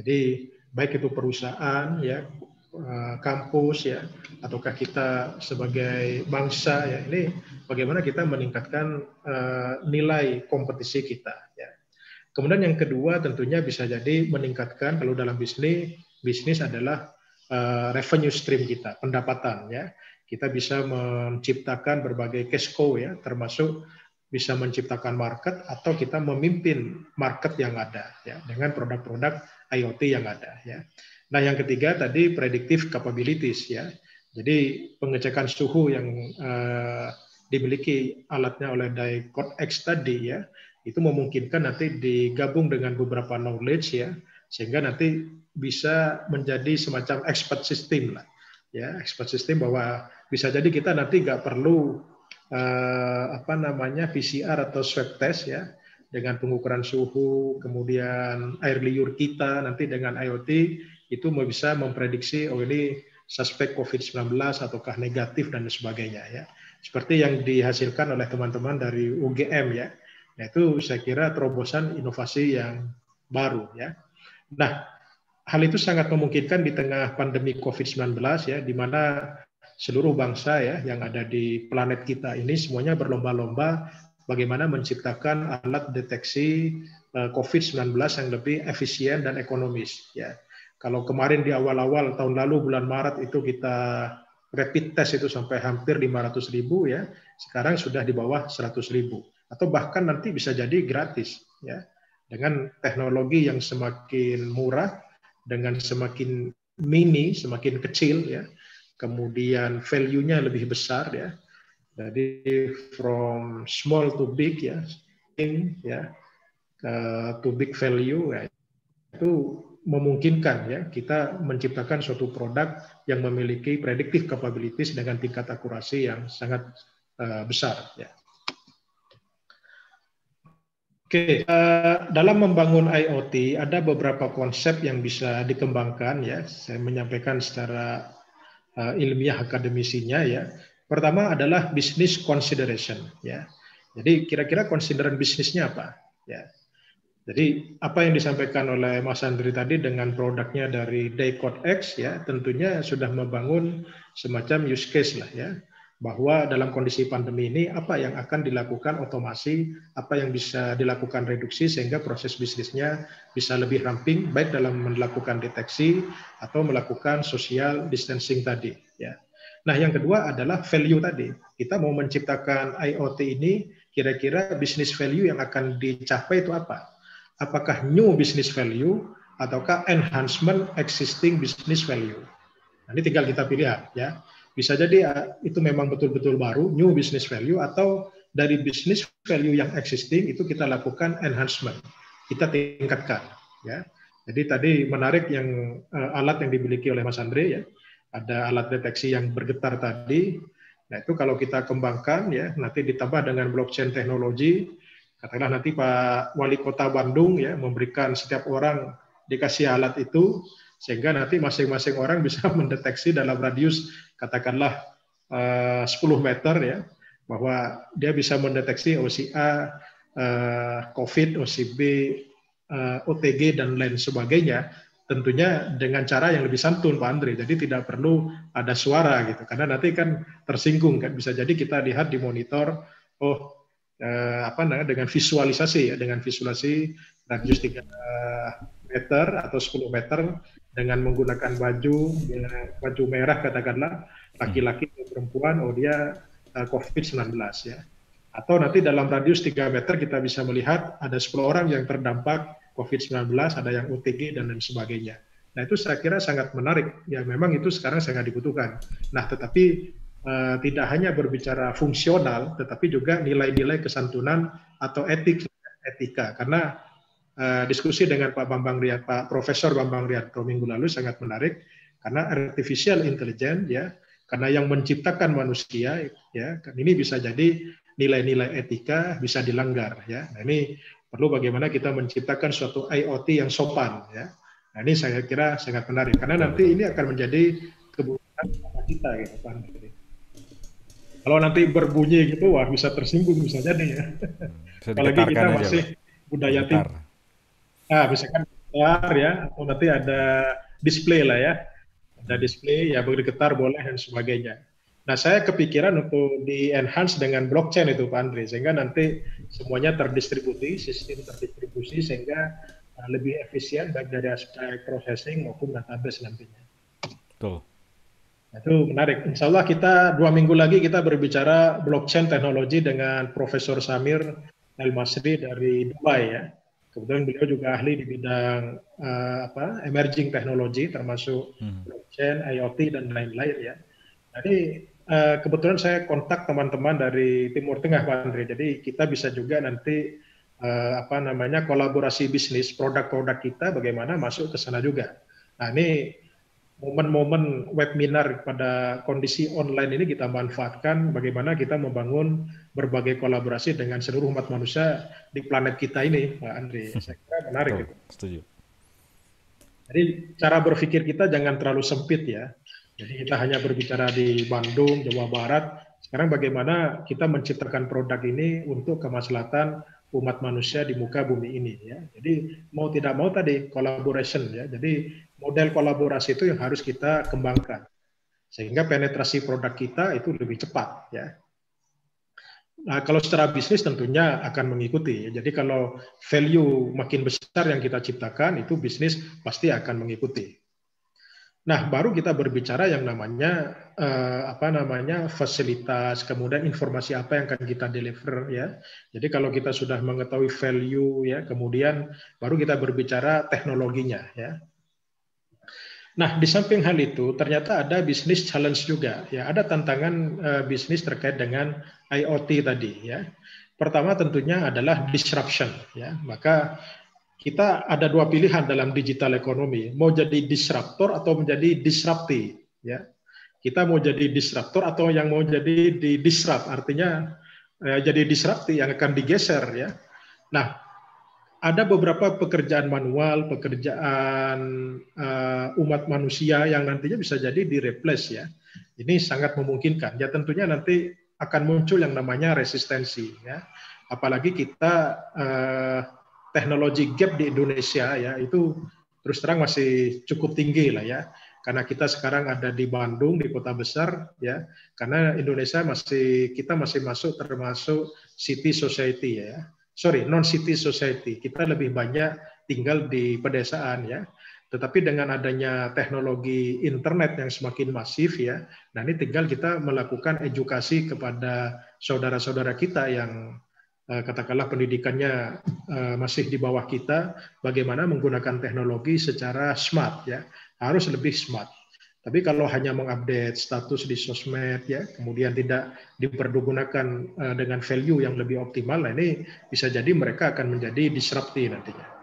Jadi baik itu perusahaan ya e, kampus ya ataukah kita sebagai bangsa ya ini bagaimana kita meningkatkan nilai kompetisi kita ya. Kemudian yang kedua tentunya bisa jadi meningkatkan kalau dalam bisnis bisnis adalah revenue stream kita, pendapatan ya kita bisa menciptakan berbagai cashco ya, termasuk bisa menciptakan market atau kita memimpin market yang ada ya dengan produk-produk IoT yang ada ya. Nah, yang ketiga tadi predictive capabilities ya. Jadi pengecekan suhu yang eh, dimiliki alatnya oleh Dicode X tadi ya, itu memungkinkan nanti digabung dengan beberapa knowledge ya, sehingga nanti bisa menjadi semacam expert system lah ya expert system bahwa bisa jadi kita nanti nggak perlu eh, apa namanya PCR atau swab test ya dengan pengukuran suhu, kemudian air liur kita nanti dengan IoT itu bisa memprediksi oh ini suspek COVID-19 ataukah negatif dan sebagainya ya. Seperti yang dihasilkan oleh teman-teman dari UGM ya. Nah, itu saya kira terobosan inovasi yang baru ya. Nah, hal itu sangat memungkinkan di tengah pandemi COVID-19 ya, di mana seluruh bangsa ya yang ada di planet kita ini semuanya berlomba-lomba bagaimana menciptakan alat deteksi eh, COVID-19 yang lebih efisien dan ekonomis ya. Kalau kemarin di awal-awal tahun lalu bulan Maret itu kita rapid test itu sampai hampir 500 ribu ya, sekarang sudah di bawah 100 ribu atau bahkan nanti bisa jadi gratis ya dengan teknologi yang semakin murah dengan semakin mini, semakin kecil ya. Kemudian value-nya lebih besar ya. Jadi from small to big ya, in ya to big value ya, itu memungkinkan ya kita menciptakan suatu produk yang memiliki predictive capabilities dengan tingkat akurasi yang sangat uh, besar ya. Oke, okay. uh, eh, dalam membangun IoT ada beberapa konsep yang bisa dikembangkan ya. Saya menyampaikan secara uh, ilmiah akademisinya ya. Pertama adalah business consideration ya. Jadi kira-kira consideration bisnisnya apa ya. Jadi apa yang disampaikan oleh Mas Andri tadi dengan produknya dari Decode X ya tentunya sudah membangun semacam use case lah ya bahwa dalam kondisi pandemi ini apa yang akan dilakukan otomasi, apa yang bisa dilakukan reduksi sehingga proses bisnisnya bisa lebih ramping baik dalam melakukan deteksi atau melakukan social distancing tadi ya. Nah, yang kedua adalah value tadi. Kita mau menciptakan IoT ini kira-kira bisnis value yang akan dicapai itu apa? Apakah new business value ataukah enhancement existing business value? Nah, ini tinggal kita pilih ya bisa jadi eh, itu memang betul-betul baru, new business value, atau dari business value yang existing itu kita lakukan enhancement, kita tingkatkan. Ya. Jadi tadi menarik yang uh, alat yang dimiliki oleh Mas Andre ya, ada alat deteksi yang bergetar tadi. Nah itu kalau kita kembangkan ya, nanti ditambah dengan blockchain teknologi, katakanlah nanti Pak Wali Kota Bandung ya memberikan setiap orang dikasih alat itu sehingga nanti masing-masing orang bisa *laughs* mendeteksi dalam radius katakanlah eh, uh, 10 meter ya bahwa dia bisa mendeteksi OCA, uh, eh, COVID, OCB, uh, eh, OTG dan lain sebagainya tentunya dengan cara yang lebih santun Pak Andre. Jadi tidak perlu ada suara gitu karena nanti kan tersinggung kan bisa jadi kita lihat di monitor oh eh, apa namanya dengan visualisasi ya dengan visualisasi radius tiga meter atau 10 meter dengan menggunakan baju ya, baju merah katakanlah laki-laki atau perempuan oh dia uh, eh, COVID-19 ya. Atau nanti dalam radius 3 meter kita bisa melihat ada 10 orang yang terdampak COVID-19, ada yang OTG dan lain sebagainya. Nah itu saya kira sangat menarik. Ya memang itu sekarang sangat dibutuhkan. Nah tetapi uh, tidak hanya berbicara fungsional, tetapi juga nilai-nilai kesantunan atau etik etika. Karena Eh, diskusi dengan Pak Bambang Riyad, Pak Profesor Bambang dua minggu lalu sangat menarik karena artificial intelligence ya karena yang menciptakan manusia ya kan ini bisa jadi nilai-nilai etika bisa dilanggar ya nah, ini perlu bagaimana kita menciptakan suatu IoT yang sopan ya nah, ini saya kira sangat menarik karena nanti ini akan menjadi kebutuhan kita gitu Pak kalau nanti berbunyi gitu wah bisa tersinggung ya. bisa jadi ya apalagi kita aja, masih budaya timur Nah, misalkan getar ya, atau nanti ada display lah ya. Ada display, ya bergetar boleh dan sebagainya. Nah, saya kepikiran untuk di-enhance dengan blockchain itu, Pak Andri, sehingga nanti semuanya terdistribusi, sistem terdistribusi, sehingga eh, lebih efisien baik dari aspek processing maupun database nantinya. Betul. Nah, itu menarik. Insya Allah kita dua minggu lagi kita berbicara blockchain teknologi dengan Profesor Samir El Masri dari Dubai ya. Kebetulan beliau juga ahli di bidang uh, apa emerging technology termasuk hmm. blockchain, IoT dan lain-lain ya. Jadi uh, kebetulan saya kontak teman-teman dari Timur Tengah Pak Andre. Jadi kita bisa juga nanti uh, apa namanya kolaborasi bisnis produk-produk kita bagaimana masuk ke sana juga. Nah ini momen-momen webinar pada kondisi online ini kita manfaatkan bagaimana kita membangun berbagai kolaborasi dengan seluruh umat manusia di planet kita ini, Pak Andre. *laughs* Saya kira menarik. Betul, Setuju. Jadi cara berpikir kita jangan terlalu sempit ya. Jadi kita hanya berbicara di Bandung, Jawa Barat. Sekarang bagaimana kita menciptakan produk ini untuk kemaslahatan umat manusia di muka bumi ini ya. Jadi mau tidak mau tadi collaboration ya. Jadi model kolaborasi itu yang harus kita kembangkan sehingga penetrasi produk kita itu lebih cepat ya. Nah, kalau secara bisnis tentunya akan mengikuti. Ya. Jadi kalau value makin besar yang kita ciptakan itu bisnis pasti akan mengikuti. Nah, baru kita berbicara yang namanya eh, apa namanya fasilitas, kemudian informasi apa yang akan kita deliver ya. Jadi kalau kita sudah mengetahui value ya, kemudian baru kita berbicara teknologinya ya. Nah, di samping hal itu ternyata ada bisnis challenge juga ya, ada tantangan eh, bisnis terkait dengan IoT tadi ya. Pertama tentunya adalah disruption ya. Maka kita ada dua pilihan dalam digital ekonomi, mau jadi disruptor atau menjadi disrupti, ya. Kita mau jadi disruptor atau yang mau jadi di disrupt, artinya eh, jadi disrupti yang akan digeser, ya. Nah, ada beberapa pekerjaan manual, pekerjaan uh, umat manusia yang nantinya bisa jadi di ya. Ini sangat memungkinkan. Ya tentunya nanti akan muncul yang namanya resistensi ya. Apalagi kita uh, teknologi gap di Indonesia ya itu terus terang masih cukup tinggi lah ya karena kita sekarang ada di Bandung di kota besar ya karena Indonesia masih kita masih masuk termasuk city society ya sorry non city society kita lebih banyak tinggal di pedesaan ya tetapi dengan adanya teknologi internet yang semakin masif ya nah ini tinggal kita melakukan edukasi kepada saudara-saudara kita yang Eh, katakanlah pendidikannya eh, masih di bawah kita, bagaimana menggunakan teknologi secara smart ya, harus lebih smart. Tapi kalau hanya mengupdate status di sosmed ya, kemudian tidak dipergunakan eh, dengan value yang lebih optimal, nah ini bisa jadi mereka akan menjadi disrupti nantinya.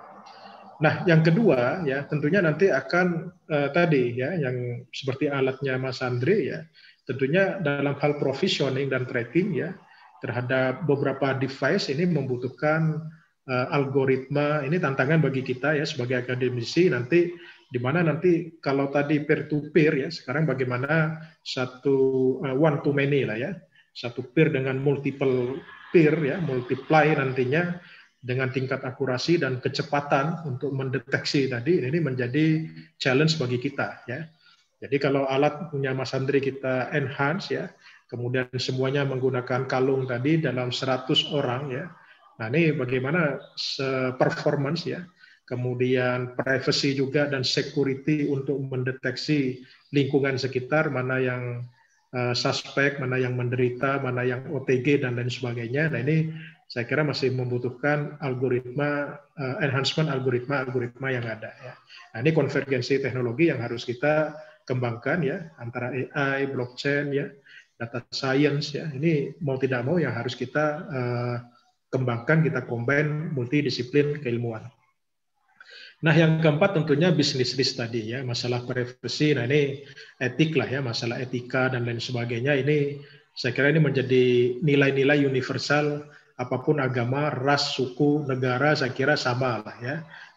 Nah, yang kedua ya tentunya nanti akan eh, tadi ya yang seperti alatnya Mas Andre ya, tentunya dalam hal provisioning dan tracking ya, terhadap beberapa device ini membutuhkan uh, algoritma. Ini tantangan bagi kita ya sebagai akademisi nanti di mana nanti kalau tadi peer to peer ya sekarang bagaimana satu uh, one to many lah ya satu peer dengan multiple peer ya multiply nantinya dengan tingkat akurasi dan kecepatan untuk mendeteksi tadi ini menjadi challenge bagi kita ya jadi kalau alat punya Mas Andri kita enhance ya kemudian semuanya menggunakan kalung tadi dalam 100 orang ya. Nah ini bagaimana performance ya, kemudian privacy juga dan security untuk mendeteksi lingkungan sekitar mana yang eh, suspek, mana yang menderita, mana yang OTG dan lain sebagainya. Nah ini saya kira masih membutuhkan algoritma eh, enhancement algoritma algoritma yang ada ya. Nah, ini konvergensi teknologi yang harus kita kembangkan ya antara AI, blockchain ya data science ya ini mau tidak mau ya harus kita uh, kembangkan kita combine multidisiplin keilmuan. Nah yang keempat tentunya bisnis risk tadi ya masalah privacy nah ini etik lah ya masalah etika dan lain sebagainya ini saya kira ini menjadi nilai-nilai universal apapun agama ras suku negara saya kira sama lah ya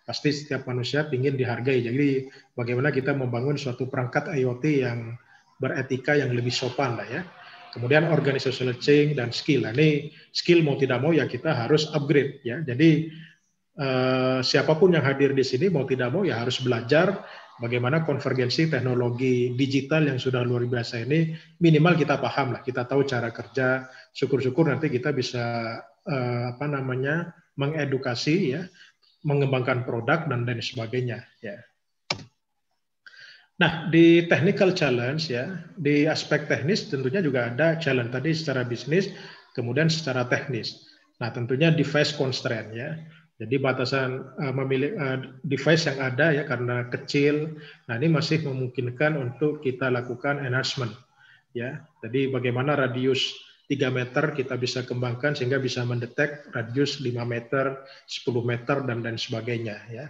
pasti setiap manusia ingin dihargai jadi bagaimana kita membangun suatu perangkat IoT yang beretika yang lebih sopan lah ya. Kemudian organizational change dan skill. Nah, ini skill mau tidak mau ya kita harus upgrade ya. Jadi eh, siapapun yang hadir di sini mau tidak mau ya harus belajar bagaimana konvergensi teknologi digital yang sudah luar biasa ini minimal kita paham lah, kita tahu cara kerja. Syukur-syukur nanti kita bisa eh, apa namanya mengedukasi ya, mengembangkan produk dan lain sebagainya ya. Nah, di technical challenge ya, di aspek teknis tentunya juga ada challenge tadi secara bisnis, kemudian secara teknis. Nah, tentunya device constraint ya. Jadi batasan uh, memilih uh, device yang ada ya karena kecil. Nah, ini masih memungkinkan untuk kita lakukan enhancement ya. Jadi bagaimana radius 3 meter kita bisa kembangkan sehingga bisa mendetek radius 5 meter, 10 meter dan dan sebagainya ya.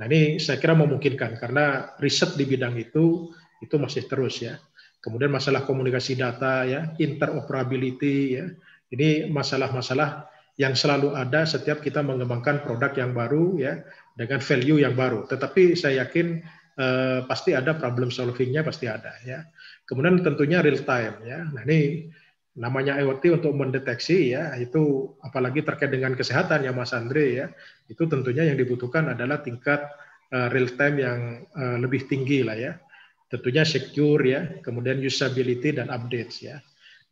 Nah ini saya kira memungkinkan karena riset di bidang itu itu masih terus ya. Kemudian masalah komunikasi data ya, interoperability ya. Ini masalah-masalah yang selalu ada setiap kita mengembangkan produk yang baru ya dengan value yang baru. Tetapi saya yakin eh, pasti ada problem solvingnya pasti ada ya. Kemudian tentunya real time ya. Nah ini namanya IoT untuk mendeteksi ya itu apalagi terkait dengan kesehatan ya Mas Andre ya itu tentunya yang dibutuhkan adalah tingkat uh, real time yang uh, lebih tinggi lah ya tentunya secure ya kemudian usability dan updates ya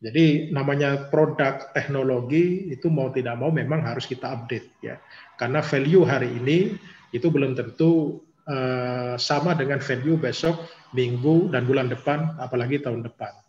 jadi namanya produk teknologi itu mau tidak mau memang harus kita update ya karena value hari ini itu belum tentu uh, sama dengan value besok minggu dan bulan depan apalagi tahun depan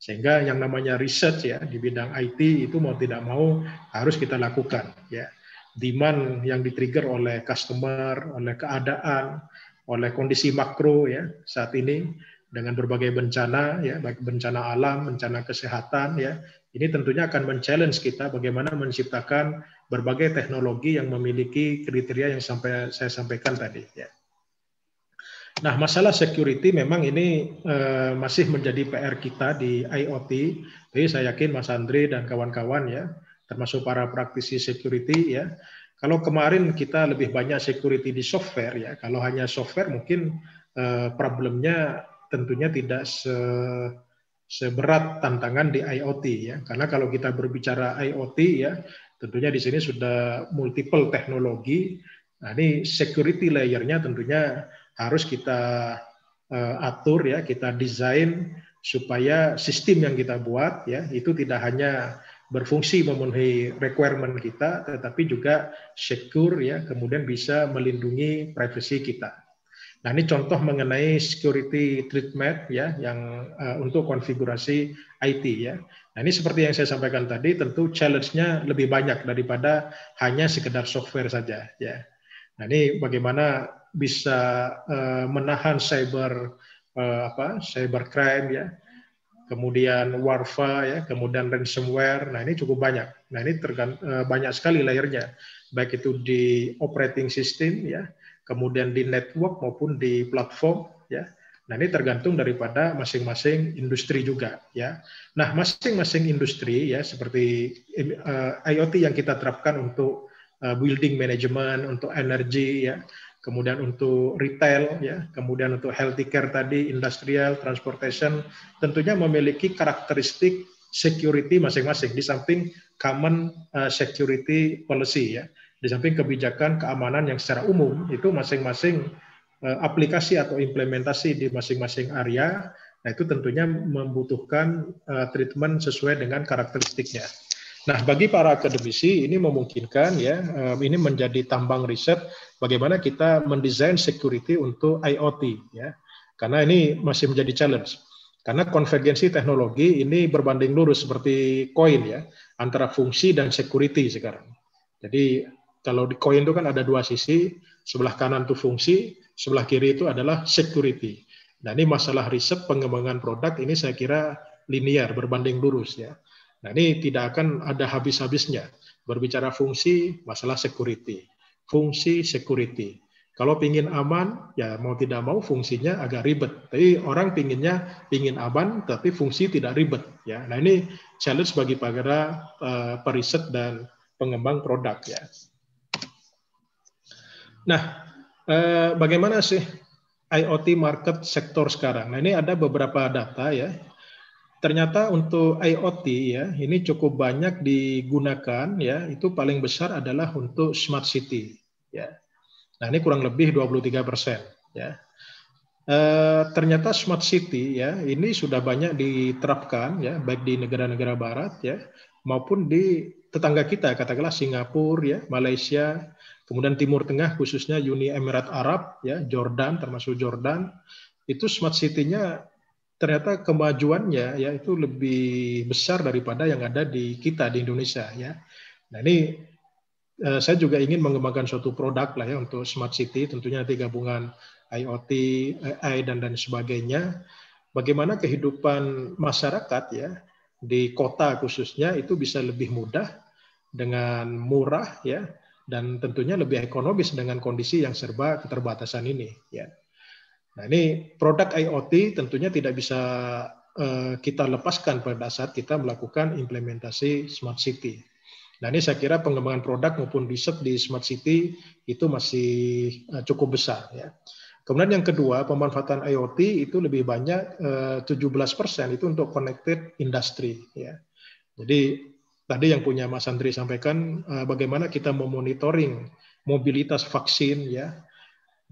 sehingga yang namanya riset ya di bidang IT itu mau tidak mau harus kita lakukan ya. Demand yang ditrigger oleh customer, oleh keadaan, oleh kondisi makro ya saat ini dengan berbagai bencana ya baik bencana alam, bencana kesehatan ya. Ini tentunya akan men-challenge kita bagaimana menciptakan berbagai teknologi yang memiliki kriteria yang sampai saya sampaikan tadi ya. Nah, masalah security memang ini uh, masih menjadi PR kita di IoT. Jadi saya yakin Mas Andre dan kawan-kawan ya, termasuk para praktisi security ya. Kalau kemarin kita lebih banyak security di software ya, kalau hanya software mungkin uh, problemnya tentunya tidak se seberat tantangan di IoT ya. Karena kalau kita berbicara IoT ya, tentunya di sini sudah multiple teknologi. Nah, ini security layernya tentunya harus kita uh, atur ya, kita desain supaya sistem yang kita buat ya itu tidak hanya berfungsi memenuhi requirement kita tetapi juga secure ya kemudian bisa melindungi privasi kita. Nah, ini contoh mengenai security treatment ya yang uh, untuk konfigurasi IT ya. Nah, ini seperti yang saya sampaikan tadi tentu challenge-nya lebih banyak daripada hanya sekedar software saja ya. Nah, ini bagaimana bisa uh, menahan cyber uh, apa cyber crime ya kemudian warfa ya kemudian ransomware nah ini cukup banyak nah ini tergant, uh, eh, banyak sekali layernya baik itu di operating system ya kemudian di network maupun di platform ya nah ini tergantung daripada masing-masing industri juga ya nah masing-masing industri ya seperti uh, IoT yang kita terapkan untuk uh, building management untuk energi ya kemudian untuk retail, ya, kemudian untuk care tadi, industrial, transportation, tentunya memiliki karakteristik security masing-masing di samping common eh, security policy ya, di samping kebijakan keamanan yang secara umum itu masing-masing eh, aplikasi atau implementasi di masing-masing area, nah itu tentunya membutuhkan eh, treatment sesuai dengan karakteristiknya. Nah, bagi para akademisi ini memungkinkan ya, eh, ini menjadi tambang riset bagaimana kita mendesain security untuk IoT ya. Karena ini masih menjadi challenge. Karena konvergensi teknologi ini berbanding lurus seperti koin ya, antara fungsi dan security sekarang. Jadi kalau di koin itu kan ada dua sisi, sebelah kanan itu fungsi, sebelah kiri itu adalah security. Nah ini masalah riset pengembangan produk ini saya kira linear berbanding lurus ya. Nah ini tidak akan ada habis-habisnya. Berbicara fungsi, masalah security. Fungsi security. Kalau pingin aman, ya mau tidak mau fungsinya agak ribet. Tapi orang pinginnya pingin aman, tapi fungsi tidak ribet. Ya, nah ini challenge bagi para uh, periset dan pengembang produk ya. Nah, eh, bagaimana sih IoT market sektor sekarang? Nah ini ada beberapa data ya Ternyata untuk IoT ya, ini cukup banyak digunakan ya, itu paling besar adalah untuk smart city ya. Nah, ini kurang lebih 23 persen ya. E, ternyata smart city ya, ini sudah banyak diterapkan ya, baik di negara-negara barat ya, maupun di tetangga kita, katakanlah Singapura ya, Malaysia, kemudian Timur Tengah khususnya Uni Emirat Arab ya, Jordan termasuk Jordan, itu smart city-nya ternyata kemajuannya ya itu lebih besar daripada yang ada di kita di Indonesia ya. Nah ini eh, saya juga ingin mengembangkan suatu produk lah ya untuk smart city tentunya nanti gabungan IoT, AI dan dan sebagainya. Bagaimana kehidupan masyarakat ya di kota khususnya itu bisa lebih mudah dengan murah ya dan tentunya lebih ekonomis dengan kondisi yang serba keterbatasan ini ya. Nah, ini produk IoT tentunya tidak bisa eh, kita lepaskan pada saat kita melakukan implementasi smart city. Nah, ini saya kira pengembangan produk maupun riset di smart city itu masih eh, cukup besar ya. Kemudian yang kedua, pemanfaatan IoT itu lebih banyak eh, uh, 17% itu untuk connected industry ya. Jadi tadi yang punya Mas Andri sampaikan bagaimana kita memonitoring mobilitas vaksin ya.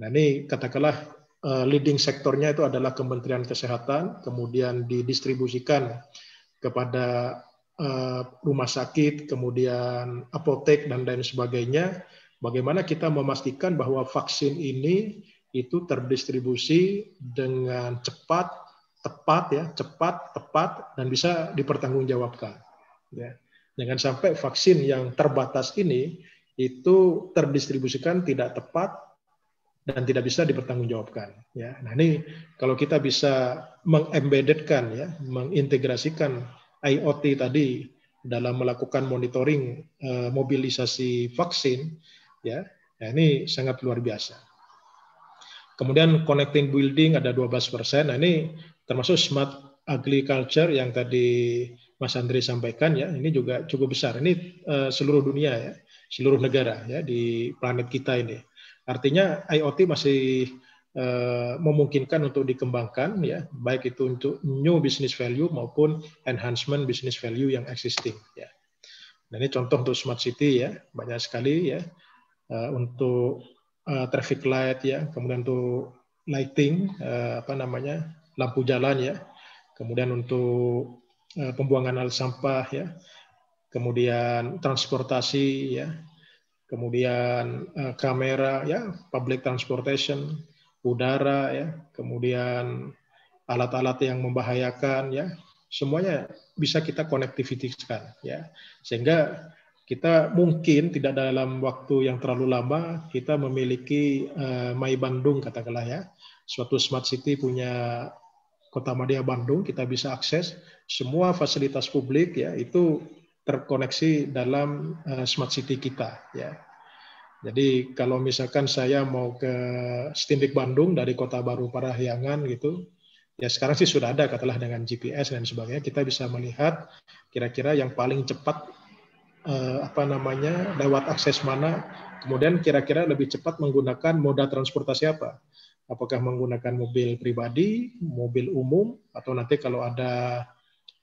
Nah, ini katakanlah Eh, leading sektornya itu adalah Kementerian Kesehatan, kemudian didistribusikan kepada eh, rumah sakit, kemudian apotek dan lain sebagainya. Bagaimana kita memastikan bahwa vaksin ini itu terdistribusi dengan cepat, tepat ya, cepat, tepat dan bisa dipertanggungjawabkan. Ya. Jangan sampai vaksin yang terbatas ini itu terdistribusikan tidak tepat, dan tidak bisa dipertanggungjawabkan. Ya. Nah ini kalau kita bisa mengembededkan, ya, mengintegrasikan IoT tadi dalam melakukan monitoring eh, mobilisasi vaksin, ya, nah ini sangat luar biasa. Kemudian connecting building ada 12 persen. Nah ini termasuk smart agriculture yang tadi Mas Andri sampaikan ya, ini juga cukup besar. Ini eh, seluruh dunia ya, seluruh negara ya di planet kita ini. Artinya IoT masih eh, memungkinkan untuk dikembangkan ya, baik itu untuk new business value maupun enhancement business value yang existing ya. Nah, ini contoh untuk smart city ya, banyak sekali ya eh, untuk eh, traffic light ya, kemudian untuk lighting apa namanya lampu jalan ya, kemudian untuk pembuangan alam sampah ya, kemudian transportasi ya, kemudian uh, kamera ya public transportation udara ya kemudian alat-alat yang membahayakan ya semuanya bisa kita konektivitaskan ya sehingga kita mungkin tidak dalam waktu yang terlalu lama kita memiliki uh, My Bandung katakanlah ya suatu smart city punya kota Madia Bandung kita bisa akses semua fasilitas publik ya itu terkoneksi dalam eh, smart city kita ya. Jadi kalau misalkan saya mau ke Stindik Bandung dari Kota Baru Parahyangan gitu, ya sekarang sih sudah ada katalah dengan GPS dan sebagainya kita bisa melihat kira-kira yang paling cepat eh, apa namanya lewat akses mana, kemudian kira-kira lebih cepat menggunakan moda transportasi apa? Apakah menggunakan mobil pribadi, mobil umum, atau nanti kalau ada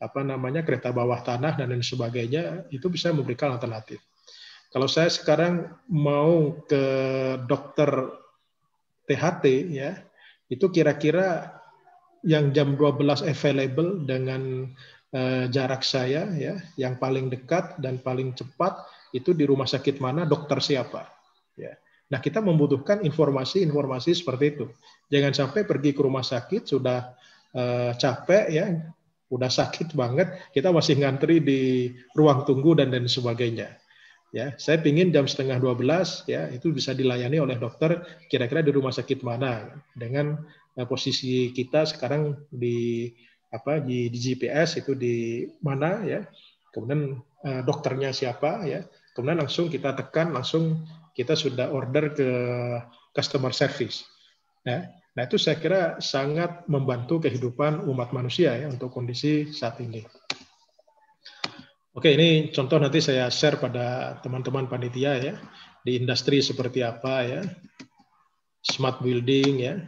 apa namanya kereta bawah tanah dan lain sebagainya itu bisa memberikan alternatif. Kalau saya sekarang mau ke dokter THT ya, itu kira-kira yang jam 12 available dengan uh, jarak saya ya, yang paling dekat dan paling cepat itu di rumah sakit mana, dokter siapa ya. Nah, kita membutuhkan informasi-informasi seperti itu. Jangan sampai pergi ke rumah sakit sudah uh, capek ya, udah sakit banget, kita masih ngantri di ruang tunggu dan dan sebagainya. Ya, saya pingin jam setengah 12 ya itu bisa dilayani oleh dokter kira-kira di rumah sakit mana dengan eh, posisi kita sekarang di apa di, di GPS itu di mana ya kemudian eh, dokternya siapa ya kemudian langsung kita tekan langsung kita sudah order ke customer service ya Nah itu saya kira sangat membantu kehidupan umat manusia ya untuk kondisi saat ini. Oke, ini contoh nanti saya share pada teman-teman panitia ya di industri seperti apa ya, smart building ya.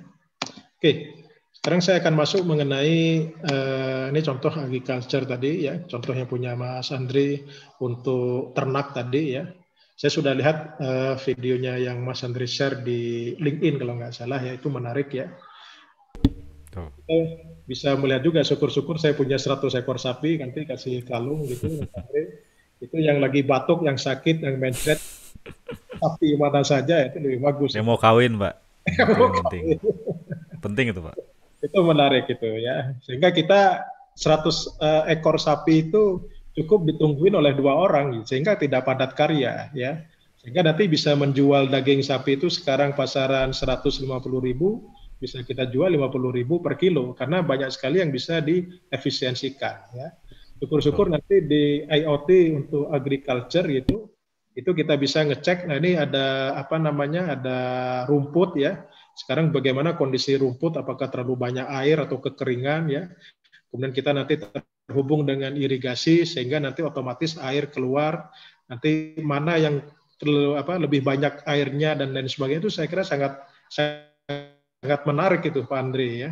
Oke, sekarang saya akan masuk mengenai eh, ini contoh agriculture tadi ya, contoh yang punya Mas Andri untuk ternak tadi ya. Saya sudah lihat uh, videonya yang Mas Andri share di LinkedIn kalau nggak salah ya itu menarik ya. Oh. Eh, bisa melihat juga syukur-syukur saya punya 100 ekor sapi nanti kasih kalung gitu Itu yang lagi batuk, yang sakit, yang mencret sapi mana saja itu lebih bagus. Yang mau kawin, Pak. *laughs* penting. penting itu, Pak. Itu menarik itu ya. Sehingga kita 100 uh, eh, ekor sapi itu cukup ditungguin oleh dua orang sehingga tidak padat karya ya sehingga nanti bisa menjual daging sapi itu sekarang pasaran 150.000 bisa kita jual 50.000 per kilo karena banyak sekali yang bisa diefisiensikan ya syukur-syukur nanti di IoT untuk agriculture gitu itu kita bisa ngecek nah ini ada apa namanya ada rumput ya sekarang bagaimana kondisi rumput apakah terlalu banyak air atau kekeringan ya kemudian kita nanti terhubung dengan irigasi sehingga nanti otomatis air keluar nanti mana yang terlalu, apa, lebih banyak airnya dan lain sebagainya itu saya kira sangat sangat menarik itu Pak Andre ya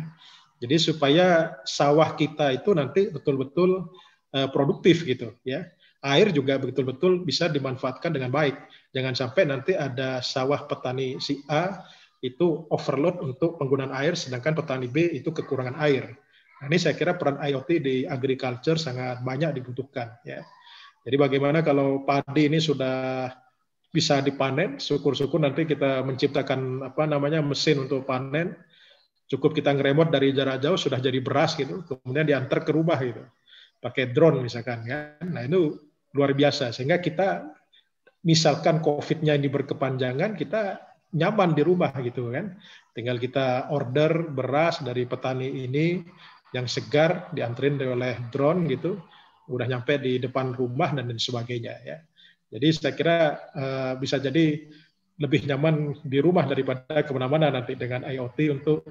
jadi supaya sawah kita itu nanti betul-betul uh, produktif gitu ya air juga betul-betul bisa dimanfaatkan dengan baik jangan sampai nanti ada sawah petani si A itu overload untuk penggunaan air sedangkan petani B itu kekurangan air Nah, ini saya kira peran IoT di agriculture sangat banyak dibutuhkan ya. Jadi bagaimana kalau padi ini sudah bisa dipanen, syukur-syukur nanti kita menciptakan apa namanya mesin untuk panen. Cukup kita ngeremot dari jarak jauh sudah jadi beras gitu, kemudian diantar ke rumah gitu. Pakai drone misalkan kan. Nah, itu luar biasa sehingga kita misalkan COVID-nya ini berkepanjangan, kita nyaman di rumah gitu kan. Tinggal kita order beras dari petani ini, yang segar diantrin oleh drone gitu udah nyampe di depan rumah dan lain sebagainya ya jadi saya kira uh, bisa jadi lebih nyaman di rumah daripada kemana-mana nanti dengan IoT untuk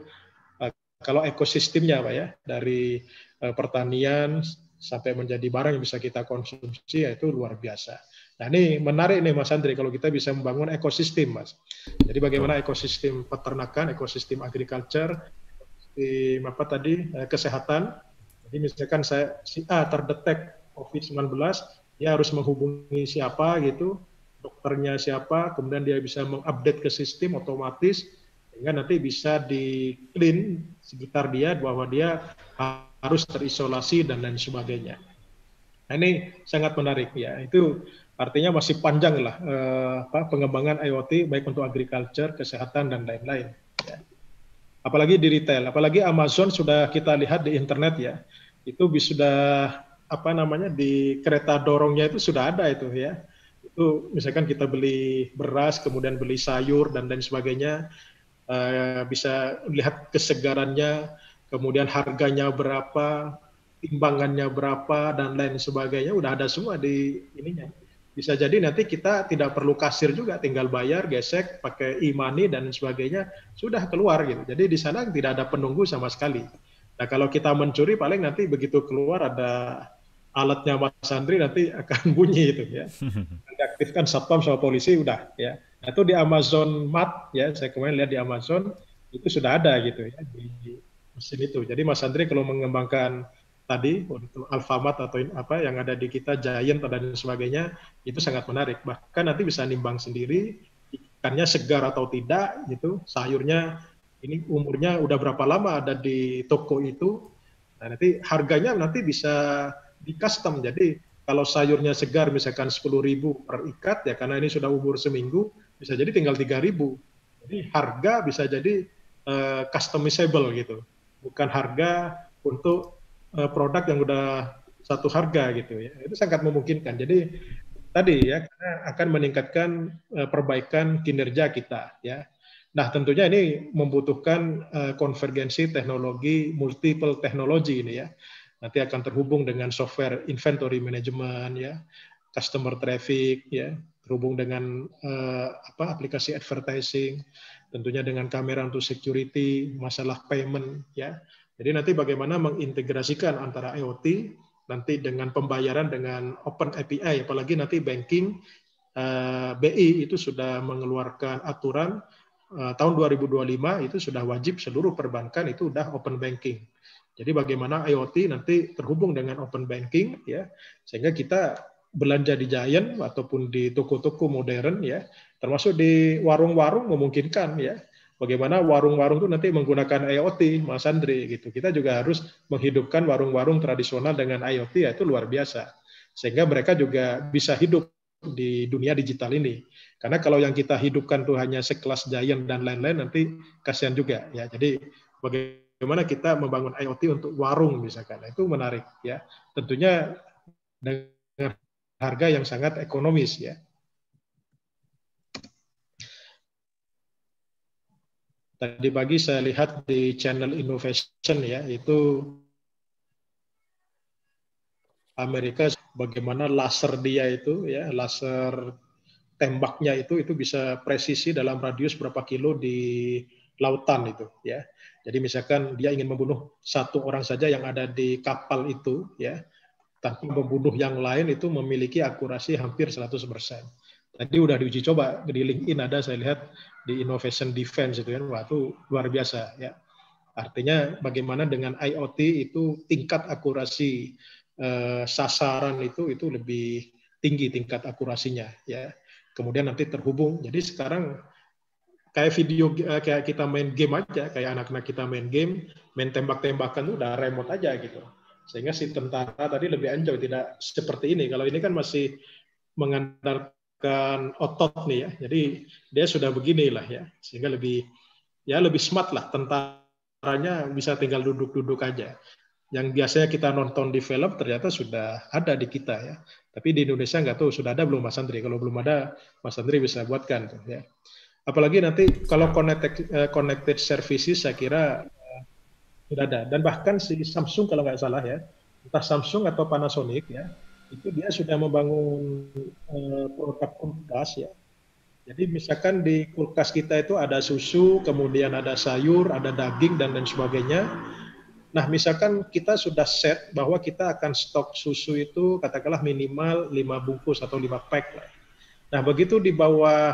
uh, kalau ekosistemnya pak ya dari uh, pertanian sampai menjadi barang yang bisa kita konsumsi ya, itu luar biasa. Nah ini menarik nih Mas Andri kalau kita bisa membangun ekosistem Mas. Jadi bagaimana ekosistem peternakan, ekosistem agriculture, seperti apa tadi eh, kesehatan. Jadi misalkan saya si A terdetek COVID-19, dia harus menghubungi siapa gitu, dokternya siapa, kemudian dia bisa mengupdate ke sistem otomatis sehingga nanti bisa di clean sekitar dia bahwa dia harus terisolasi dan lain sebagainya. Nah, ini sangat menarik ya. Itu artinya masih panjang lah eh, apa, pengembangan IoT baik untuk agriculture, kesehatan dan lain-lain apalagi di retail, apalagi Amazon sudah kita lihat di internet ya, itu sudah apa namanya di kereta dorongnya itu sudah ada itu ya. Itu misalkan kita beli beras, kemudian beli sayur dan lain sebagainya, uh, bisa lihat kesegarannya, kemudian harganya berapa, timbangannya berapa dan lain sebagainya, udah ada semua di ininya bisa jadi nanti kita tidak perlu kasir juga, tinggal bayar, gesek, pakai e dan sebagainya, sudah keluar gitu. Jadi di sana tidak ada penunggu sama sekali. Nah kalau kita mencuri paling nanti begitu keluar ada alatnya Mas Andri nanti *laughs* akan bunyi itu ya. *laughs* Diaktifkan satpam sama polisi udah ya. Nah, itu di Amazon Mat ya, saya kemarin lihat di Amazon itu sudah ada gitu ya di mesin itu. Jadi Mas Andri kalau mengembangkan tadi Alfamart atau apa yang ada di kita Giant dan sebagainya itu sangat menarik bahkan nanti bisa nimbang sendiri ikannya segar atau tidak gitu sayurnya ini umurnya udah berapa lama ada di toko itu nah nanti harganya nanti bisa di custom jadi kalau sayurnya segar misalkan 10.000 per ikat ya karena ini sudah umur seminggu bisa jadi tinggal 3.000 jadi harga bisa jadi uh, eh, customizable gitu bukan harga untuk Eh, produk yang udah satu harga gitu ya. Itu sangat memungkinkan. Jadi tadi ya karena akan meningkatkan uh, perbaikan kinerja kita ya. Nah, tentunya ini membutuhkan uh, konvergensi teknologi multiple teknologi ini ya. Nanti akan terhubung dengan software inventory management ya, customer traffic ya, terhubung dengan uh, apa aplikasi advertising, tentunya dengan kamera untuk security, masalah payment ya, jadi nanti bagaimana mengintegrasikan antara IoT nanti dengan pembayaran dengan Open API, apalagi nanti banking eh, BI itu sudah mengeluarkan aturan eh, tahun 2025 itu sudah wajib seluruh perbankan itu sudah Open Banking. Jadi bagaimana IoT nanti terhubung dengan Open Banking ya, sehingga kita belanja di Giant ataupun di toko-toko modern ya, termasuk di warung-warung memungkinkan ya bagaimana warung-warung itu nanti menggunakan IoT, Mas Andri gitu. Kita juga harus menghidupkan warung-warung tradisional dengan IoT, ya itu luar biasa. Sehingga mereka juga bisa hidup di dunia digital ini. Karena kalau yang kita hidupkan tuh hanya sekelas giant dan lain-lain nanti kasihan juga ya. Jadi bagaimana kita membangun IoT untuk warung misalkan. Nah, itu menarik ya. Tentunya dengan harga yang sangat ekonomis ya. Tadi pagi saya lihat di channel Innovation ya, itu Amerika bagaimana laser dia itu ya, laser tembaknya itu itu bisa presisi dalam radius berapa kilo di lautan itu ya. Jadi misalkan dia ingin membunuh satu orang saja yang ada di kapal itu ya, tanpa membunuh yang lain itu memiliki akurasi hampir 100%. Tadi udah diuji coba di LinkedIn ada saya lihat di innovation defense itu kan, ya, waktu luar biasa ya. Artinya bagaimana dengan IoT itu tingkat akurasi eh, sasaran itu itu lebih tinggi tingkat akurasinya ya. Kemudian nanti terhubung. Jadi sekarang kayak video eh, kayak kita main game aja, kayak anak-anak kita main game, main tembak-tembakan udah remote aja gitu. Sehingga si tentara tadi lebih enjoy tidak seperti ini. Kalau ini kan masih mengandalkan bukan otot nih ya. Jadi dia sudah beginilah ya, sehingga lebih ya lebih smart lah tentaranya bisa tinggal duduk-duduk aja. Yang biasanya kita nonton di film ternyata sudah ada di kita ya. Tapi di Indonesia nggak tahu sudah ada belum Mas Andri. Kalau belum ada Mas Andri bisa buatkan ya. Apalagi nanti kalau connected, eh, connected services saya kira eh, sudah ada dan bahkan si Samsung kalau nggak salah ya entah Samsung atau Panasonic ya itu dia sudah membangun uh, produk kulkas ya. Jadi misalkan di kulkas kita itu ada susu, kemudian ada sayur, ada daging dan lain sebagainya. Nah, misalkan kita sudah set bahwa kita akan stok susu itu katakanlah minimal 5 bungkus atau 5 pack lah. Nah, begitu di bawah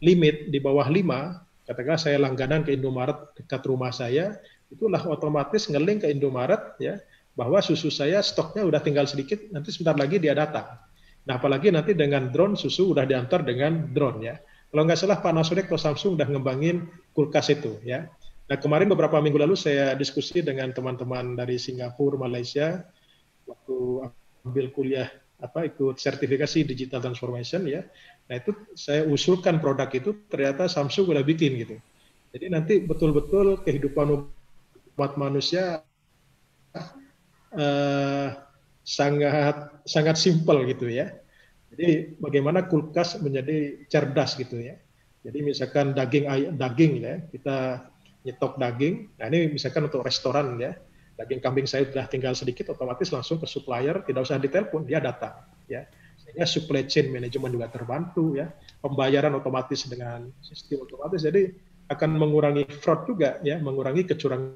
limit, di bawah 5, katakanlah saya langganan ke Indomaret dekat rumah saya, itulah otomatis ngeling ke Indomaret ya bahwa susu saya stoknya udah tinggal sedikit, nanti sebentar lagi dia datang. Nah, apalagi nanti dengan drone susu udah diantar dengan drone ya. Kalau nggak salah pak Panasonic atau Samsung udah ngembangin kulkas itu ya. Nah, kemarin beberapa minggu lalu saya diskusi dengan teman-teman dari Singapura, Malaysia waktu ambil kuliah apa ikut sertifikasi digital transformation ya. Nah, itu saya usulkan produk itu ternyata Samsung udah bikin gitu. Jadi nanti betul-betul kehidupan umat manusia Eh, sangat sangat simpel gitu ya. Jadi bagaimana kulkas menjadi cerdas gitu ya. Jadi misalkan daging ayam daging ya, kita nyetok daging. Nah ini misalkan untuk restoran ya, daging kambing saya sudah tinggal sedikit, otomatis langsung ke supplier, tidak usah ditelepon, dia datang ya. Sehingga supply chain manajemen juga terbantu ya, pembayaran otomatis dengan sistem otomatis. Jadi akan mengurangi fraud juga ya, mengurangi kecurangan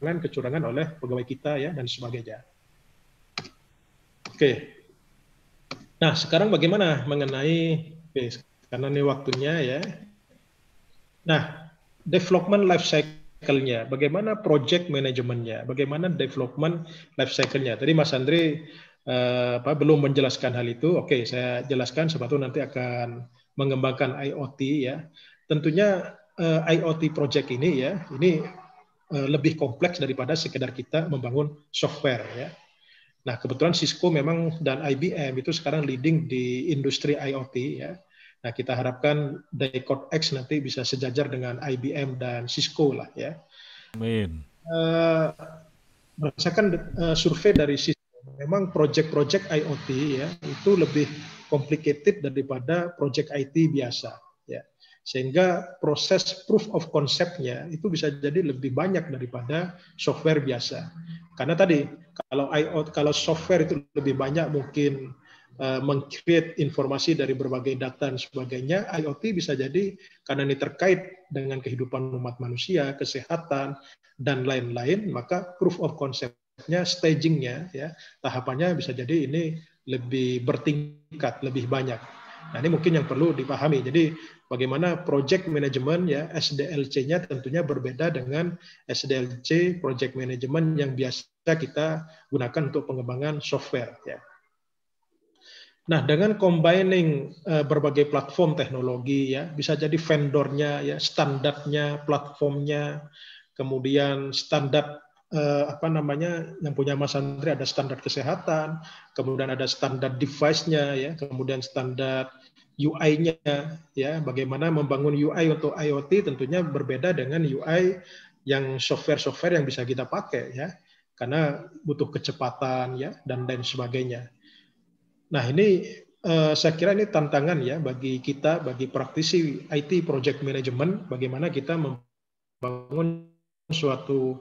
kecurangan oleh pegawai kita ya dan sebagainya. Oke. Nah, sekarang bagaimana mengenai oke, karena ini waktunya ya. Nah, development life cycle-nya, bagaimana project manajemennya, bagaimana development life cycle-nya. Tadi Mas Andri eh, apa, belum menjelaskan hal itu. Oke, saya jelaskan sebab nanti akan mengembangkan IoT ya. Tentunya eh, IoT project ini ya, ini Eh, lebih kompleks daripada sekedar kita membangun software ya. Nah, kebetulan Cisco memang dan IBM itu sekarang leading di industri IoT ya. Nah, kita harapkan Decode X nanti bisa sejajar dengan IBM dan Cisco lah ya. Amin. Uh, uh, survei dari Cisco, memang project-project IoT ya itu lebih complicated daripada project IT biasa sehingga proses proof of concept-nya itu bisa jadi lebih banyak daripada software biasa. Karena tadi kalau IO kalau software itu lebih banyak mungkin uh, mengcreate informasi dari berbagai data dan sebagainya, IoT bisa jadi karena ini terkait dengan kehidupan umat manusia, kesehatan dan lain-lain, maka proof of concept-nya, staging-nya ya, tahapannya bisa jadi ini lebih bertingkat, lebih banyak. Nah, ini mungkin yang perlu dipahami. Jadi bagaimana project management ya SDLC-nya tentunya berbeda dengan SDLC project management yang biasa kita gunakan untuk pengembangan software ya. Nah, dengan combining eh, berbagai platform teknologi ya, bisa jadi vendornya ya, standarnya, platformnya, kemudian standar eh, apa namanya yang punya Mas Andri ada standar kesehatan, kemudian ada standar device-nya ya, kemudian standar UI-nya ya bagaimana membangun UI untuk IoT tentunya berbeda dengan UI yang software-software yang bisa kita pakai ya karena butuh kecepatan ya dan lain sebagainya. Nah ini eh, saya kira ini tantangan ya bagi kita bagi praktisi IT project management bagaimana kita membangun suatu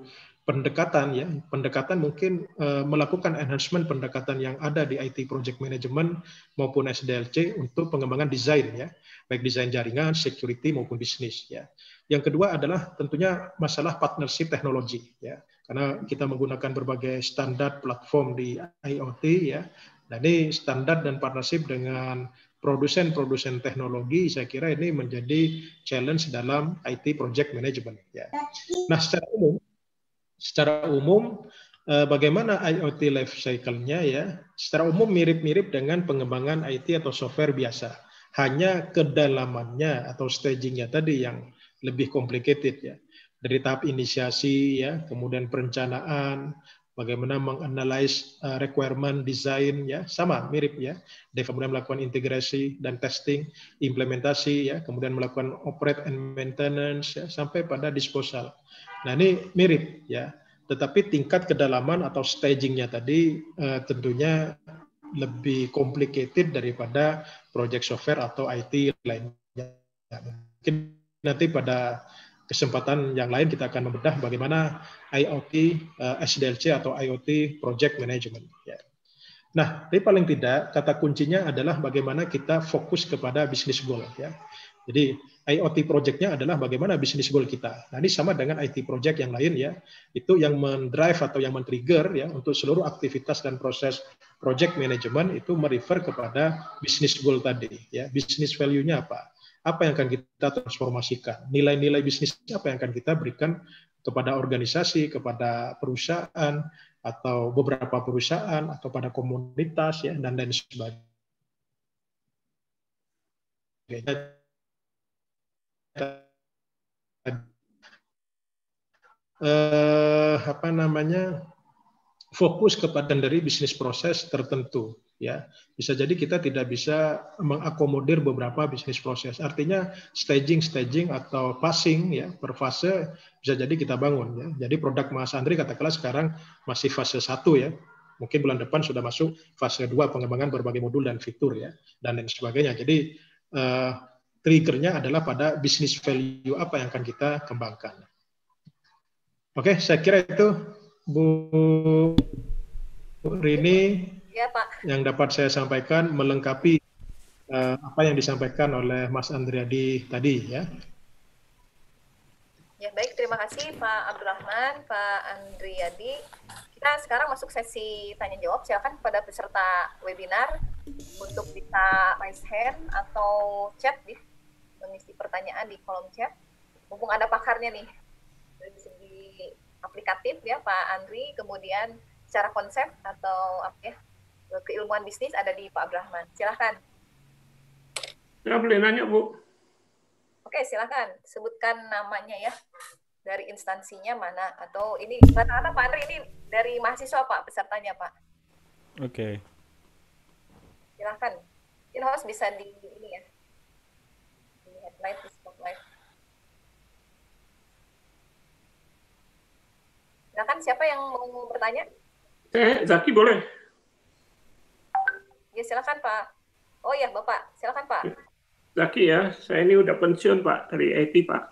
pendekatan ya pendekatan mungkin uh, melakukan enhancement pendekatan yang ada di IT project management maupun SDLC untuk pengembangan desain ya baik desain jaringan security maupun bisnis ya yang kedua adalah tentunya masalah partnership teknologi ya karena kita menggunakan berbagai standar platform di IoT ya nah ini standar dan partnership dengan produsen-produsen teknologi saya kira ini menjadi challenge dalam IT project management ya. Nah, secara umum secara umum eh, bagaimana IoT life cycle-nya ya. Secara umum mirip-mirip dengan pengembangan IT atau software biasa. Hanya kedalamannya atau stagingnya tadi yang lebih complicated ya. Dari tahap inisiasi ya, kemudian perencanaan, bagaimana menganalisis eh, requirement design ya sama mirip ya dan kemudian melakukan integrasi dan testing implementasi ya kemudian melakukan operate and maintenance ya, sampai pada disposal Nah ini mirip ya, tetapi tingkat kedalaman atau stagingnya tadi eh, tentunya lebih complicated daripada project software atau IT lainnya. Mungkin nanti pada kesempatan yang lain kita akan membedah bagaimana IoT eh, SDLC atau IoT project management. Ya. Nah, tapi paling tidak kata kuncinya adalah bagaimana kita fokus kepada bisnis goal. Ya. Jadi IoT projectnya adalah bagaimana bisnis goal kita. Nah, ini sama dengan IT project yang lain ya. Itu yang mendrive atau yang men-trigger ya untuk seluruh aktivitas dan proses project management itu merefer kepada bisnis goal tadi ya. Bisnis value-nya apa? Apa yang akan kita transformasikan? Nilai-nilai bisnis apa yang akan kita berikan kepada organisasi, kepada perusahaan atau beberapa perusahaan atau pada komunitas ya dan lain sebagainya eh, apa namanya fokus kepada dari bisnis proses tertentu ya bisa jadi kita tidak bisa mengakomodir beberapa bisnis proses artinya staging staging atau passing ya per fase bisa jadi kita bangun ya jadi produk Mas Andri katakanlah sekarang masih fase satu ya mungkin bulan depan sudah masuk fase dua pengembangan berbagai modul dan fitur ya dan lain sebagainya jadi eh, triggernya adalah pada bisnis value apa yang akan kita kembangkan. Oke, saya kira itu Bu, Rini ya, Pak. yang dapat saya sampaikan melengkapi uh, apa yang disampaikan oleh Mas Andriadi tadi ya. Ya baik, terima kasih Pak Abdurrahman, Pak Andriadi. Kita sekarang masuk sesi tanya jawab. Silakan kepada peserta webinar untuk bisa raise hand atau chat di mengisi pertanyaan di kolom chat. Mumpung ada pakarnya nih dari segi aplikatif ya Pak Andri, kemudian secara konsep atau apa ya keilmuan bisnis ada di Pak Abrahman. Silahkan. Ya, boleh nanya, Bu. Oke, silahkan. Sebutkan namanya ya. Dari instansinya mana? Atau ini rata-rata Pak Andri ini dari mahasiswa Pak, pesertanya Pak. Oke. Silahkan. Ini harus bisa di ini ya, spotlight di spotlight. kan siapa yang mau bertanya? Eh, Zaki boleh. Ya silakan Pak. Oh ya Bapak, silakan Pak. Zaki ya, saya ini udah pensiun Pak dari IT Pak.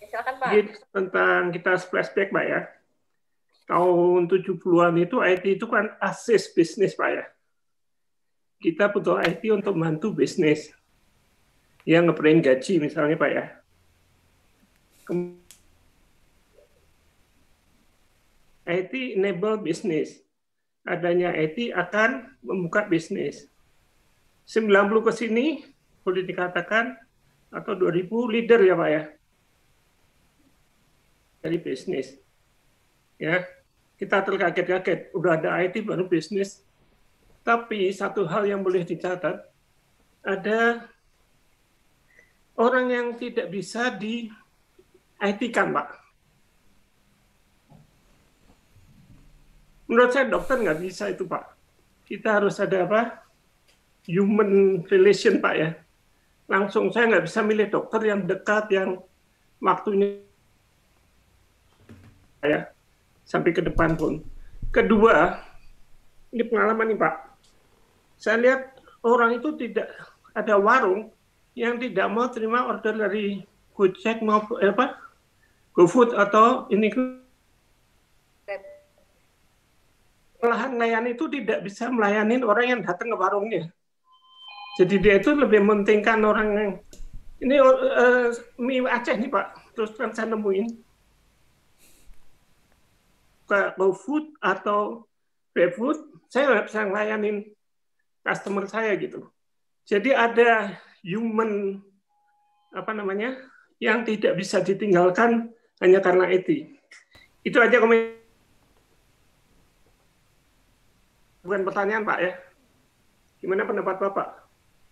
Ya, silakan Pak. Jadi tentang kita flashback Pak ya. Tahun 70-an itu IT itu kan asis bisnis Pak ya kita butuh IT untuk membantu bisnis yang ngeprint gaji misalnya Pak ya. IT enable bisnis. Adanya IT akan membuka bisnis. 90 ke sini boleh dikatakan atau 2000 leader ya Pak ya. Dari bisnis. Ya. Kita terkaget-kaget, udah ada IT baru bisnis. Tapi satu hal yang boleh dicatat, ada orang yang tidak bisa di IT-kan, Pak. Menurut saya dokter nggak bisa itu, Pak. Kita harus ada apa? Human relation, Pak ya. Langsung saya nggak bisa milih dokter yang dekat, yang waktunya ya sampai ke depan pun. Kedua, ini pengalaman nih Pak. Saya lihat orang itu tidak ada warung yang tidak mau terima order dari Gojek mau eh, apa GoFood atau ini pelahan layan itu tidak bisa melayani orang yang datang ke warungnya. Jadi dia itu lebih mementingkan orang yang ini uh, mie Aceh nih Pak, terus kan saya nemuin ke GoFood atau GrabFood, saya bisa melayani customer saya gitu. Jadi ada human apa namanya yang tidak bisa ditinggalkan hanya karena etik. Itu aja komentar. Bukan pertanyaan Pak ya. Gimana pendapat Bapak?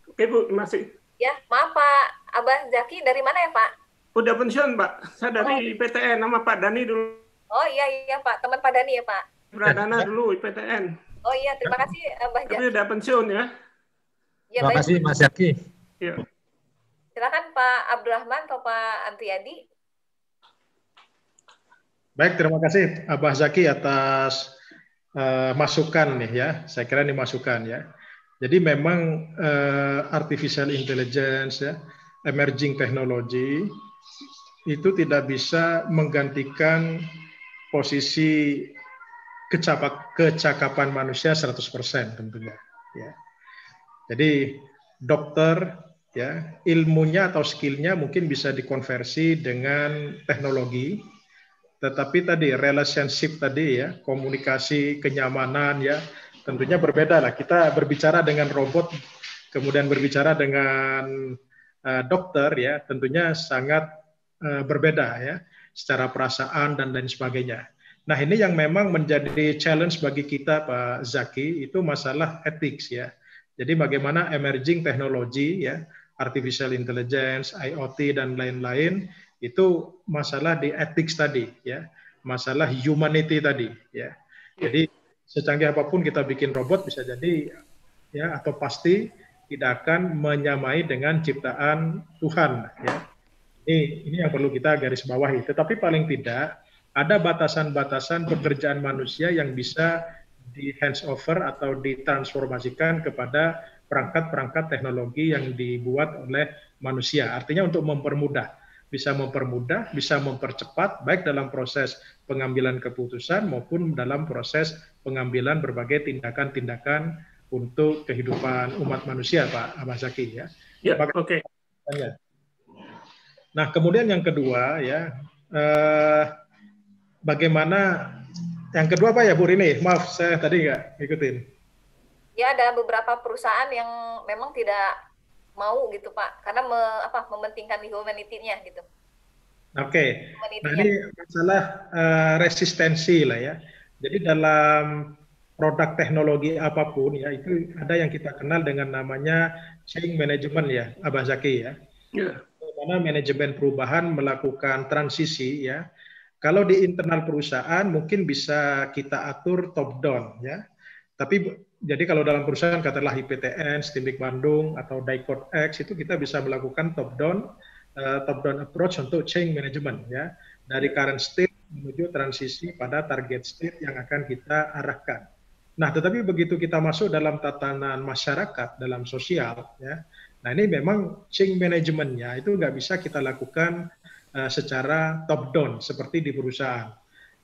Oke Bu, masih. Ya, maaf Pak. Abah Zaki dari mana ya Pak? Udah pensiun Pak. Saya dari oh. PTN nama Pak Dani dulu. Oh iya iya Pak, teman Pak Dani ya Pak. Beradana dulu IPTN. Oh iya, terima kasih Abah Zaki. Tapi udah pensiun ya. ya terima baik. kasih Mas Zaki. Ya. Silakan Pak Abdurrahman atau Pak Antriadi. Baik, terima kasih Abah Zaki atas uh, masukan nih ya. Saya kira ini masukan ya. Jadi memang uh, artificial intelligence ya, emerging technology itu tidak bisa menggantikan posisi kecapa, kecakapan manusia 100% tentunya ya. Jadi dokter ya ilmunya atau skillnya mungkin bisa dikonversi dengan teknologi tetapi tadi relationship tadi ya komunikasi kenyamanan ya tentunya berbeda lah kita berbicara dengan robot kemudian berbicara dengan uh, dokter ya tentunya sangat uh, berbeda ya secara perasaan dan lain sebagainya nah ini yang memang menjadi challenge bagi kita Pak Zaki itu masalah etik ya jadi bagaimana emerging teknologi ya artificial intelligence, IoT dan lain-lain itu masalah di ethics tadi ya, masalah humanity tadi ya. Jadi secanggih apapun kita bikin robot bisa jadi ya atau pasti tidak akan menyamai dengan ciptaan Tuhan ya. Ini ini yang perlu kita garis bawahi. Tetapi paling tidak ada batasan-batasan pekerjaan manusia yang bisa di hands over atau ditransformasikan kepada perangkat-perangkat teknologi yang dibuat oleh manusia. Artinya untuk mempermudah, bisa mempermudah, bisa mempercepat baik dalam proses pengambilan keputusan maupun dalam proses pengambilan berbagai tindakan-tindakan untuk kehidupan umat manusia, Pak Ahmad Zaki ya. Ya, oke. Okay. Nah, kemudian yang kedua ya eh, bagaimana yang kedua Pak ya Bu Rini? Maaf, saya tadi nggak ikutin ya ada beberapa perusahaan yang memang tidak mau gitu pak karena me, apa mementingkan humanity-nya gitu oke okay. tadi nah, masalah uh, resistensi lah ya jadi dalam produk teknologi apapun ya itu ada yang kita kenal dengan namanya change management ya Abah Zaki ya yeah. manajemen perubahan melakukan transisi ya kalau di internal perusahaan mungkin bisa kita atur top down ya tapi jadi kalau dalam perusahaan katakanlah IPTN, Stimbik Bandung atau Daikot X itu kita bisa melakukan top down uh, top down approach untuk change management ya dari current state menuju transisi pada target state yang akan kita arahkan. Nah, tetapi begitu kita masuk dalam tatanan masyarakat, dalam sosial, ya, nah ini memang change managementnya itu nggak bisa kita lakukan uh, secara top down seperti di perusahaan,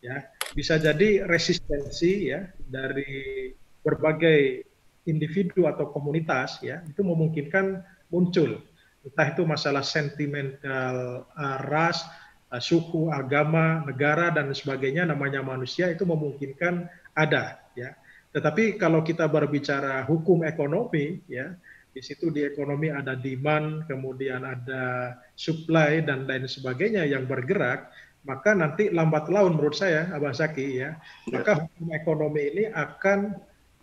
ya. Bisa jadi resistensi ya dari berbagai individu atau komunitas ya itu memungkinkan muncul entah itu masalah sentimental uh, ras uh, suku agama negara dan sebagainya namanya manusia itu memungkinkan ada ya tetapi kalau kita berbicara hukum ekonomi ya di situ di ekonomi ada demand kemudian ada supply dan lain sebagainya yang bergerak maka nanti lambat laun menurut saya Abah Zaki ya, ya. maka hukum ekonomi ini akan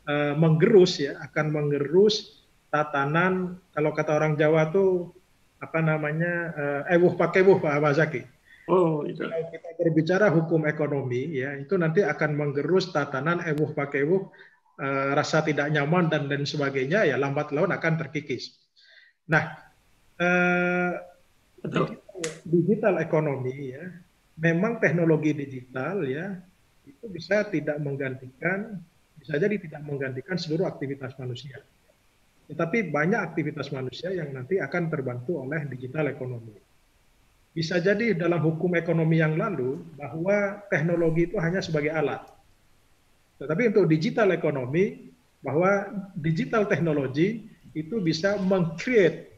uh, menggerus ya, akan menggerus tatanan kalau kata orang Jawa tuh apa namanya uh, ewuh ewuh Pak wazaki Oh, itu. Kalau kita berbicara hukum ekonomi ya, itu nanti akan menggerus tatanan ewuh pakai uh, rasa tidak nyaman dan dan sebagainya ya lambat laun akan terkikis. Nah, uh, digital ekonomi ya, memang teknologi digital ya itu bisa tidak menggantikan bisa jadi tidak menggantikan seluruh aktivitas manusia. Tetapi banyak aktivitas manusia yang nanti akan terbantu oleh digital ekonomi. Bisa jadi dalam hukum ekonomi yang lalu bahwa teknologi itu hanya sebagai alat. Tetapi untuk digital ekonomi bahwa digital teknologi itu bisa mengcreate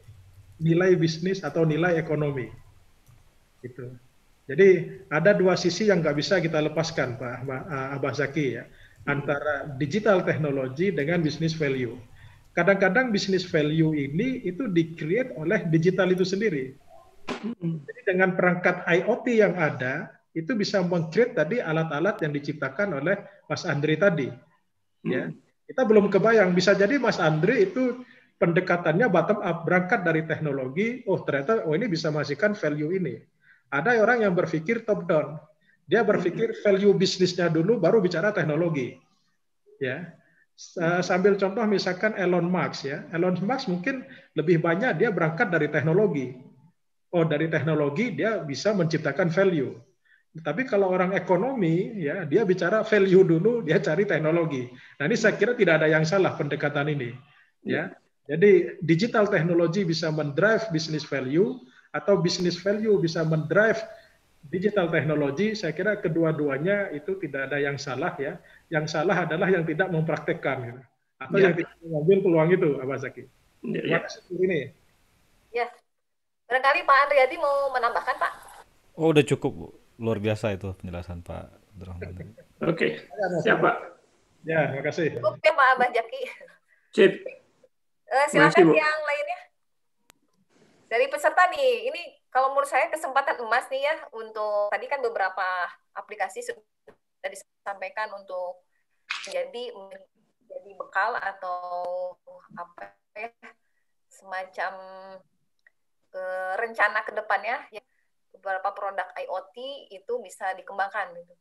nilai bisnis atau nilai ekonomi. Gitu. Jadi ada dua sisi yang nggak bisa kita lepaskan Pak Abah Zaki ya antara digital technology dengan business value. Kadang-kadang business value ini itu di-create oleh digital itu sendiri. Hmm. Jadi dengan perangkat IoT yang ada, itu bisa meng-create tadi alat-alat yang diciptakan oleh Mas Andri tadi. Ya. Hmm. Kita belum kebayang, bisa jadi Mas Andri itu pendekatannya bottom up, berangkat dari teknologi, oh ternyata oh ini bisa menghasilkan value ini. Ada orang yang berpikir top down, dia berpikir value bisnisnya dulu, baru bicara teknologi. Ya, sambil contoh misalkan Elon Musk ya. Elon Musk mungkin lebih banyak dia berangkat dari teknologi. Oh, dari teknologi dia bisa menciptakan value. Tapi kalau orang ekonomi ya, dia bicara value dulu, dia cari teknologi. Nah, ini saya kira tidak ada yang salah pendekatan ini. Ya. ya. Jadi digital teknologi bisa mendrive bisnis value atau bisnis value bisa mendrive digital teknologi, saya kira kedua-duanya itu tidak ada yang salah ya. Yang salah adalah yang tidak mempraktekkan gitu. atau ya. yang tidak mengambil peluang itu, Abah Zaki. Ya. ya. Ini. Ya. Barangkali Pak Andriadi mau menambahkan, Pak? Oh, udah cukup. Luar biasa itu penjelasan Pak Drohman. *laughs* Oke. Okay. Siap, Pak. Ya, terima kasih. Cukup ya, Pak Abah Zaki. Sip. Uh, silakan Masih, yang lainnya. Dari peserta nih, ini kalau menurut saya kesempatan emas nih ya untuk tadi kan beberapa aplikasi sudah disampaikan untuk menjadi menjadi bekal atau apa ya semacam eh, rencana kedepannya ya, beberapa produk IoT itu bisa dikembangkan gitu.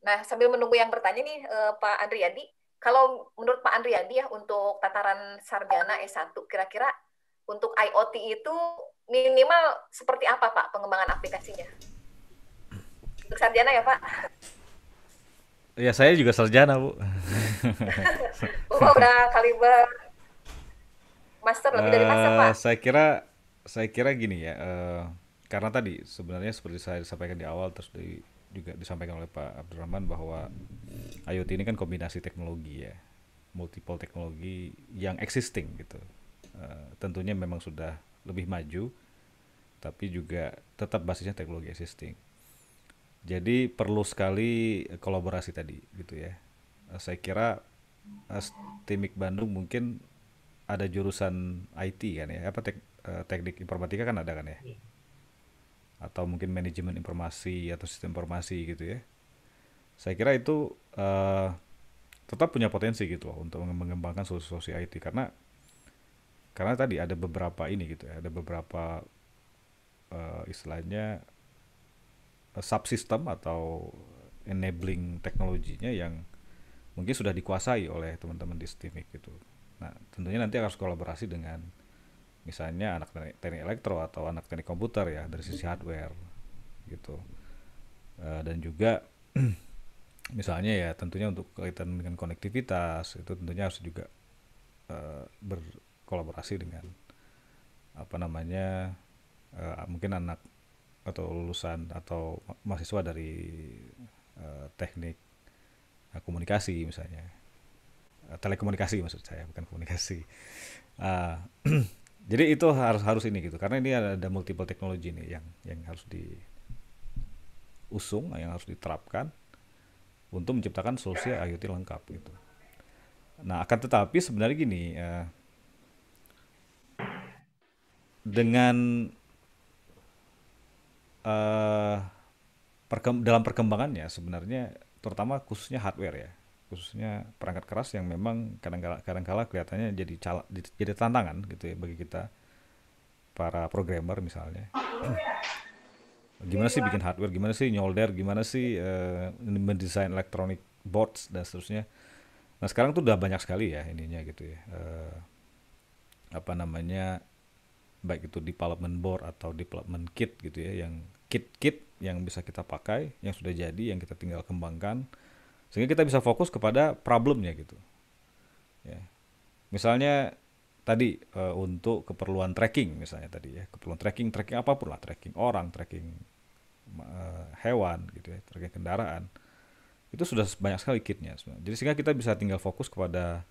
Nah, sambil menunggu yang bertanya nih eh, Pak Andriyadi, kalau menurut Pak Andriyadi ya untuk tataran sarjana S1 kira-kira untuk IoT itu minimal seperti apa Pak pengembangan aplikasinya? Untuk sarjana ya Pak? Ya saya juga sarjana Bu. Bapak *laughs* udah kaliber master lebih dari master Pak. Eh, saya kira saya kira gini ya uh, karena tadi sebenarnya seperti saya sampaikan di awal terus di, juga disampaikan oleh Pak Abdurrahman bahwa IoT ini kan kombinasi teknologi ya multiple teknologi yang existing gitu uh, tentunya memang sudah lebih maju tapi juga tetap basisnya teknologi existing. Jadi perlu sekali kolaborasi tadi gitu ya. Eh, saya kira eh, Timik Bandung mungkin ada jurusan IT kan ya, apa tek, eh, teknik informatika kan ada kan ya? Iya. Atau mungkin manajemen informasi atau sistem informasi gitu ya. Saya kira itu uh, tetap punya potensi gitu loh untuk mengembangkan solusi-solusi IT karena karena tadi ada beberapa ini gitu ya ada beberapa uh, istilahnya eh, subsistem atau enabling teknologinya yang mungkin sudah dikuasai oleh teman-teman di Steamic gitu nah tentunya nanti harus kolaborasi dengan misalnya anak teknik, teknik elektro atau anak teknik komputer ya dari sisi hardware gitu uh, dan juga *clears throat* misalnya ya tentunya untuk kaitan dengan konektivitas itu tentunya harus juga uh, ber kolaborasi dengan apa namanya uh, mungkin anak atau lulusan atau mahasiswa dari uh, teknik uh, komunikasi misalnya uh, telekomunikasi maksud saya bukan komunikasi uh, *clears throat* jadi itu harus harus ini gitu karena ini ada, multiple teknologi nih yang yang harus diusung yang harus diterapkan untuk menciptakan solusi IoT lengkap gitu nah akan tetapi sebenarnya gini uh, dengan uh, eh, perkemb dalam perkembangannya sebenarnya terutama khususnya hardware ya khususnya perangkat keras yang memang kadang-kala kelihatannya jadi cala, jadi tantangan gitu ya bagi kita para programmer misalnya *clears throat* gimana sih bikin hardware gimana sih nyolder gimana sih uh, mendesain electronic boards dan seterusnya nah sekarang tuh udah banyak sekali ya ininya gitu ya uh, apa namanya baik itu development board atau development kit gitu ya yang kit-kit yang bisa kita pakai yang sudah jadi yang kita tinggal kembangkan sehingga kita bisa fokus kepada problemnya gitu ya misalnya tadi e, untuk keperluan tracking misalnya tadi ya keperluan tracking tracking apapun lah tracking orang tracking e, hewan gitu ya tracking kendaraan itu sudah banyak sekali kitnya jadi sehingga kita bisa tinggal fokus kepada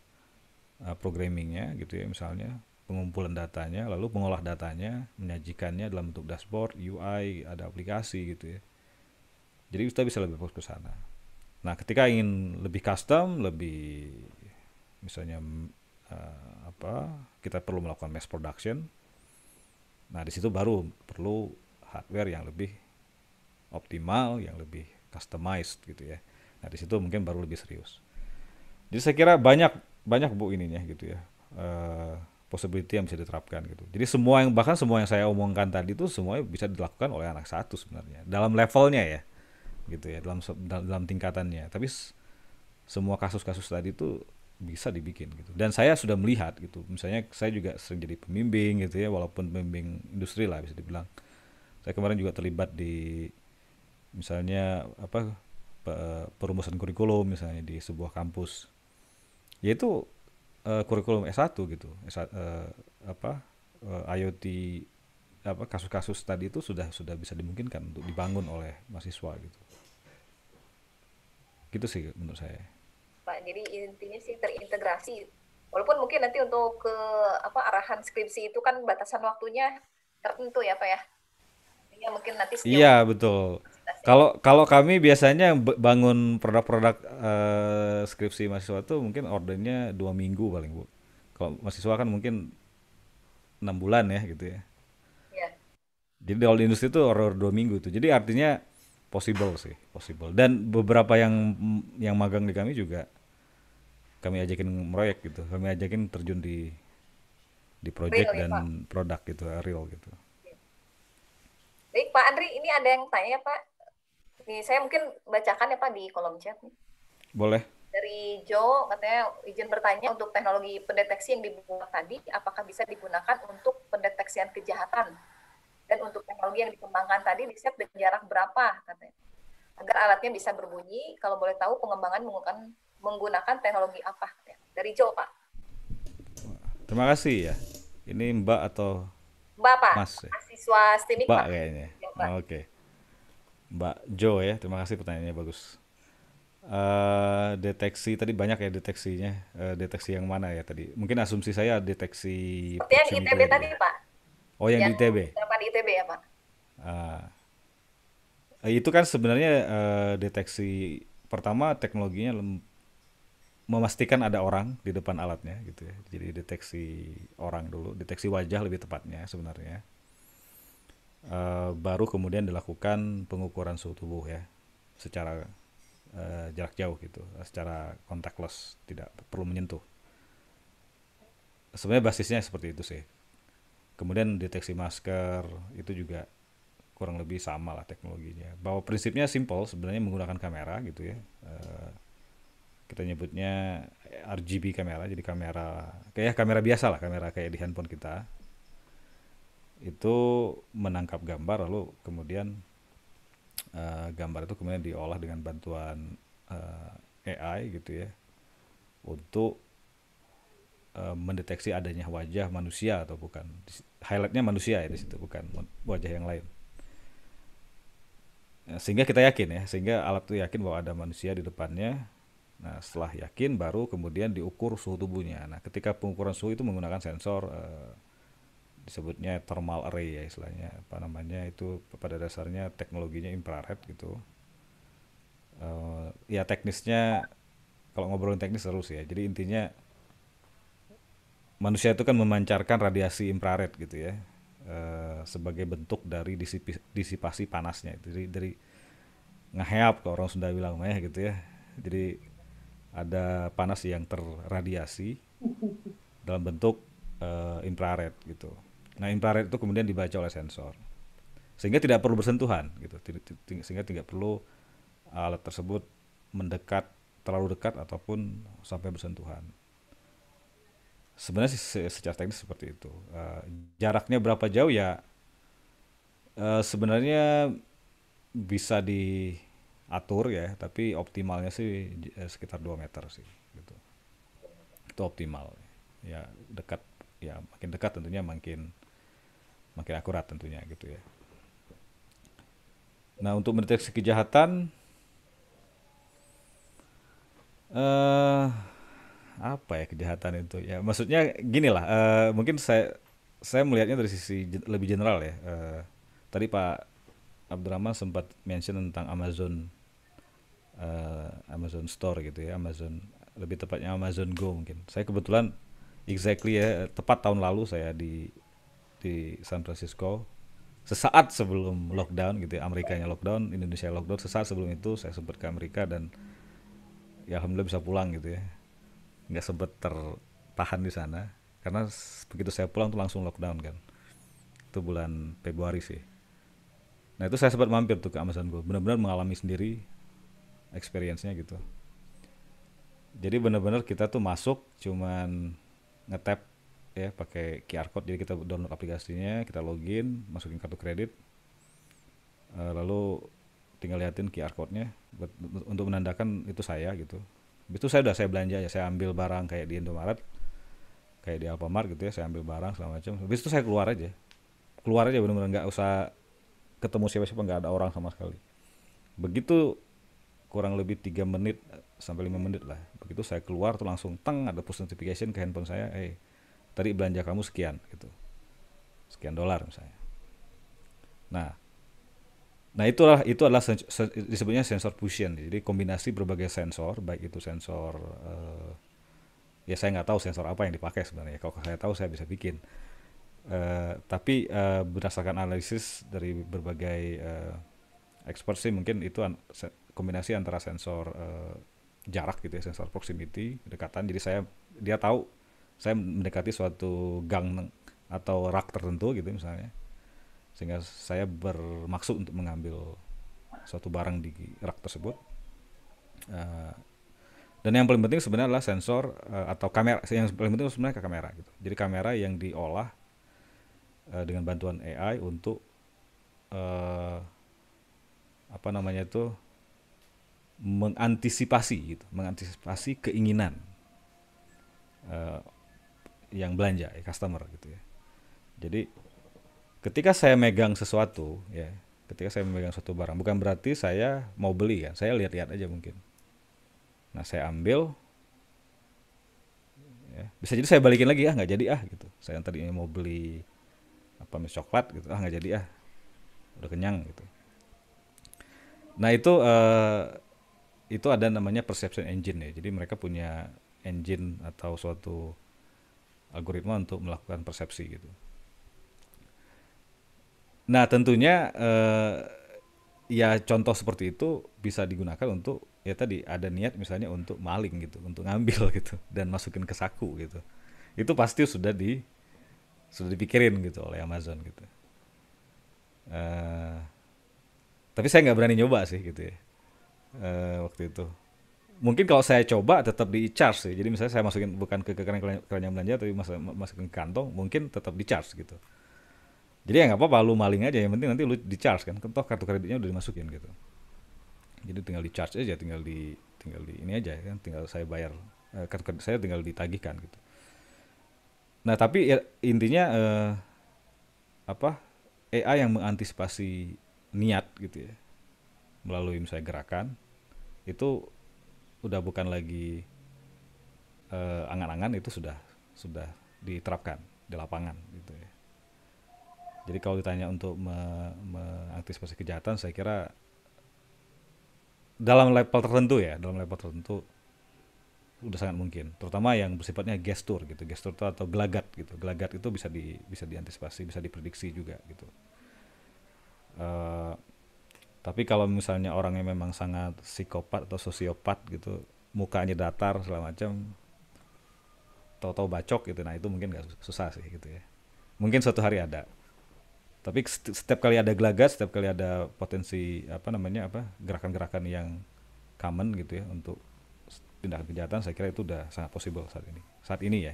eh, programmingnya gitu ya misalnya pengumpulan datanya, lalu mengolah datanya, menyajikannya dalam bentuk dashboard, UI, ada aplikasi gitu ya. Jadi kita bisa lebih fokus ke sana. Nah, ketika ingin lebih custom, lebih misalnya uh, apa, kita perlu melakukan mass production. Nah, di situ baru perlu hardware yang lebih optimal, yang lebih customized gitu ya. Nah, di situ mungkin baru lebih serius. Jadi saya kira banyak banyak bu ininya gitu ya. Uh, possibility yang bisa diterapkan gitu. Jadi semua yang bahkan semua yang saya omongkan tadi itu semuanya bisa dilakukan oleh anak satu sebenarnya dalam levelnya ya, gitu ya dalam dalam tingkatannya. Tapi semua kasus-kasus tadi itu bisa dibikin gitu. Dan saya sudah melihat gitu. Misalnya saya juga sering jadi pembimbing gitu ya, walaupun pembimbing industri lah bisa dibilang. Saya kemarin juga terlibat di misalnya apa perumusan kurikulum misalnya di sebuah kampus. Yaitu uh, kurikulum S1 gitu. S1, uh, eh, apa uh, eh, IoT apa kasus-kasus tadi itu sudah sudah bisa dimungkinkan untuk dibangun oleh mahasiswa gitu. Gitu sih menurut saya. Pak, jadi intinya sih terintegrasi. Walaupun mungkin nanti untuk ke apa arahan skripsi itu kan batasan waktunya tertentu ya, Pak ya. Iya mungkin nanti Iya, betul. Kalau kalau kami biasanya bangun produk-produk uh, skripsi mahasiswa tuh mungkin ordernya dua minggu paling bu. Kalau mahasiswa kan mungkin enam bulan ya gitu ya. Yeah. Jadi all industri itu order dua minggu tuh. Jadi artinya possible sih, possible. Dan beberapa yang yang magang di kami juga kami ajakin meroyek gitu, kami ajakin terjun di di project real, ya, dan ya, produk gitu, real gitu. Iya. Baik Pak Andri, ini ada yang tanya Pak. Nih, saya mungkin bacakan ya Pak di kolom chat Boleh. Dari Joe katanya izin bertanya untuk teknologi pendeteksi yang dibuat tadi apakah bisa digunakan untuk pendeteksian kejahatan dan untuk teknologi yang dikembangkan tadi di set jarak berapa katanya agar alatnya bisa berbunyi kalau boleh tahu pengembangan menggunakan menggunakan teknologi apa katanya. dari Joe Pak. Terima kasih ya. Ini Mbak atau Mbak Pak, Mas, ya? mahasiswa STIMIK Mbak Pak. kayaknya. Ya, Oke. Okay. Mbak Jo ya. Terima kasih pertanyaannya bagus. Uh, deteksi tadi banyak ya deteksinya. Uh, deteksi yang mana ya tadi? Mungkin asumsi saya deteksi oh, yang di ITB tadi, ya. Pak. Oh, ah. yang, yang di ITB. Di ITB ya, Pak. Uh, eh, itu kan sebenarnya uh, deteksi pertama teknologinya memastikan ada orang di depan alatnya gitu ya. Jadi deteksi orang dulu, deteksi wajah lebih tepatnya sebenarnya uh, baru kemudian dilakukan pengukuran suhu tubuh ya secara uh, jarak jauh gitu secara contactless tidak perlu menyentuh sebenarnya basisnya seperti itu sih kemudian deteksi masker itu juga kurang lebih sama lah teknologinya bahwa prinsipnya simple sebenarnya menggunakan kamera gitu ya uh, kita nyebutnya RGB kamera jadi kamera kayak kamera biasa lah kamera kayak di handphone kita itu menangkap gambar lalu kemudian uh, gambar itu kemudian diolah dengan bantuan uh, eh, AI gitu ya untuk uh, mendeteksi adanya wajah manusia atau bukan highlightnya manusia ya di situ bukan wajah yang lain nah, sehingga kita yakin ya sehingga alat itu yakin bahwa ada manusia di depannya nah setelah yakin baru kemudian diukur suhu tubuhnya nah ketika pengukuran suhu itu menggunakan sensor uh, disebutnya thermal array ya istilahnya apa namanya itu pada dasarnya teknologinya infrared gitu uh, ya teknisnya kalau ngobrolin teknis terus ya jadi intinya manusia itu kan memancarkan radiasi infrared gitu ya uh, sebagai bentuk dari disipi, disipasi panasnya jadi dari ngeheap kalau orang Sunda bilang mah gitu ya jadi ada panas yang terradiasi *laughs* dalam bentuk uh, infrared gitu Nah, infrared itu kemudian dibaca oleh sensor. Sehingga tidak perlu bersentuhan gitu. Sehingga tidak perlu alat tersebut mendekat terlalu dekat ataupun sampai bersentuhan. Sebenarnya secara teknis seperti itu. Eh, jaraknya berapa jauh ya? Eh, sebenarnya bisa diatur ya, tapi optimalnya sih eh, sekitar 2 meter sih gitu. Itu optimal. Ya dekat ya makin dekat tentunya makin makin akurat tentunya gitu ya. Nah untuk mendeteksi kejahatan eh apa ya kejahatan itu ya maksudnya gini lah eh, mungkin saya saya melihatnya dari sisi lebih general ya eh, tadi Pak Abdurrahman sempat mention tentang Amazon eh, Amazon Store gitu ya Amazon lebih tepatnya Amazon Go mungkin saya kebetulan exactly ya tepat tahun lalu saya di di San Francisco sesaat sebelum lockdown gitu ya Amerikanya lockdown Indonesia lockdown sesaat sebelum itu saya sempat ke Amerika dan ya alhamdulillah bisa pulang gitu ya nggak sempat tertahan di sana karena begitu saya pulang tuh langsung lockdown kan itu bulan Februari sih nah itu saya sempat mampir tuh ke Amazon Go benar-benar mengalami sendiri experience-nya gitu jadi benar-benar kita tuh masuk cuman ngetap ya pakai QR code jadi kita download aplikasinya kita login masukin kartu kredit uh, lalu tinggal liatin QR code-nya untuk menandakan itu saya gitu itu saya udah saya belanja ya saya ambil barang kayak di Indomaret kayak di Alfamart gitu ya saya ambil barang segala macam habis itu saya keluar aja keluar aja benar-benar nggak usah ketemu siapa-siapa nggak ada orang sama sekali begitu kurang lebih tiga menit sampai lima menit lah begitu saya keluar tuh langsung teng ada push notification ke handphone saya eh hey, tadi belanja kamu sekian gitu sekian dolar misalnya nah nah itulah itu adalah disebutnya sensor fusion jadi kombinasi berbagai sensor baik itu sensor eh, ya saya nggak tahu sensor apa yang dipakai sebenarnya kalau saya tahu saya bisa bikin Uh, tapi uh, berdasarkan analisis dari berbagai uh, expert sih mungkin itu an kombinasi antara sensor uh, jarak gitu ya sensor proximity kedekatan jadi saya dia tahu saya mendekati suatu gang atau rak tertentu gitu misalnya sehingga saya bermaksud untuk mengambil suatu barang di rak tersebut uh, dan yang paling penting sebenarnya adalah sensor uh, atau kamera yang paling penting sebenarnya ke kamera gitu jadi kamera yang diolah uh, dengan bantuan AI untuk uh, apa namanya itu mengantisipasi gitu mengantisipasi keinginan yang belanja ya, customer gitu ya jadi ketika saya megang sesuatu ya ketika saya memegang suatu barang bukan berarti saya mau beli ya. saya lihat-lihat aja mungkin nah saya ambil ya. bisa jadi saya balikin lagi ah nggak jadi ah gitu saya yang tadinya mau beli apa mis coklat gitu ah nggak jadi ah udah kenyang gitu nah itu eh, itu ada namanya perception engine ya jadi mereka punya engine atau suatu algoritma untuk melakukan persepsi gitu. Nah tentunya eh, ya contoh seperti itu bisa digunakan untuk ya tadi ada niat misalnya untuk maling gitu, untuk ngambil *laughs* gitu dan masukin ke saku gitu. Itu pasti sudah di sudah dipikirin gitu oleh Amazon gitu. Eh, tapi saya nggak berani nyoba sih gitu ya eh, waktu itu mungkin kalau saya coba tetap di charge sih. Jadi misalnya saya masukin bukan ke, ke keranjang belanja tapi masuk masukin ke kantong, mungkin tetap di charge gitu. Jadi ya nggak apa-apa, lu maling aja yang penting nanti lu di charge kan. Kentoh kartu kreditnya udah dimasukin gitu. Jadi tinggal di charge aja, tinggal di tinggal di ini aja kan, tinggal saya bayar eh, kartu kredit saya tinggal ditagihkan gitu. Nah tapi ya, intinya eh, apa AI yang mengantisipasi niat gitu ya melalui misalnya gerakan itu udah bukan lagi angan eh, angan-angan itu sudah sudah diterapkan di lapangan gitu ya. Jadi kalau ditanya untuk me mengantisipasi kejahatan saya kira dalam level tertentu ya, dalam level tertentu sudah sangat mungkin, terutama yang bersifatnya gestur gitu, gestur atau gelagat gitu. Gelagat itu bisa di bisa diantisipasi, bisa diprediksi juga gitu. Uh, tapi kalau misalnya orangnya memang sangat psikopat atau sosiopat gitu mukanya datar segala macam tahu-tahu bacok gitu nah itu mungkin gak susah sih gitu ya mungkin suatu hari ada tapi setiap kali ada gelagat setiap kali ada potensi apa namanya apa gerakan-gerakan yang common gitu ya untuk tindakan kejahatan saya kira itu udah sangat possible saat ini saat ini ya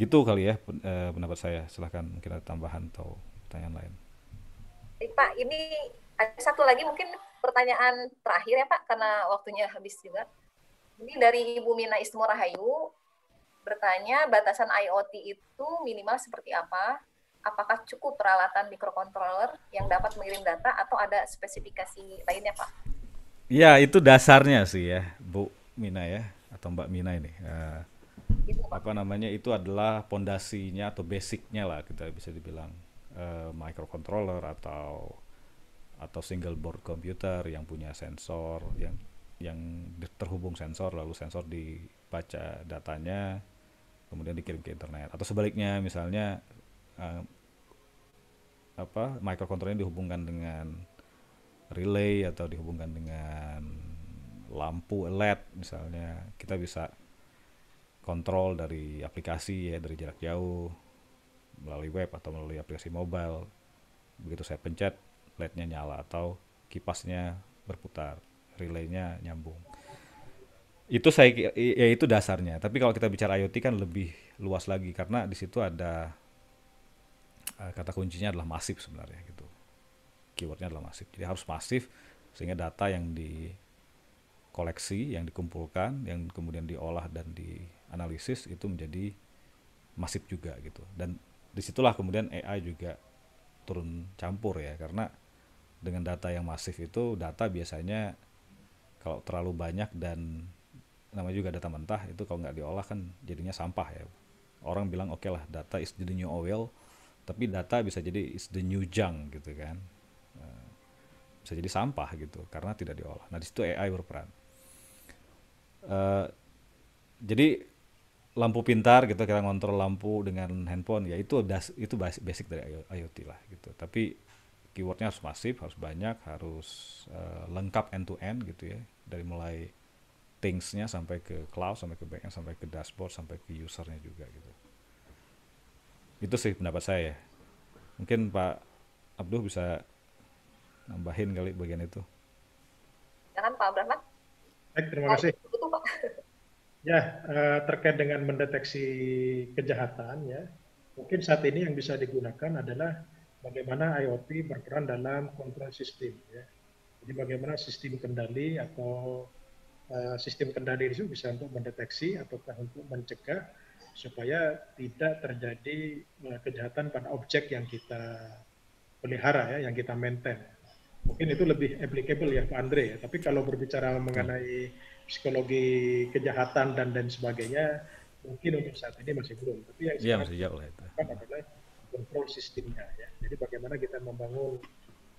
gitu kali ya eh, pendapat saya silahkan mungkin ada tambahan atau pertanyaan lain Pak, ini ada satu lagi mungkin pertanyaan terakhir ya Pak, karena waktunya habis juga. Ini dari Ibu Mina Ismu Rahayu bertanya batasan IoT itu minimal seperti apa? Apakah cukup peralatan mikrokontroler yang dapat mengirim data atau ada spesifikasi lainnya Pak? Ya itu dasarnya sih ya Bu Mina ya atau Mbak Mina ini. Uh, eh, itu, apa namanya itu adalah pondasinya atau basicnya lah kita bisa dibilang Eh, microcontroller atau atau single board komputer yang punya sensor yang yang terhubung sensor lalu sensor dibaca datanya kemudian dikirim ke internet atau sebaliknya misalnya uh, apa microcontrollernya dihubungkan dengan relay atau dihubungkan dengan lampu LED misalnya kita bisa kontrol dari aplikasi ya dari jarak jauh melalui web atau melalui aplikasi mobile. Begitu saya pencet, LED-nya nyala atau kipasnya berputar, relaynya nyambung. Itu saya ya itu dasarnya. Tapi kalau kita bicara IoT kan lebih luas lagi karena di situ ada eh, kata kuncinya adalah masif sebenarnya gitu. Keywordnya adalah masif. Jadi harus masif sehingga data yang di koleksi yang dikumpulkan yang kemudian diolah dan dianalisis itu menjadi masif juga gitu dan disitulah kemudian AI juga turun campur ya karena dengan data yang masif itu data biasanya kalau terlalu banyak dan namanya juga data mentah itu kalau nggak diolah kan jadinya sampah ya orang bilang oke okay lah data is the new oil tapi data bisa jadi is the new junk gitu kan eh, bisa jadi sampah gitu karena tidak diolah nah disitu AI berperan uh, jadi lampu pintar gitu kita ngontrol lampu dengan handphone ya itu das, itu basic dari IoT lah gitu tapi keywordnya harus masif harus banyak harus uh, lengkap end to end gitu ya dari mulai thingsnya sampai ke cloud sampai ke backend sampai ke dashboard sampai ke usernya juga gitu itu sih pendapat saya mungkin Pak Abduh bisa nambahin kali bagian itu jangan Pak Abdurrahman terima kasih ya eh, terkait dengan mendeteksi kejahatan ya mungkin saat ini yang bisa digunakan adalah bagaimana IoT berperan dalam kontrol sistem ya. Jadi bagaimana sistem kendali atau eh, sistem kendali itu bisa untuk mendeteksi ataukah untuk mencegah supaya tidak terjadi eh, kejahatan pada objek yang kita pelihara ya, yang kita maintain. Mungkin itu lebih applicable ya Pak Andre ya. Tapi kalau berbicara mengenai psikologi kejahatan dan dan sebagainya mungkin untuk saat ini masih belum. Tapi yang ya, iya, masih jauh itu. adalah kontrol sistemnya ya. Jadi bagaimana kita membangun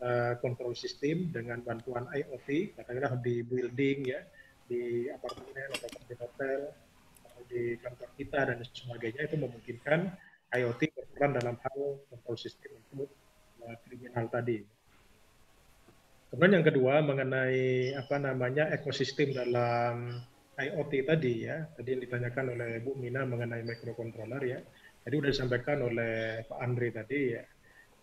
uh, kontrol sistem dengan bantuan IoT, katakanlah di building ya, di apartemen atau di hotel, atau di kantor kita dan sebagainya itu memungkinkan IoT berperan dalam hal kontrol sistem untuk uh, kriminal tadi. Kemudian yang kedua mengenai apa namanya ekosistem dalam IoT tadi ya, tadi yang ditanyakan oleh Bu Mina mengenai microcontroller ya. Jadi sudah disampaikan oleh Pak Andre tadi ya,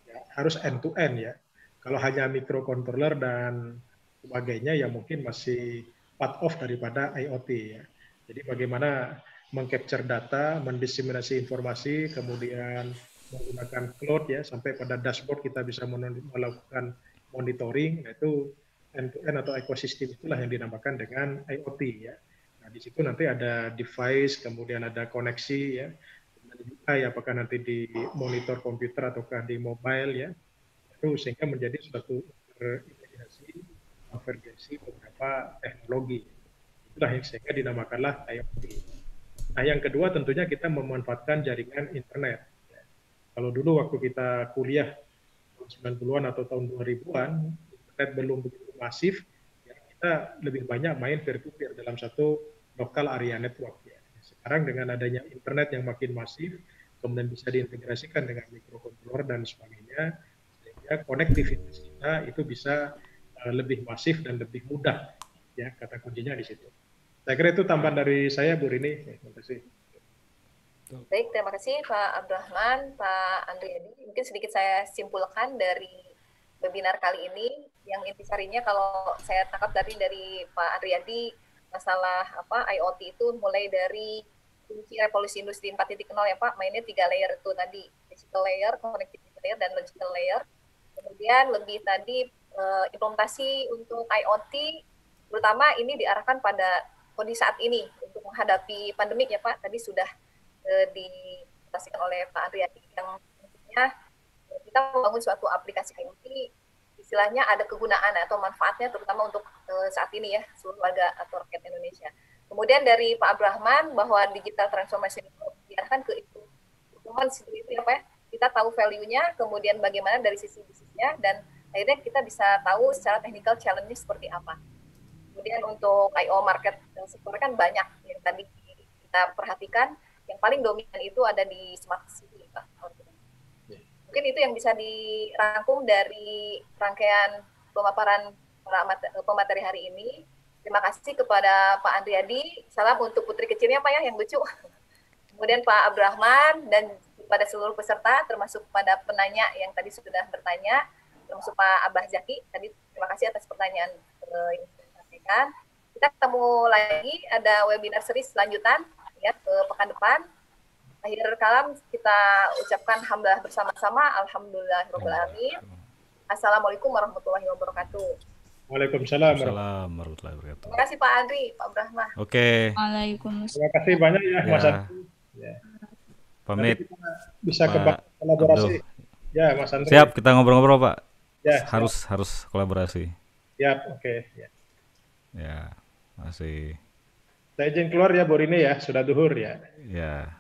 ya harus end to end ya. Kalau hanya microcontroller dan sebagainya ya mungkin masih part of daripada IoT ya. Jadi bagaimana mengcapture data, mendiseminasi informasi, kemudian menggunakan cloud ya sampai pada dashboard kita bisa melakukan monitoring yaitu end-to-end atau ekosistem itulah yang dinamakan dengan IoT ya. Nah di situ nanti ada device, kemudian ada koneksi ya, AI nah, ya, apakah nanti di monitor komputer ataukah di mobile ya, itu sehingga menjadi suatu integrasi, konvergensi beberapa teknologi. Itulah yang sehingga dinamakanlah IoT. Nah yang kedua tentunya kita memanfaatkan jaringan internet. Ya. Kalau dulu waktu kita kuliah 90-an atau tahun 2000-an, internet belum begitu masif, ya kita lebih banyak main peer-to-peer dalam satu lokal area network. Ya. Sekarang dengan adanya internet yang makin masif, kemudian bisa diintegrasikan dengan microcontroller dan sebagainya, sehingga konektivitas kita itu bisa eh, lebih masif dan lebih mudah. Ya, kata kuncinya di situ. Saya kira itu tambahan dari saya, Bu Rini. Terima kasih. Baik, terima kasih Pak Abdurrahman, Pak Andriadi. Mungkin sedikit saya simpulkan dari webinar kali ini yang intisarinya kalau saya tangkap tadi dari Pak Andriadi masalah apa IoT itu mulai dari kunci revolusi industri 4.0 ya Pak, mainnya tiga layer itu tadi, digital layer, connectivity layer dan logical layer. Kemudian lebih tadi eh, implementasi untuk IoT terutama ini diarahkan pada kondisi saat ini untuk menghadapi pandemik ya Pak. Tadi sudah uh, eh, dipresentasikan oleh Pak Andriadi yang intinya kita membangun suatu aplikasi IoT istilahnya ada kegunaan atau manfaatnya terutama untuk uh, saat ini ya seluruh warga atau rakyat Indonesia. Kemudian dari Pak Abrahman bahwa digital transformation itu diarahkan ke itu situ itu apa ya. Kita tahu value-nya, kemudian bagaimana dari sisi bisnisnya dan akhirnya kita bisa tahu secara technical challenge nya seperti apa. Kemudian untuk IO market yang eh, sektor kan banyak yang tadi kita perhatikan yang paling dominan itu ada di smart city iya. mungkin itu yang bisa dirangkum dari rangkaian pemaparan pemateri hari ini terima kasih kepada Pak Andriadi salam untuk putri kecilnya Pak ya yang lucu *laughs* kemudian Pak Abdurrahman dan kepada seluruh peserta termasuk pada penanya yang tadi sudah bertanya termasuk Pak Abah Zaki tadi terima kasih atas pertanyaan eh, yang disampaikan kita ketemu lagi ada webinar seri selanjutan ya ke pekan depan. Akhir kalam kita ucapkan hamba bersama-sama. Alhamdulillah, Assalamualaikum warahmatullahi wabarakatuh. Waalaikumsalam. Waalaikumsalam warahmatullahi wabarakatuh. Terima kasih Pak Andri, Pak Brahma. Oke. Okay. Waalaikumsalam. Terima kasih banyak ya, Mas ya. Andri. Ya. Pamit. Bisa Pak kolaborasi. Ya, Mas Andri. Siap, kita ngobrol-ngobrol, Pak. Ya. Harus harus kolaborasi. Siap, oke, okay. ya. Ya. Masih saya izin keluar ya Borine ya, sudah duhur ya. Ya.